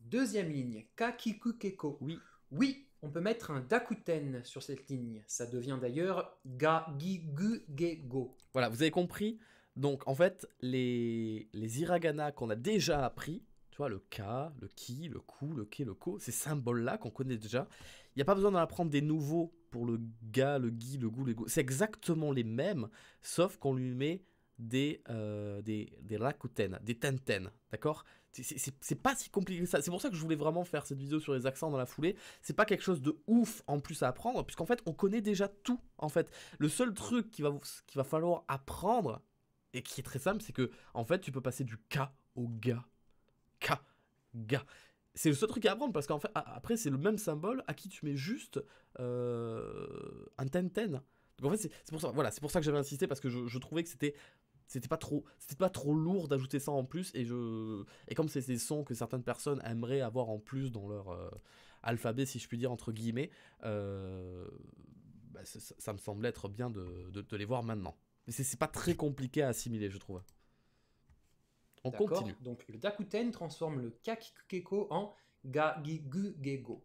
Deuxième ligne, Kakikukeko. Oui. Oui, on peut mettre un dakuten sur cette ligne. Ça devient d'ailleurs ga gi gu ge go. Voilà, vous avez compris. Donc en fait, les, les hiragana qu'on a déjà appris, tu vois, le k le ki, le ku, le ke, le ko, ces symboles-là qu'on connaît déjà. Il n'y a pas besoin d'en apprendre des nouveaux pour le ga, le gi, le gu, le go. C'est exactement les mêmes, sauf qu'on lui met des, euh, des, des rakuten, des tenten, d'accord C'est pas si compliqué que ça. C'est pour ça que je voulais vraiment faire cette vidéo sur les accents dans la foulée. C'est pas quelque chose de ouf en plus à apprendre, puisqu'en fait, on connaît déjà tout, en fait. Le seul truc qu'il va, va falloir apprendre, et qui est très simple, c'est que, en fait, tu peux passer du K au ga c'est le seul truc à apprendre parce qu'en fait, après, c'est le même symbole à qui tu mets juste euh, un ten-ten. Donc en fait, c'est pour ça, voilà, c'est pour ça que j'avais insisté parce que je, trouvais que c'était c'était pas trop c'était pas trop lourd d'ajouter ça en plus et je et comme c'est des sons que certaines personnes aimeraient avoir en plus dans leur euh, alphabet si je puis dire entre guillemets euh, bah, ça, me semble être bien de, te les voir maintenant mais c'est pas très compliqué à assimiler je trouve on continue. Donc le Dakuten transforme le kakukeko en Gagigugego.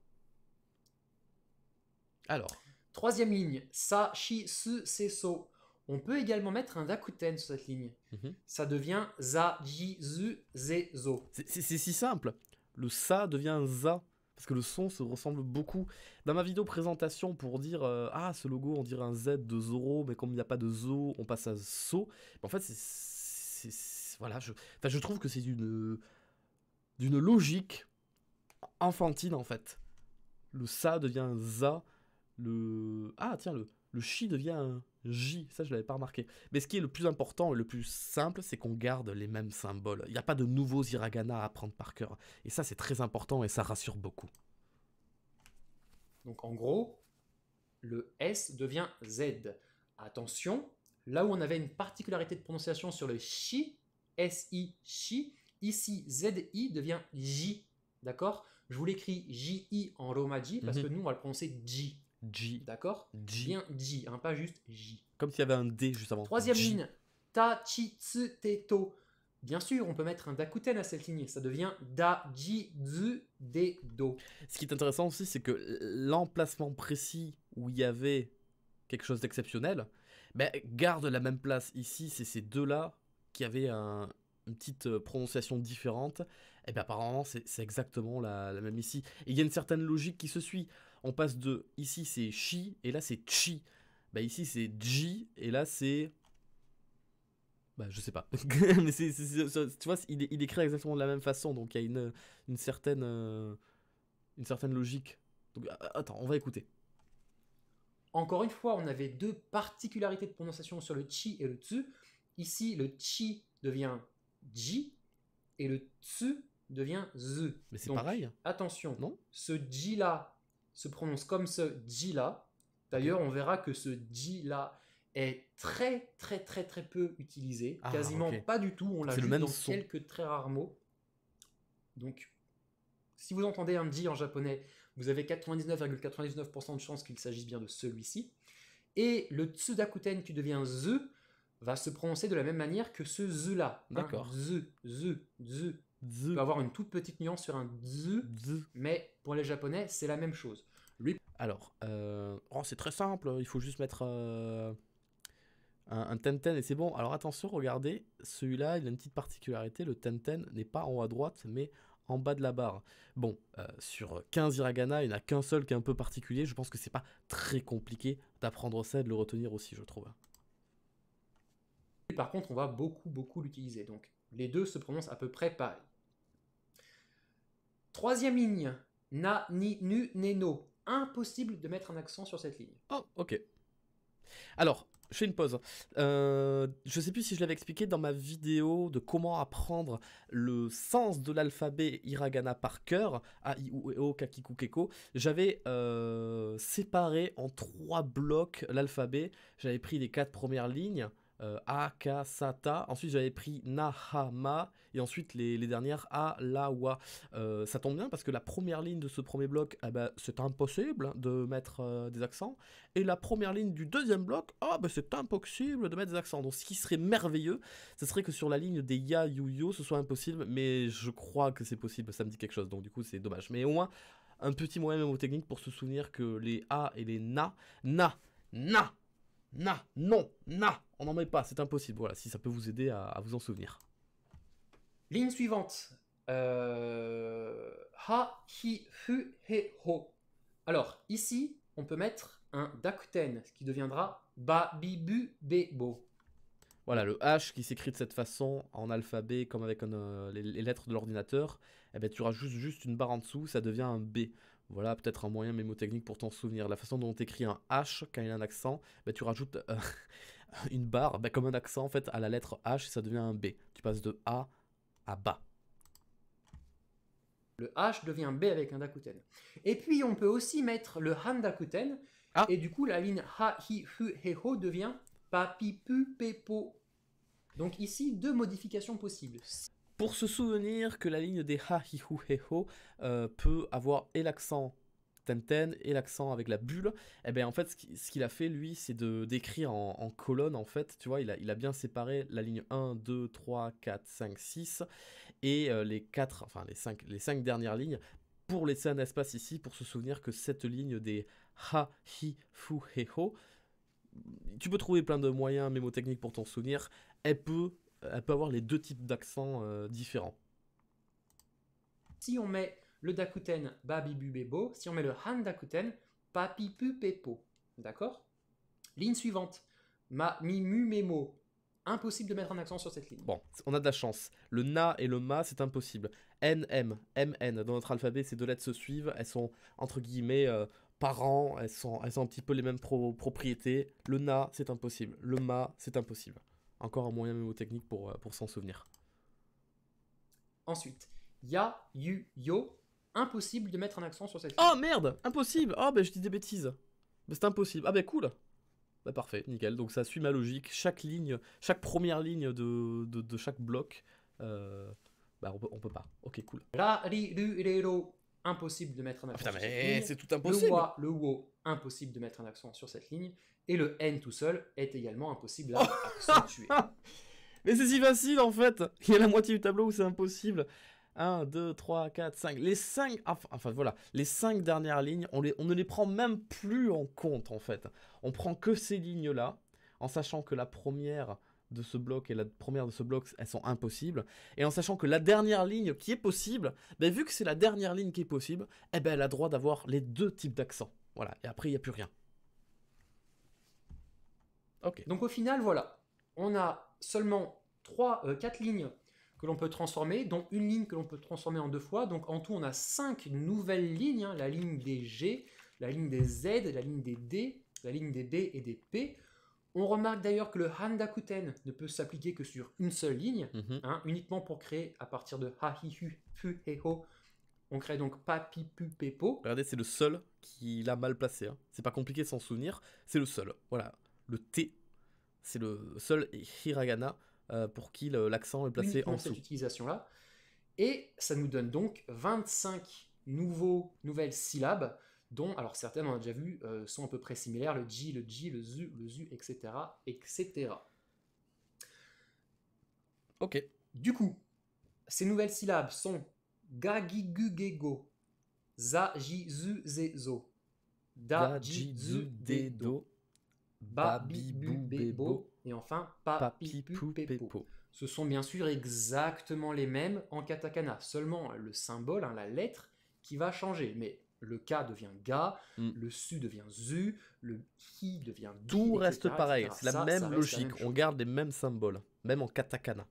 Alors. Troisième ligne, Sa, Shi, Su, so. On peut également mettre un Dakuten sur cette ligne. Mhm. Ça devient Za, Ji, Zu, Ze, Zo. C'est si simple. Le Sa devient Za. Parce que le son se ressemble beaucoup. Dans ma vidéo présentation pour dire euh, Ah, ce logo, on dirait un Z de Zoro, mais comme il n'y a pas de Zo, on passe à So. en fait, c'est voilà, je, je trouve que c'est euh, d'une, logique enfantine en fait. Le ça devient un za, le ah tiens le chi devient j, ça je l'avais pas remarqué. Mais ce qui est le plus important et le plus simple, c'est qu'on garde les mêmes symboles. Il n'y a pas de nouveaux hiragana à apprendre par cœur. Et ça c'est très important et ça rassure beaucoup. Donc en gros, le S devient Z. Attention, là où on avait une particularité de prononciation sur le chi, S-I, chi. Ici, Z-I devient J. D'accord Je vous l'écris J-I en romaji parce que mhm. nous, on va le prononcer J. J. D'accord J. Bien J, hein, pas juste J. Comme s'il y avait un D juste avant. Troisième ligne, Ta, Chi, Tsu, Te, To. Bien sûr, on peut mettre un dakuten à cette ligne, ça devient da, ji, zu, de, do. Ce qui est intéressant aussi, c'est que l'emplacement précis où il y avait quelque chose d'exceptionnel, ben, garde la même place ici, c'est ces deux-là qui avait un, une petite euh, prononciation différente, et eh bien apparemment c'est exactement la, même ici. Et il y a une certaine logique qui se suit. On passe de ici c'est chi et là c'est chi. Bah ici c'est ji et là c'est bah, je sais pas. mais c'est, tu vois, il, il, écrit exactement de la même façon, donc il y a une, une certaine, euh, une certaine logique. Donc, attends, on va écouter. Encore une fois, on avait deux particularités de prononciation sur le chi et le tsu. Ici, le chi devient ji et le tsu devient ze. Mais c'est pareil. Attention, ce ji là se prononce comme ce ji là. D'ailleurs, on verra que ce ji là est très très très très peu utilisé, ah, quasiment pas du tout. On l'a vu dans quelques très rares mots. Donc, si vous entendez un ji en japonais, vous avez 99,99% de chances qu'il s'agisse bien de celui-ci. Et le tsu » d'Akuten qui devient ze, va se prononcer de la même manière que ce z là. Hein, D'accord. Z, z, z. Z. va avoir une toute petite nuance sur un z, mais pour les japonais, c'est la même chose. Lui. Alors, euh, oh, c'est très simple, il faut juste mettre euh, un, ten ten » et c'est bon. Alors attention, regardez, celui-là, il a une petite particularité, le ten » n'est pas en haut à droite, mais en bas de la barre. Bon, euh, sur 15 hiragana, il n'y en a qu'un seul qui est un peu particulier, je pense que c'est pas très compliqué d'apprendre ça et de le retenir aussi, je trouve par contre, on va beaucoup, beaucoup l'utiliser. Donc, les deux se prononcent à peu près pareil. Troisième ligne, na, ni, nu, né, no. Impossible de mettre un accent sur cette ligne. Oh, ok. Alors, je fais une pause. Hein. Euh, je sais plus si je l'avais expliqué dans ma vidéo de comment apprendre le sens de l'alphabet hiragana par cœur, a i u e o kakiku keko. J'avais euh, séparé en trois blocs l'alphabet. J'avais pris les quatre premières lignes, euh, sata Ensuite, j'avais pris Nahama. Et ensuite, les, les dernières, Alawa. Wa euh, ça tombe bien parce que la première ligne de ce premier bloc, eh ben, c'est impossible hein, de mettre euh, des accents. Et la première ligne du deuxième bloc, ah ben, c'est impossible de mettre des accents. Donc, ce qui serait merveilleux, ce serait que sur la ligne des Ya, Yu, Yo, ce soit impossible. Mais je crois que c'est possible. Ça me dit quelque chose. Donc, du coup, c'est dommage. Mais au moins, un petit moyen mémotechnique pour se souvenir que les A et les Na, Na, Na, na, non, na, on n'en met pas, c'est impossible. Voilà, si ça peut vous aider à, vous en souvenir. Ligne suivante. Euh, ha, hi, fu, he, ho. Alors, ici, on peut mettre un dakuten, ce qui deviendra ba, bi, bu, be, bo. Voilà, le H qui s'écrit de cette façon en alphabet, comme avec euh, les, lettres de l'ordinateur, eh ben, tu auras juste une barre en dessous, ça devient un B. Voilà, peut-être un moyen mémotechnique pour t'en souvenir. La façon dont on écrit un H quand il a un accent, bah, tu rajoutes euh, une barre, bah, comme un accent en fait, à la lettre H, et ça devient un B. Tu passes de A à bas. Le H devient B avec un dakuten. Et puis on peut aussi mettre le han dakuten, ah. et du coup la ligne ha, hi, fu he, ho devient papi, pu, pe, po. Donc ici, deux modifications possibles pour se souvenir que la ligne des ha hi hu he ho euh, peut avoir et l'accent Tenten et l'accent avec la bulle, et eh bien en fait ce qu'il a fait lui c'est de d'écrire en, colonne en fait, tu vois, il a, il a bien séparé la ligne 1, 2, 3, 4, 5, 6 et euh, les 4, enfin les 5, les dernières lignes pour laisser un espace ici pour se souvenir que cette ligne des ha, hi, fu, he, ho, tu peux trouver plein de moyens mémotechniques pour t'en souvenir, elle peut elle peut avoir les deux types d'accents euh, différents. Si on met le Dakuten, babibubebo, si on met le Han Dakuten, papipupepo. D'accord Ligne suivante, ma mu Impossible de mettre un accent sur cette ligne. Bon, on a de la chance. Le na et le ma, c'est impossible. N, M, M, N. Dans notre alphabet, ces deux lettres se suivent. Elles sont, entre guillemets, euh, parents. Elles, sont, elles ont un petit peu les mêmes propriétés. Le na, c'est impossible. Le ma, c'est impossible encore un moyen mnémotechnique pour, euh, pour s'en souvenir. Ensuite, ya, yu, yo, impossible de mettre un accent sur cette. Oh merde Impossible Oh bah je dis des bêtises ben, C'est impossible Ah bah cool Bah parfait, nickel. Donc ça suit ma logique. Chaque ligne, chaque première ligne de, chaque bloc, euh, on peut, pas. Ok, cool. La, impossible de mettre un ah, accent. putain, sur c'est tout impossible. Le le wo, impossible de mettre un accent sur cette ligne. Et le n tout seul est également impossible à accentuer. mais c'est si facile en fait. Il y a la moitié du tableau où c'est impossible. 1, 2, 3, 4, 5. Les 5, enfin voilà, les 5 dernières lignes, on, les, on ne les prend même plus en compte en fait. On prend que ces lignes-là, en sachant que la première, de ce bloc et la première de ce bloc, elles sont impossibles. Et en sachant que la dernière ligne qui est possible, ben vu que c'est la dernière ligne qui est possible, eh ben, elle a droit d'avoir les deux types d'accents. Voilà, et après, il n'y a plus rien. ok Donc au final, voilà, on a seulement trois, euh, quatre 4 lignes que l'on peut transformer, dont une ligne que l'on peut transformer en deux fois. Donc en tout, on a 5 nouvelles lignes, hein. la ligne des G, la ligne des Z, la ligne des D, la ligne des B et des P. On remarque d'ailleurs que le Handakuten ne peut s'appliquer que sur une seule ligne, mhm. hein, uniquement pour créer à partir de ha hi hu fu he ho. On crée donc papi pu pe Regardez, c'est le seul qui l'a mal placé. Hein. C'est pas compliqué de s'en souvenir, c'est le seul. Voilà, le T, c'est le seul hiragana euh, pour qui l'accent est placé en dessous. cette utilisation-là. Et ça nous donne donc 25 nouveaux, nouvelles syllabes dont, alors certaines, on a déjà vu, euh, sont à peu près similaires, le ji, le ji, le zu, le zu, etc., etc. Ok. Du coup, ces nouvelles syllabes sont ga, za, ji, zu, ze, zo, da, ji, zu, do, et enfin pa, pi, Ce sont bien sûr exactement les mêmes en katakana, seulement le symbole, hein, la lettre, qui va changer, mais le K devient ga, mm. le su devient zu, le hi devient du. Tout reste pareil, c'est la, même logique. On garde les mêmes symboles, même en katakana.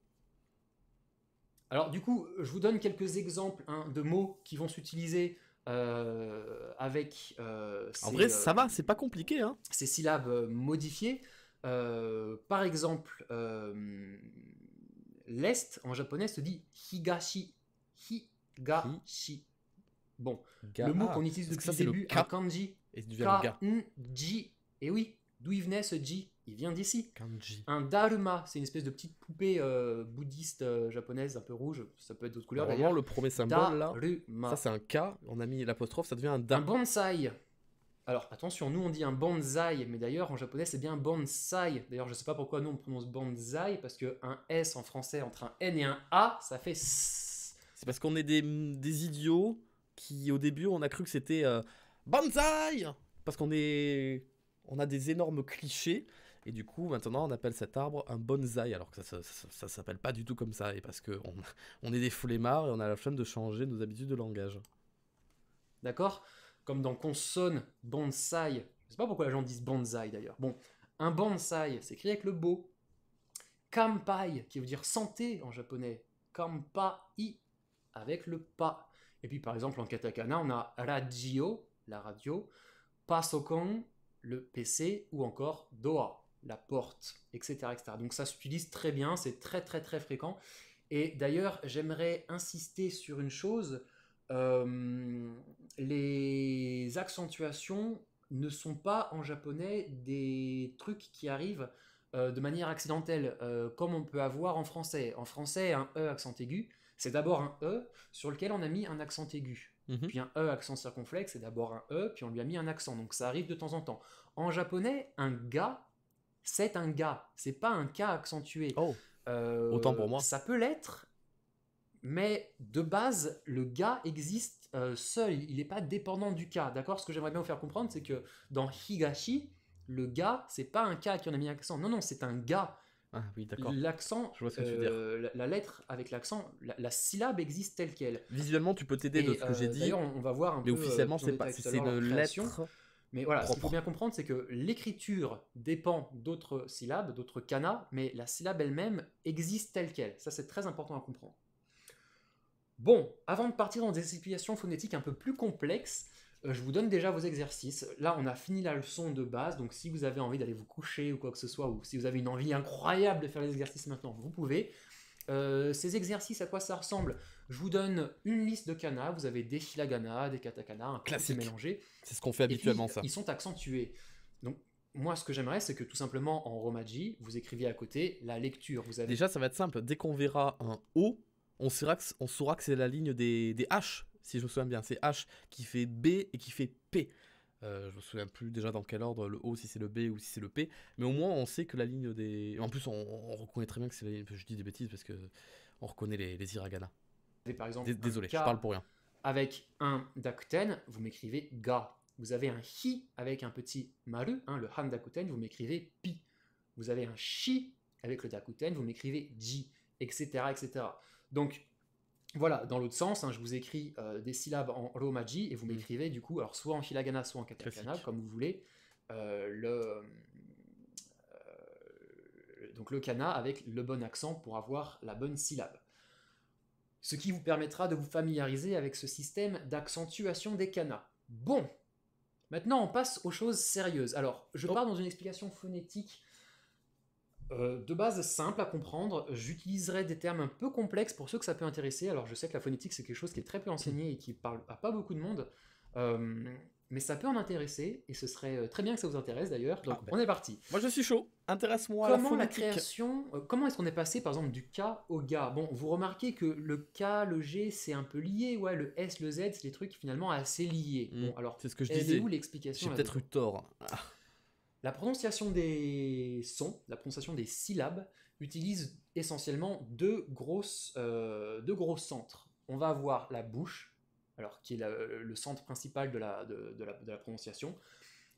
Alors du coup, je vous donne quelques exemples hein, de mots qui vont s'utiliser euh, avec. Euh, ces, en vrai, ça euh, va, c'est pas compliqué. Hein. Ces syllabes modifiées. par exemple, l'est en japonais se dit higashi. Higashi. Bon, le mot ah, qu'on utilise depuis le début, kanji. Et Kanji. Et oui, d'où il venait ce ji Il vient d'ici. Kanji. Un DARUMA, c'est une espèce de petite poupée euh, bouddhiste euh, japonaise, un peu rouge. Ça peut être d'autres couleurs. Vraiment, le premier symbole là. Ça, c'est un K. On a mis l'apostrophe, ça devient un da. Un bonsai. Alors attention, nous on dit un bonsai, mais d'ailleurs en japonais c'est bien bonsai. D'ailleurs je sais pas pourquoi nous on prononce bonsai parce que un S en français entre un N et un A, ça fait C'est parce qu'on est des idiots qui au début on a cru que c'était euh, bonsaï Parce qu'on est... On a des énormes clichés, et du coup, maintenant, on appelle cet arbre un bonsaï, alors que ça, ne s'appelle pas du tout comme ça, et parce qu'on on est des flemmards et on a la flemme de changer nos habitudes de langage. D'accord Comme dans consonne, bonsaï. Je sais pas pourquoi les gens disent bonsaï d'ailleurs. Bon, un bonsaï, c'est écrit avec le beau. Kampai, qui veut dire santé en japonais. Kampai, avec le pa ». Et puis par exemple en katakana, on a radio, la radio, pasokon, le PC, ou encore doa, la porte, etc. Donc ça s'utilise très bien, c'est très très très fréquent. Et d'ailleurs, j'aimerais insister sur une chose, euh, les accentuations ne sont pas en japonais des trucs qui arrivent euh, de manière accidentelle, euh, comme on peut avoir en français. En français, un E accent aigu, c'est d'abord un E sur lequel on a mis un accent aigu. Mhm. Puis un E accent circonflexe, c'est d'abord un E, puis on lui a mis un accent. Donc ça arrive de temps en temps. En japonais, un ga, c'est un ga. C'est pas un K accentué. Oh. Euh, Autant pour moi. Ça peut l'être, mais de base, le ga existe euh, seul. Il n'est pas dépendant du K. D'accord Ce que j'aimerais bien vous faire comprendre, c'est que dans Higashi, le ga, c'est pas un K qui en a mis un accent. Non, non, c'est un ga. Ah oui, d'accord. L'accent, je euh, La, lettre avec l'accent, la, syllabe existe telle qu'elle. Visuellement, tu peux t'aider de ce que j'ai euh, dit. D'ailleurs, on, va voir un mais peu. Mais euh, officiellement, c'est pas, c'est une lettre. Mais voilà, ce qu'il faut bien comprendre, c'est que l'écriture dépend d'autres syllabes, d'autres canas, mais la syllabe elle-même existe telle qu'elle. Ça, c'est très important à comprendre. Bon, avant de partir dans des explications phonétiques un peu plus complexes, euh, je vous donne déjà vos exercices. Là, on a fini la leçon de base, donc si vous avez envie d'aller vous coucher ou quoi que ce soit, ou si vous avez une envie incroyable de faire les exercices maintenant, vous pouvez. Euh, ces exercices, à quoi ça ressemble Je vous donne une liste de kana. Vous avez des hiragana, des katakana, un classique mélangé. C'est ce qu'on fait habituellement, ça. Ils sont accentués. Donc, moi, ce que j'aimerais, c'est que tout simplement en romaji, vous écriviez à côté la lecture. Vous avez... Déjà, ça va être simple. Dès qu'on verra un O, on saura que, c'est la ligne des, des H si je me souviens bien. C'est H qui fait B et qui fait P. Euh, je me souviens plus déjà dans quel ordre, le O si c'est le B ou si c'est le P, mais au moins on sait que la ligne des. En plus, on, reconnaît très bien que c'est la ligne. Je dis des bêtises parce que on reconnaît les, les hiragana. par exemple, Désolé, je parle pour rien. Avec un dakuten, vous m'écrivez ga. Vous avez un hi avec un petit maru, hein, le han dakuten, vous m'écrivez pi. Vous avez un shi avec le dakuten, vous m'écrivez ji, etc., etc. Donc, voilà, dans l'autre sens, hein, je vous écris euh, des syllabes en romaji et vous mm. m'écrivez du coup, alors soit en hiragana, soit en katakana, comme vous voulez, euh, le, euh, donc le kana avec le bon accent pour avoir la bonne syllabe. Ce qui vous permettra de vous familiariser avec ce système d'accentuation des kanas. Bon, maintenant on passe aux choses sérieuses. Alors, je oh. pars dans une explication phonétique euh, de base simple à comprendre, j'utiliserai des termes un peu complexes pour ceux que ça peut intéresser. Alors je sais que la phonétique c'est quelque chose qui est très peu enseigné et qui parle à pas beaucoup de monde, euh, mais ça peut en intéresser et ce serait euh, très bien que ça vous intéresse d'ailleurs. Donc ah, on est parti. Moi je suis chaud. Intéresse-moi. Comment la, la, création Comment est-ce qu'on est passé par exemple du K au ga Bon, vous remarquez que le K, le G, c'est un peu lié, ouais. Le S, le Z, c'est des trucs finalement assez liés. Mmh, alors c'est ce que je disais. Est l'explication J'ai peut-être eu tort. Ah. La prononciation des sons, la prononciation des syllabes, utilise essentiellement deux, grosses, euh, gros centres. On va avoir la bouche, alors qui est le centre principal de la, de, la, prononciation,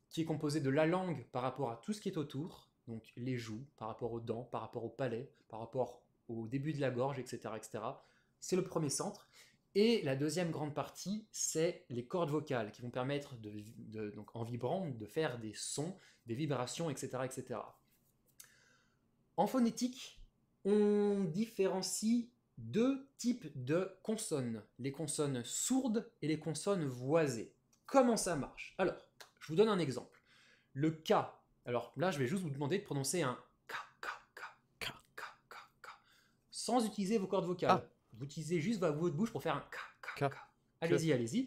qui est composé de la langue par rapport à tout ce qui est autour, donc les joues, par rapport aux dents, par rapport au palais, par rapport au début de la gorge, etc. etc. C'est le premier centre. Et la deuxième grande partie, c'est les cordes vocales qui vont permettre, en vibrant, de faire des sons, des vibrations, etc. etc. En phonétique, on différencie deux types de consonnes, les consonnes sourdes et les consonnes voisées. Comment ça marche Alors, je vous donne un exemple. Le K. Alors là, je vais juste vous demander de prononcer un K, K, K, K, K, K, K, sans utiliser vos cordes vocales. Ah. Vous utilisez juste votre bouche pour faire un ka, ka, Allez-y, allez-y.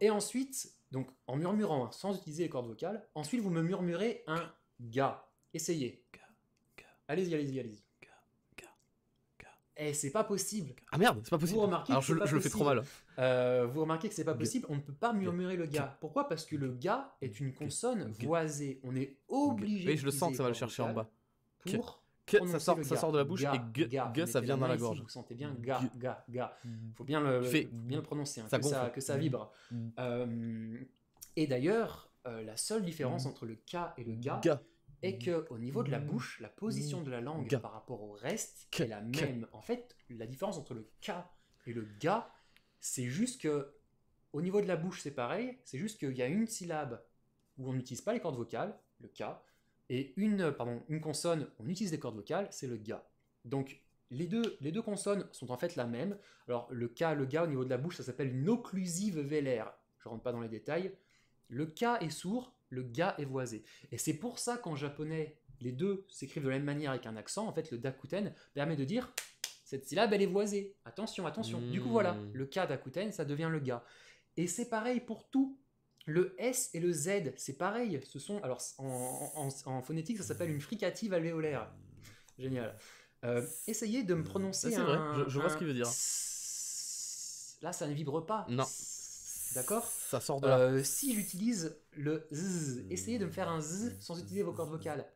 Et ensuite, donc en murmurant, hein, sans utiliser les cordes vocales, ensuite vous me murmurez un ga. Essayez. Allez-y, allez-y, allez-y. Et eh, c'est pas possible. Ah merde, c'est pas possible. Vous remarquez Alors je, je le fais trop mal. Euh, vous remarquez que c'est pas possible, on ne peut pas murmurer le ga. Pourquoi Parce que le ga est une consonne voisée. On est obligé. Oui, je le sens que ça va le chercher en bas. Pour ça sort, ça sort de la bouche et ça vient dans la gorge. vous sentez bien ga, ga, ga. Faut bien le, bien prononcer, hein, ça que, ça, mm. vibre. Mm. Euh, et d'ailleurs, euh, la seule différence mm. entre le ka et le ga, est que au niveau de la bouche, la position de la langue par rapport au reste est la même. En fait, la différence entre le ka et le ga, c'est juste que au niveau de la bouche, c'est pareil. C'est juste qu'il y a une syllabe où on n'utilise pas les cordes vocales, le ka, et une, euh, pardon, une consonne, on utilise des cordes vocales, c'est le ga. Donc les deux, les deux consonnes sont en fait la même. Alors le K, le ga au niveau de la bouche, ça s'appelle une occlusive vélaire. Je rentre pas dans les détails. Le KA est sourd, le ga est voisé. Et c'est pour ça qu'en japonais, les deux s'écrivent de la même manière avec un accent. En fait, le dakuten permet de dire cette syllabe, elle est voisée. Attention, attention. Du coup, voilà, hmm. le KA dakuten, ça devient le ga. Et c'est pareil pour tout le S et le Z, c'est pareil. Ce sont, alors en, phonétique, ça s'appelle une fricative alvéolaire. Génial. Euh, essayez de me prononcer. C'est vrai, je, vois ce qu'il veut dire. Là, ça ne vibre pas. Non. D'accord Ça sort de euh, là. si j'utilise le Z, essayez de me faire un Z sans utiliser vos cordes vocales.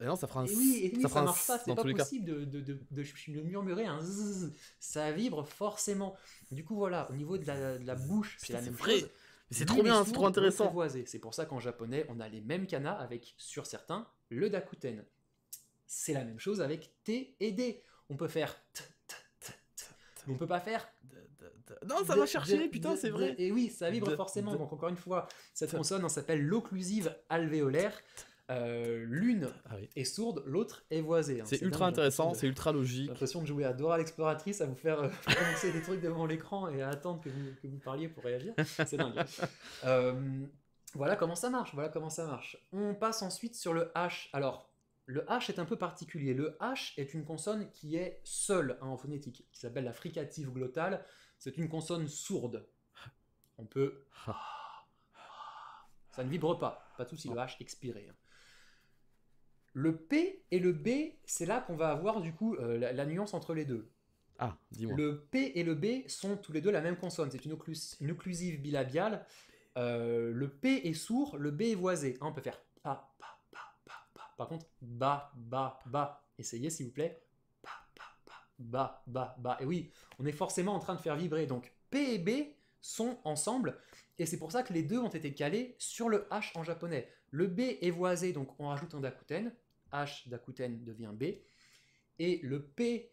Et non, ça fera un. Et oui, ça, marche pas, c'est pas possible de, de, de, de, murmurer un zzz, ça vibre forcément. Du coup, voilà, au niveau de la, bouche, c'est la même chose. C'est trop bien, c'est trop intéressant. C'est pour ça qu'en japonais, on a les mêmes kanas avec, sur certains, le dakuten. C'est la même chose avec T et D. On peut faire T, T, T, mais on peut pas faire. Non, ça va chercher, putain, c'est vrai. Et oui, ça vibre forcément. Donc, encore une fois, cette consonne, on s'appelle l'occlusive alvéolaire. Euh, l'une ah est sourde, l'autre est voisée. Hein. C'est ultra intéressant, c'est ultra logique. J'ai l'impression de jouer à Dora l'exploratrice, à vous faire prononcer euh, des trucs devant l'écran et à attendre que vous, parliez pour réagir. C'est dingue. Euh, voilà comment ça marche, voilà comment ça marche. On passe ensuite sur le H. Alors, le H est un peu particulier. Le H est une consonne qui est seule hein, en phonétique, qui s'appelle la fricative glottale. C'est une consonne sourde. On peut... Ah. Ça ne vibre pas, pas tout si le ah. H expiré. Hein. Le P et le B, c'est là qu'on va avoir du coup euh, la, nuance entre les deux. Ah, dis-moi. Le P et le B sont tous les deux la même consonne, c'est une, occlusive bilabiale. Euh, le P est sourd, le B est voisé. Hein, on peut faire pa, pa, pa, pa, pa. Par contre, ba, ba, ba. Essayez s'il vous plaît. Pa, pa, pa, ba, ba, ba. Et oui, on est forcément en train de faire vibrer. Donc P et B sont ensemble. Et c'est pour ça que les deux ont été calés sur le H en japonais. Le B est voisé, donc on rajoute un dakuten. H d'Akuten devient B. Et le P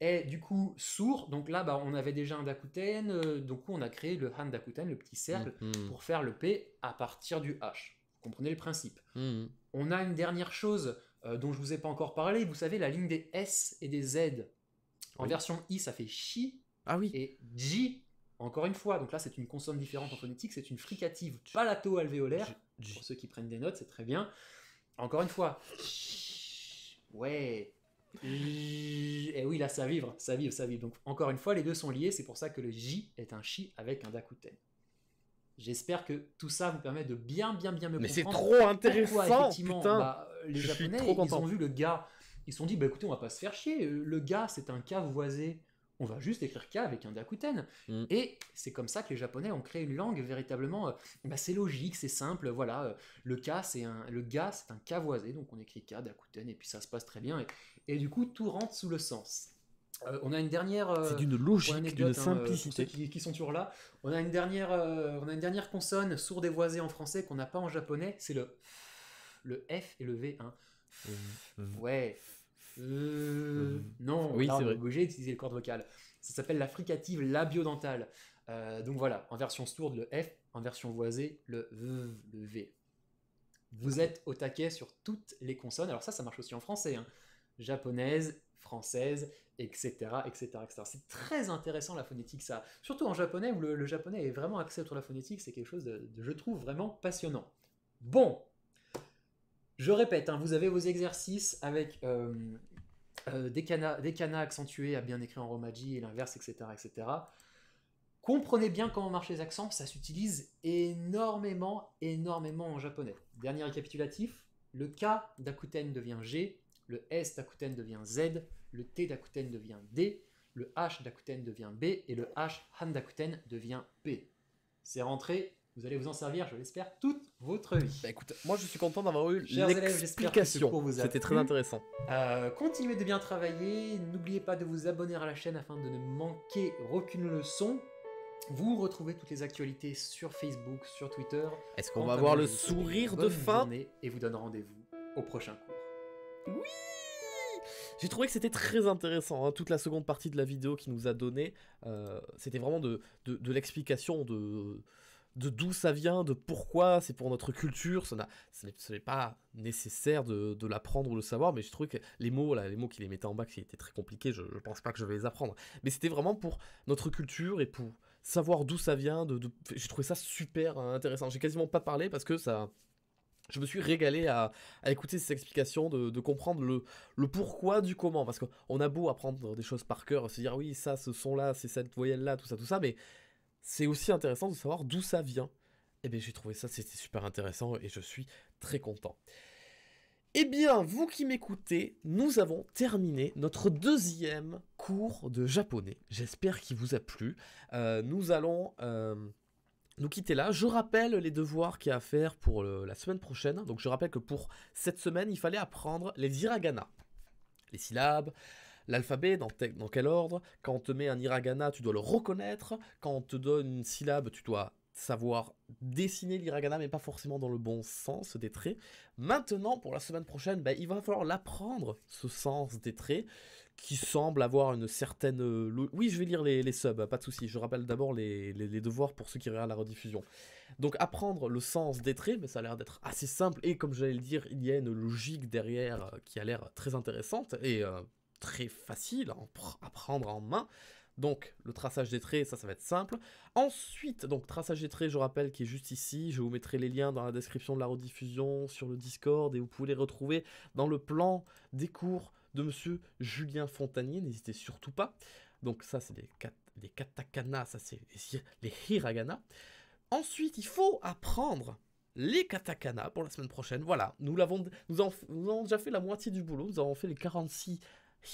est du coup sourd. Donc là, bah, on avait déjà un Dakuten. Euh, donc on a créé le Han Dakuten, le petit cercle, mhm. Mhm. pour faire le P à partir du H. Vous comprenez le principe. Mhm. On a une dernière chose euh, dont je ne vous ai pas encore parlé. Vous savez, la ligne des S et des Z. En version I, ça fait chi. Ah oui. Et J, encore une fois. Donc là, c'est une consonne différente en phonétique. C'est une fricative palato-alvéolaire. Pour ceux qui prennent des notes, c'est très bien. Encore une fois. Ouais. Et oui, là, ça vivre, sa vivre, sa Donc, encore une fois, les deux sont liés. C'est pour ça que le J est un chi avec un dakuten. J'espère que tout ça vous permet de bien, bien, bien me comprendre. Mais c'est trop intéressant. effectivement, bah, les Japonais, ils ont vu le gars. Ils se sont dit, bah écoutez, on va pas se faire chier. Euh, le gars, c'est un » on va juste écrire K avec un Dakuten. Mm. Et c'est comme ça que les Japonais ont créé une langue véritablement. Euh, bah, c'est logique, c'est simple, voilà. Euh, le cas c'est un, le ga, c'est un voisé donc on écrit K, Dakuten, et puis ça se passe très bien. Et, du coup, tout rentre sous le sens. Euh, on a une dernière. c'est d'une logique, d'une hein, simplicité. qui, sont toujours là, on a une dernière, on a une dernière consonne sourde et voisée en français qu'on n'a pas en japonais, c'est le le F et le V. Hein. Mmh. Ouais, euh, euh, non, oui, c'est bouger, d'utiliser les cordes vocales. Ça s'appelle la fricative labiodentale. Euh, donc voilà, en version sourde, le F, en version voisée, le V, Vous êtes au taquet sur toutes les consonnes. Alors ça, ça marche aussi en français. Hein. Japonaise, française, etc. etc., etc. C'est très intéressant la phonétique, ça. Surtout en japonais, où le, japonais est vraiment axé autour de la phonétique. C'est quelque chose, que je trouve, vraiment passionnant. Bon, je répète, hein, vous avez vos exercices avec euh, des canas accentués à bien écrit en romaji et l'inverse, etc., etc. Comprenez bien comment marchent les accents, ça s'utilise énormément, énormément en japonais. Dernier récapitulatif, le K d'Akuten devient G, le S d'Akuten devient Z, le T d'Akuten devient D, le H d'Akuten devient B et le H Han d'Akuten devient P. C'est rentré vous allez vous en servir, je l'espère, toute votre vie. Bah écoute, moi je suis content d'avoir eu l'explication. C'était très intéressant. Euh, continuez de bien travailler. N'oubliez pas de vous abonner à la chaîne afin de ne manquer aucune leçon. Vous retrouvez toutes les actualités sur Facebook, sur Twitter. Est-ce qu'on va avoir le sourire de fin Et vous donne rendez-vous au prochain cours. Oui j'ai trouvé que c'était très intéressant, hein, toute la seconde partie de la vidéo qui nous a donné, euh, c'était vraiment de l'explication de, de d'où ça vient, de pourquoi, c'est pour notre culture, ça ce n'est pas nécessaire de, l'apprendre ou le savoir, mais je trouvais que les mots, là, les mots qu'il les mettait en bas, qui étaient très compliqués, je, ne pense pas que je vais les apprendre, mais c'était vraiment pour notre culture et pour savoir d'où ça vient, de, j'ai trouvé ça super hein, intéressant, j'ai quasiment pas parlé parce que ça... Je me suis régalé à, écouter ces explications, de, comprendre le, le, pourquoi du comment. Parce qu'on a beau apprendre des choses par cœur, se dire oui, ça, ce son-là, c'est cette voyelle-là, tout ça, tout ça, mais c'est aussi intéressant de savoir d'où ça vient. eh bien j'ai trouvé ça, c'était super intéressant et je suis très content. Eh bien, vous qui m'écoutez, nous avons terminé notre deuxième cours de japonais. J'espère qu'il vous a plu. Euh, nous allons euh, nous quitter là. Je rappelle les devoirs qu'il y a à faire pour la semaine prochaine. Donc je rappelle que pour cette semaine, il fallait apprendre les hiragana. Les syllabes, l'alphabet, dans, quel ordre, quand on te met un hiragana, tu dois le reconnaître, quand on te donne une syllabe, tu dois savoir dessiner l'hiragana, mais pas forcément dans le bon sens des traits. Maintenant, pour la semaine prochaine, bah, il va falloir l'apprendre, ce sens des traits, qui semble avoir une certaine... Euh, oui, je vais lire les, subs, pas de souci. Je rappelle d'abord les, devoirs pour ceux qui regardent la rediffusion. Donc, apprendre le sens des traits, mais ça a l'air d'être assez simple, et comme j'allais le dire, il y a une logique derrière euh, qui a l'air très intéressante, et... Euh, très facile à, prendre en main. Donc le traçage des traits, ça, ça va être simple. Ensuite, donc traçage des traits, je rappelle, qui est juste ici. Je vous mettrai les liens dans la description de la rediffusion, sur le Discord, et vous pouvez les retrouver dans le plan des cours de Monsieur Julien Fontanier. N'hésitez surtout pas. Donc ça, c'est les, katakanas, ça c'est les, les hiragana. Ensuite, il faut apprendre les katakanas pour la semaine prochaine. Voilà, nous, l'avons, nous, avons, déjà fait la moitié du boulot, nous avons fait les 46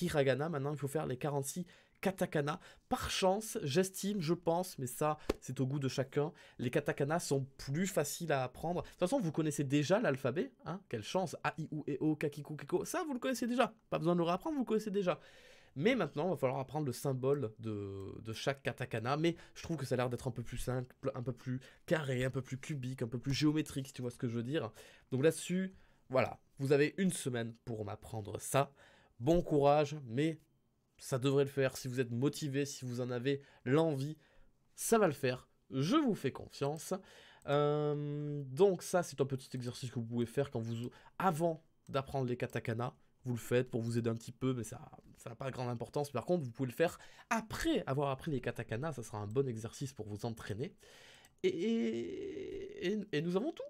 hiragana. Maintenant, il faut faire les 46 katakana. Par chance, j'estime, je pense, mais ça, c'est au goût de chacun, les katakana sont plus faciles à apprendre. De toute façon, vous connaissez déjà l'alphabet, hein Quelle chance A, I, U, E, O, Kakiku, Kiko. ça, vous le connaissez déjà. Pas besoin de le réapprendre, vous le connaissez déjà. Mais maintenant, il va falloir apprendre le symbole de, de, chaque katakana. Mais je trouve que ça a l'air d'être un peu plus simple, un peu plus carré, un peu plus cubique, un peu plus géométrique, si tu vois ce que je veux dire. Donc là-dessus, voilà, vous avez une semaine pour m'apprendre ça. Bon courage, mais ça devrait le faire. Si vous êtes motivé, si vous en avez l'envie, ça va le faire. Je vous fais confiance. Euh, donc ça, c'est un petit exercice que vous pouvez faire quand vous, avant d'apprendre les katakana. Vous le faites pour vous aider un petit peu, mais ça n'a pas grande importance. Par contre, vous pouvez le faire après avoir appris les katakana. Ça sera un bon exercice pour vous entraîner. Et, et, nous avons tout.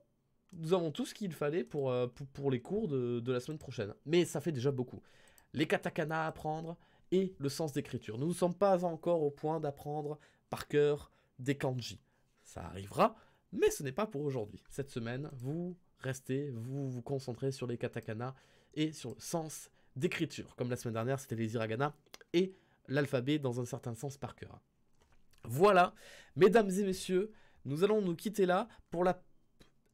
Nous avons tout ce qu'il fallait euh, pour, pour, les cours de, de la semaine prochaine. Mais ça fait déjà beaucoup les katakana à apprendre et le sens d'écriture. Nous ne sommes pas encore au point d'apprendre par cœur des kanji. Ça arrivera, mais ce n'est pas pour aujourd'hui. Cette semaine, vous restez, vous vous concentrez sur les katakana et sur le sens d'écriture. Comme la semaine dernière, c'était les hiragana et l'alphabet dans un certain sens par cœur. Voilà, mesdames et messieurs, nous allons nous quitter là pour la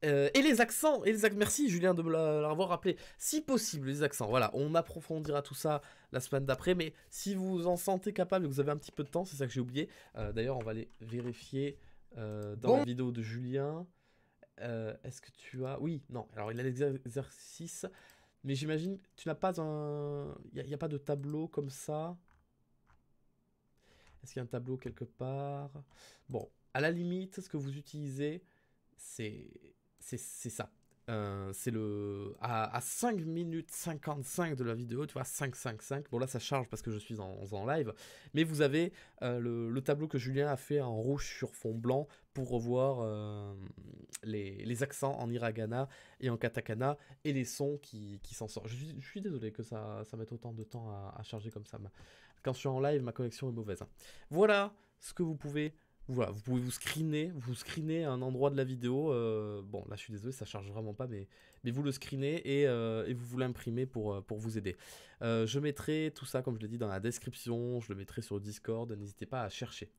euh, et les accents, et les Merci Julien de me l'avoir rappelé. Si possible, les accents. Voilà, on approfondira tout ça la semaine d'après. Mais si vous en sentez capable et que vous avez un petit peu de temps, c'est ça que j'ai oublié. Euh, d'ailleurs, on va aller vérifier euh, dans la vidéo de Julien. Est-ce que tu as. Oui, non. Alors, il a l'exercice. Mais j'imagine, tu n'as pas un. Il n'y a, a, pas de tableau comme ça. Est-ce qu'il y a un tableau quelque part Bon, à la limite, ce que vous utilisez, c'est c'est ça. Euh, c'est le à, à, 5 minutes 55 de la vidéo, tu vois, 5, 5, 5. Bon là ça charge parce que je suis en, en live, mais vous avez euh, le, tableau que Julien a fait en rouge sur fond blanc pour revoir euh, les, accents en hiragana et en katakana et les sons qui, s'en sortent. Je, suis désolé que ça, ça mette autant de temps à, à, charger comme ça. Quand je suis en live, ma connexion est mauvaise. Hein. Voilà ce que vous pouvez voilà, vous pouvez vous screener, vous screener à un endroit de la vidéo. Euh, bon, là, je suis désolé, ça charge vraiment pas, mais, mais vous le screenez et, euh, vous vous l'imprimez pour, euh, pour vous aider. je mettrai tout ça, comme je l'ai dit, dans la description. Je le mettrai sur Discord. N'hésitez pas à chercher.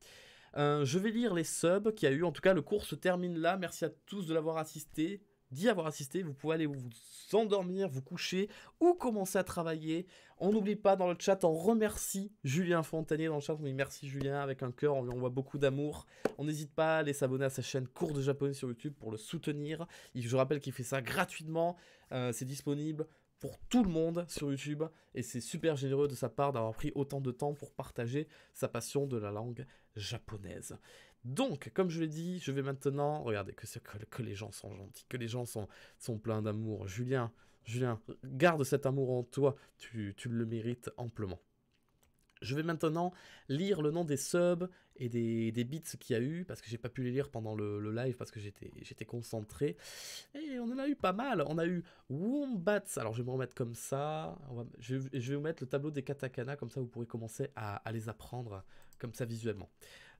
je vais lire les subs qu'il y a eu. En tout cas, le cours se termine là. Merci à tous de l'avoir assisté d'y avoir assisté. Vous pouvez aller vous endormir, vous coucher ou commencer à travailler. On n'oublie pas dans le chat, on remercie Julien Fontanier dans le chat. On dit merci Julien avec un cœur, on lui envoie beaucoup d'amour. On n'hésite pas à aller s'abonner à sa chaîne Cours de japonais sur YouTube pour le soutenir. Je rappelle qu'il fait ça gratuitement. Euh, c'est disponible pour tout le monde sur YouTube et c'est super généreux de sa part d'avoir pris autant de temps pour partager sa passion de la langue japonaise. Donc, comme je l'ai dit, je vais maintenant... Regardez, que, que, les gens sont gentils, que les gens sont, sont pleins d'amour. Julien, Julien, garde cet amour en toi, tu, le mérites amplement. Je vais maintenant lire le nom des subs et des, beats qu'il y a eu, parce que j'ai pas pu les lire pendant le, live, parce que j'étais concentré. Et on en a eu pas mal. On a eu Wombats. Alors je vais me remettre comme ça. je, vais vous mettre le tableau des katakana, comme ça vous pourrez commencer à, à les apprendre comme ça visuellement.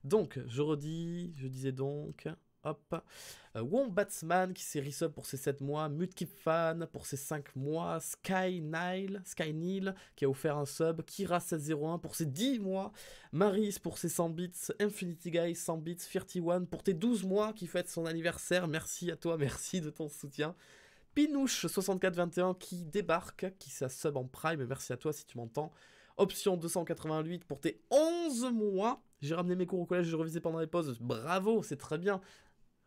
Donc, je redis, je disais donc, hop, euh, Wombatsman qui s'est resub pour ses 7 mois, Mutkip Fan pour ses 5 mois, Sky Nile, Sky Nile qui a offert un sub, Kira701 pour ses 10 mois, Maris pour ses 100 bits, Infinity Guy 100 bits, One pour tes 12 mois qui fête son anniversaire, merci à toi, merci de ton soutien. Pinouche6421 qui débarque, qui sa sub en prime, merci à toi si tu m'entends. Option 288 pour tes 11 mois. J'ai ramené mes cours au collège, je revisais pendant les pauses. Bravo, c'est très bien.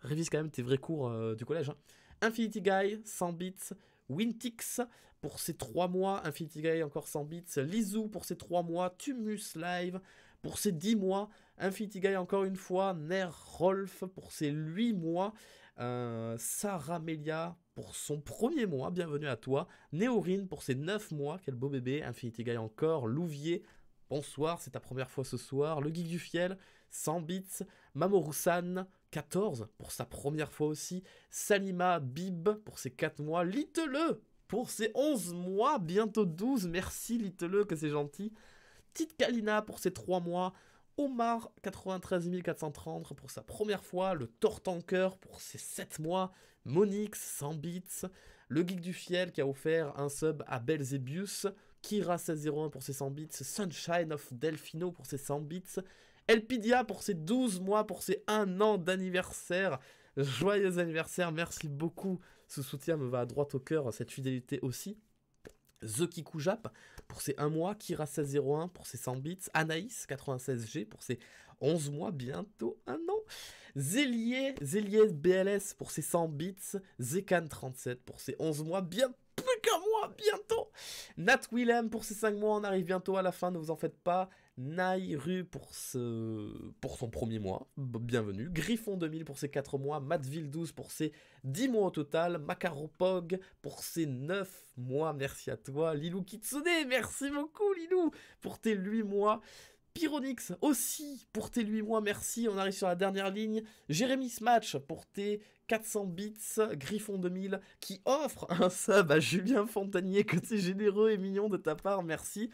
Révise quand même tes vrais cours euh, du collège. Hein. Infinity Guy, 100 bits. Wintix pour ses 3 mois. Infinity Guy encore 100 bits. Lizou pour ses 3 mois. Tumus Live pour ses 10 mois. Infinity Guy encore une fois. Ner Rolf pour ses 8 mois. Euh, Sarah Melia pour son premier mois, bienvenue à toi. Néorine pour ses 9 mois, quel beau bébé. Infinity Guy encore. Louvier Bonsoir, c'est ta première fois ce soir. Le Geek du Fiel, 100 bits. mamoru 14 pour sa première fois aussi. Salima Bib pour ses 4 mois. Little pour ses 11 mois, bientôt 12. Merci Little, que c'est gentil. Tite Kalina pour ses 3 mois. Omar 93 430 pour sa première fois, le Tortanker pour ses 7 mois, Monix 100 bits, le Geek du Fiel qui a offert un sub à Belzebius, Kira1601 pour ses 100 bits, Sunshine of Delfino pour ses 100 bits, Elpidia pour ses 12 mois, pour ses 1 an d'anniversaire. Joyeux anniversaire, merci beaucoup. Ce soutien me va à droite au cœur, cette fidélité aussi. The Kikujap pour ses 1 mois, Kira1601 pour ses 100 bits, Anaïs96G pour ses 11 mois, bientôt un an, Zélier, Zélier BLS pour ses 100 bits, Zekan37 pour ses 11 mois, bien plus qu'un mois, bientôt Nat Willem pour ses 5 mois, on arrive bientôt à la fin, ne vous en faites pas. Nairu pour, ce... pour son premier mois, bienvenue. Griffon 2000 pour ses 4 mois, Matville 12 pour ses 10 mois au total, Macaropog pour ses 9 mois, merci à toi. Lilou Kitsune, merci beaucoup Lilou pour tes 8 mois. Pyronix aussi pour tes 8 mois, merci, on arrive sur la dernière ligne. Jérémy Smatch pour tes 400 bits, Griffon 2000 qui offre un sub à Julien Fontanier que c'est généreux et mignon de ta part, merci.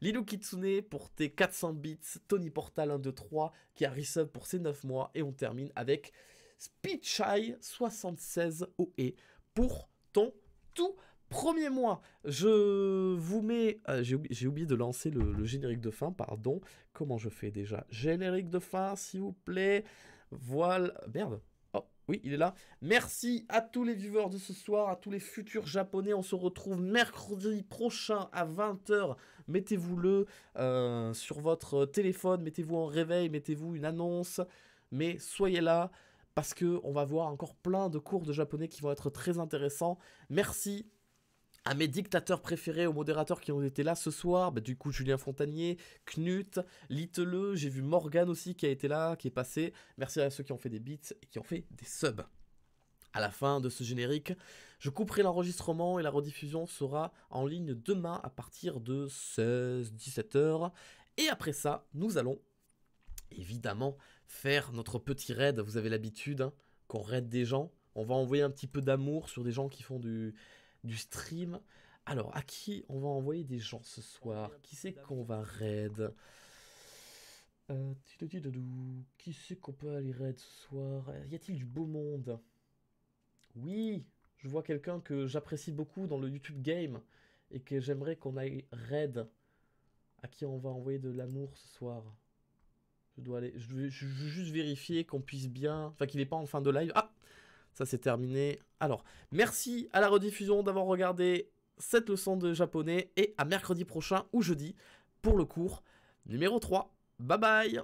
Lilou Kitsune pour tes 400 bits, Tony Portal 1, 2, 3 qui a resub pour ses 9 mois et on termine avec Speechai 76 OE pour ton tout premier mois. Je vous mets... Euh, j'ai oublié, de lancer le, générique de fin, pardon. Comment je fais déjà Générique de fin, s'il vous plaît. Voilà. Merde. Oh, oui, il est là. Merci à tous les viewers de ce soir, à tous les futurs japonais. On se retrouve mercredi prochain à 20h. Mettez-vous-le euh, sur votre téléphone, mettez-vous en réveil, mettez-vous une annonce. Mais soyez là parce que va voir encore plein de cours de japonais qui vont être très intéressants. Merci à mes dictateurs préférés, aux modérateurs qui ont été là ce soir, bah, du coup Julien Fontanier, Knut, Little, j'ai vu Morgan aussi qui a été là, qui est passé. Merci à ceux qui ont fait des beats et qui ont fait des subs. À la fin de ce générique, je couperai l'enregistrement et la rediffusion sera en ligne demain à partir de 16-17h. Et après ça, nous allons évidemment faire notre petit raid. Vous avez l'habitude hein, qu'on raid des gens. On va envoyer un petit peu d'amour sur des gens qui font du, du stream. Alors, à qui on va envoyer des gens ce soir Qui c'est qu'on va raid euh, Qui c'est qu'on peut aller raid ce soir Y a-t-il du beau monde Oui, je vois quelqu'un que j'apprécie beaucoup dans le YouTube game et que j'aimerais qu'on aille raid. À qui on va envoyer de l'amour ce soir Je dois aller. Je je veux juste vérifier qu'on puisse bien. Enfin, qu'il n'est pas en fin de live. Ah ça, c'est terminé. Alors, merci à la rediffusion d'avoir regardé cette leçon de japonais et à mercredi prochain ou jeudi pour le cours numéro 3. Bye bye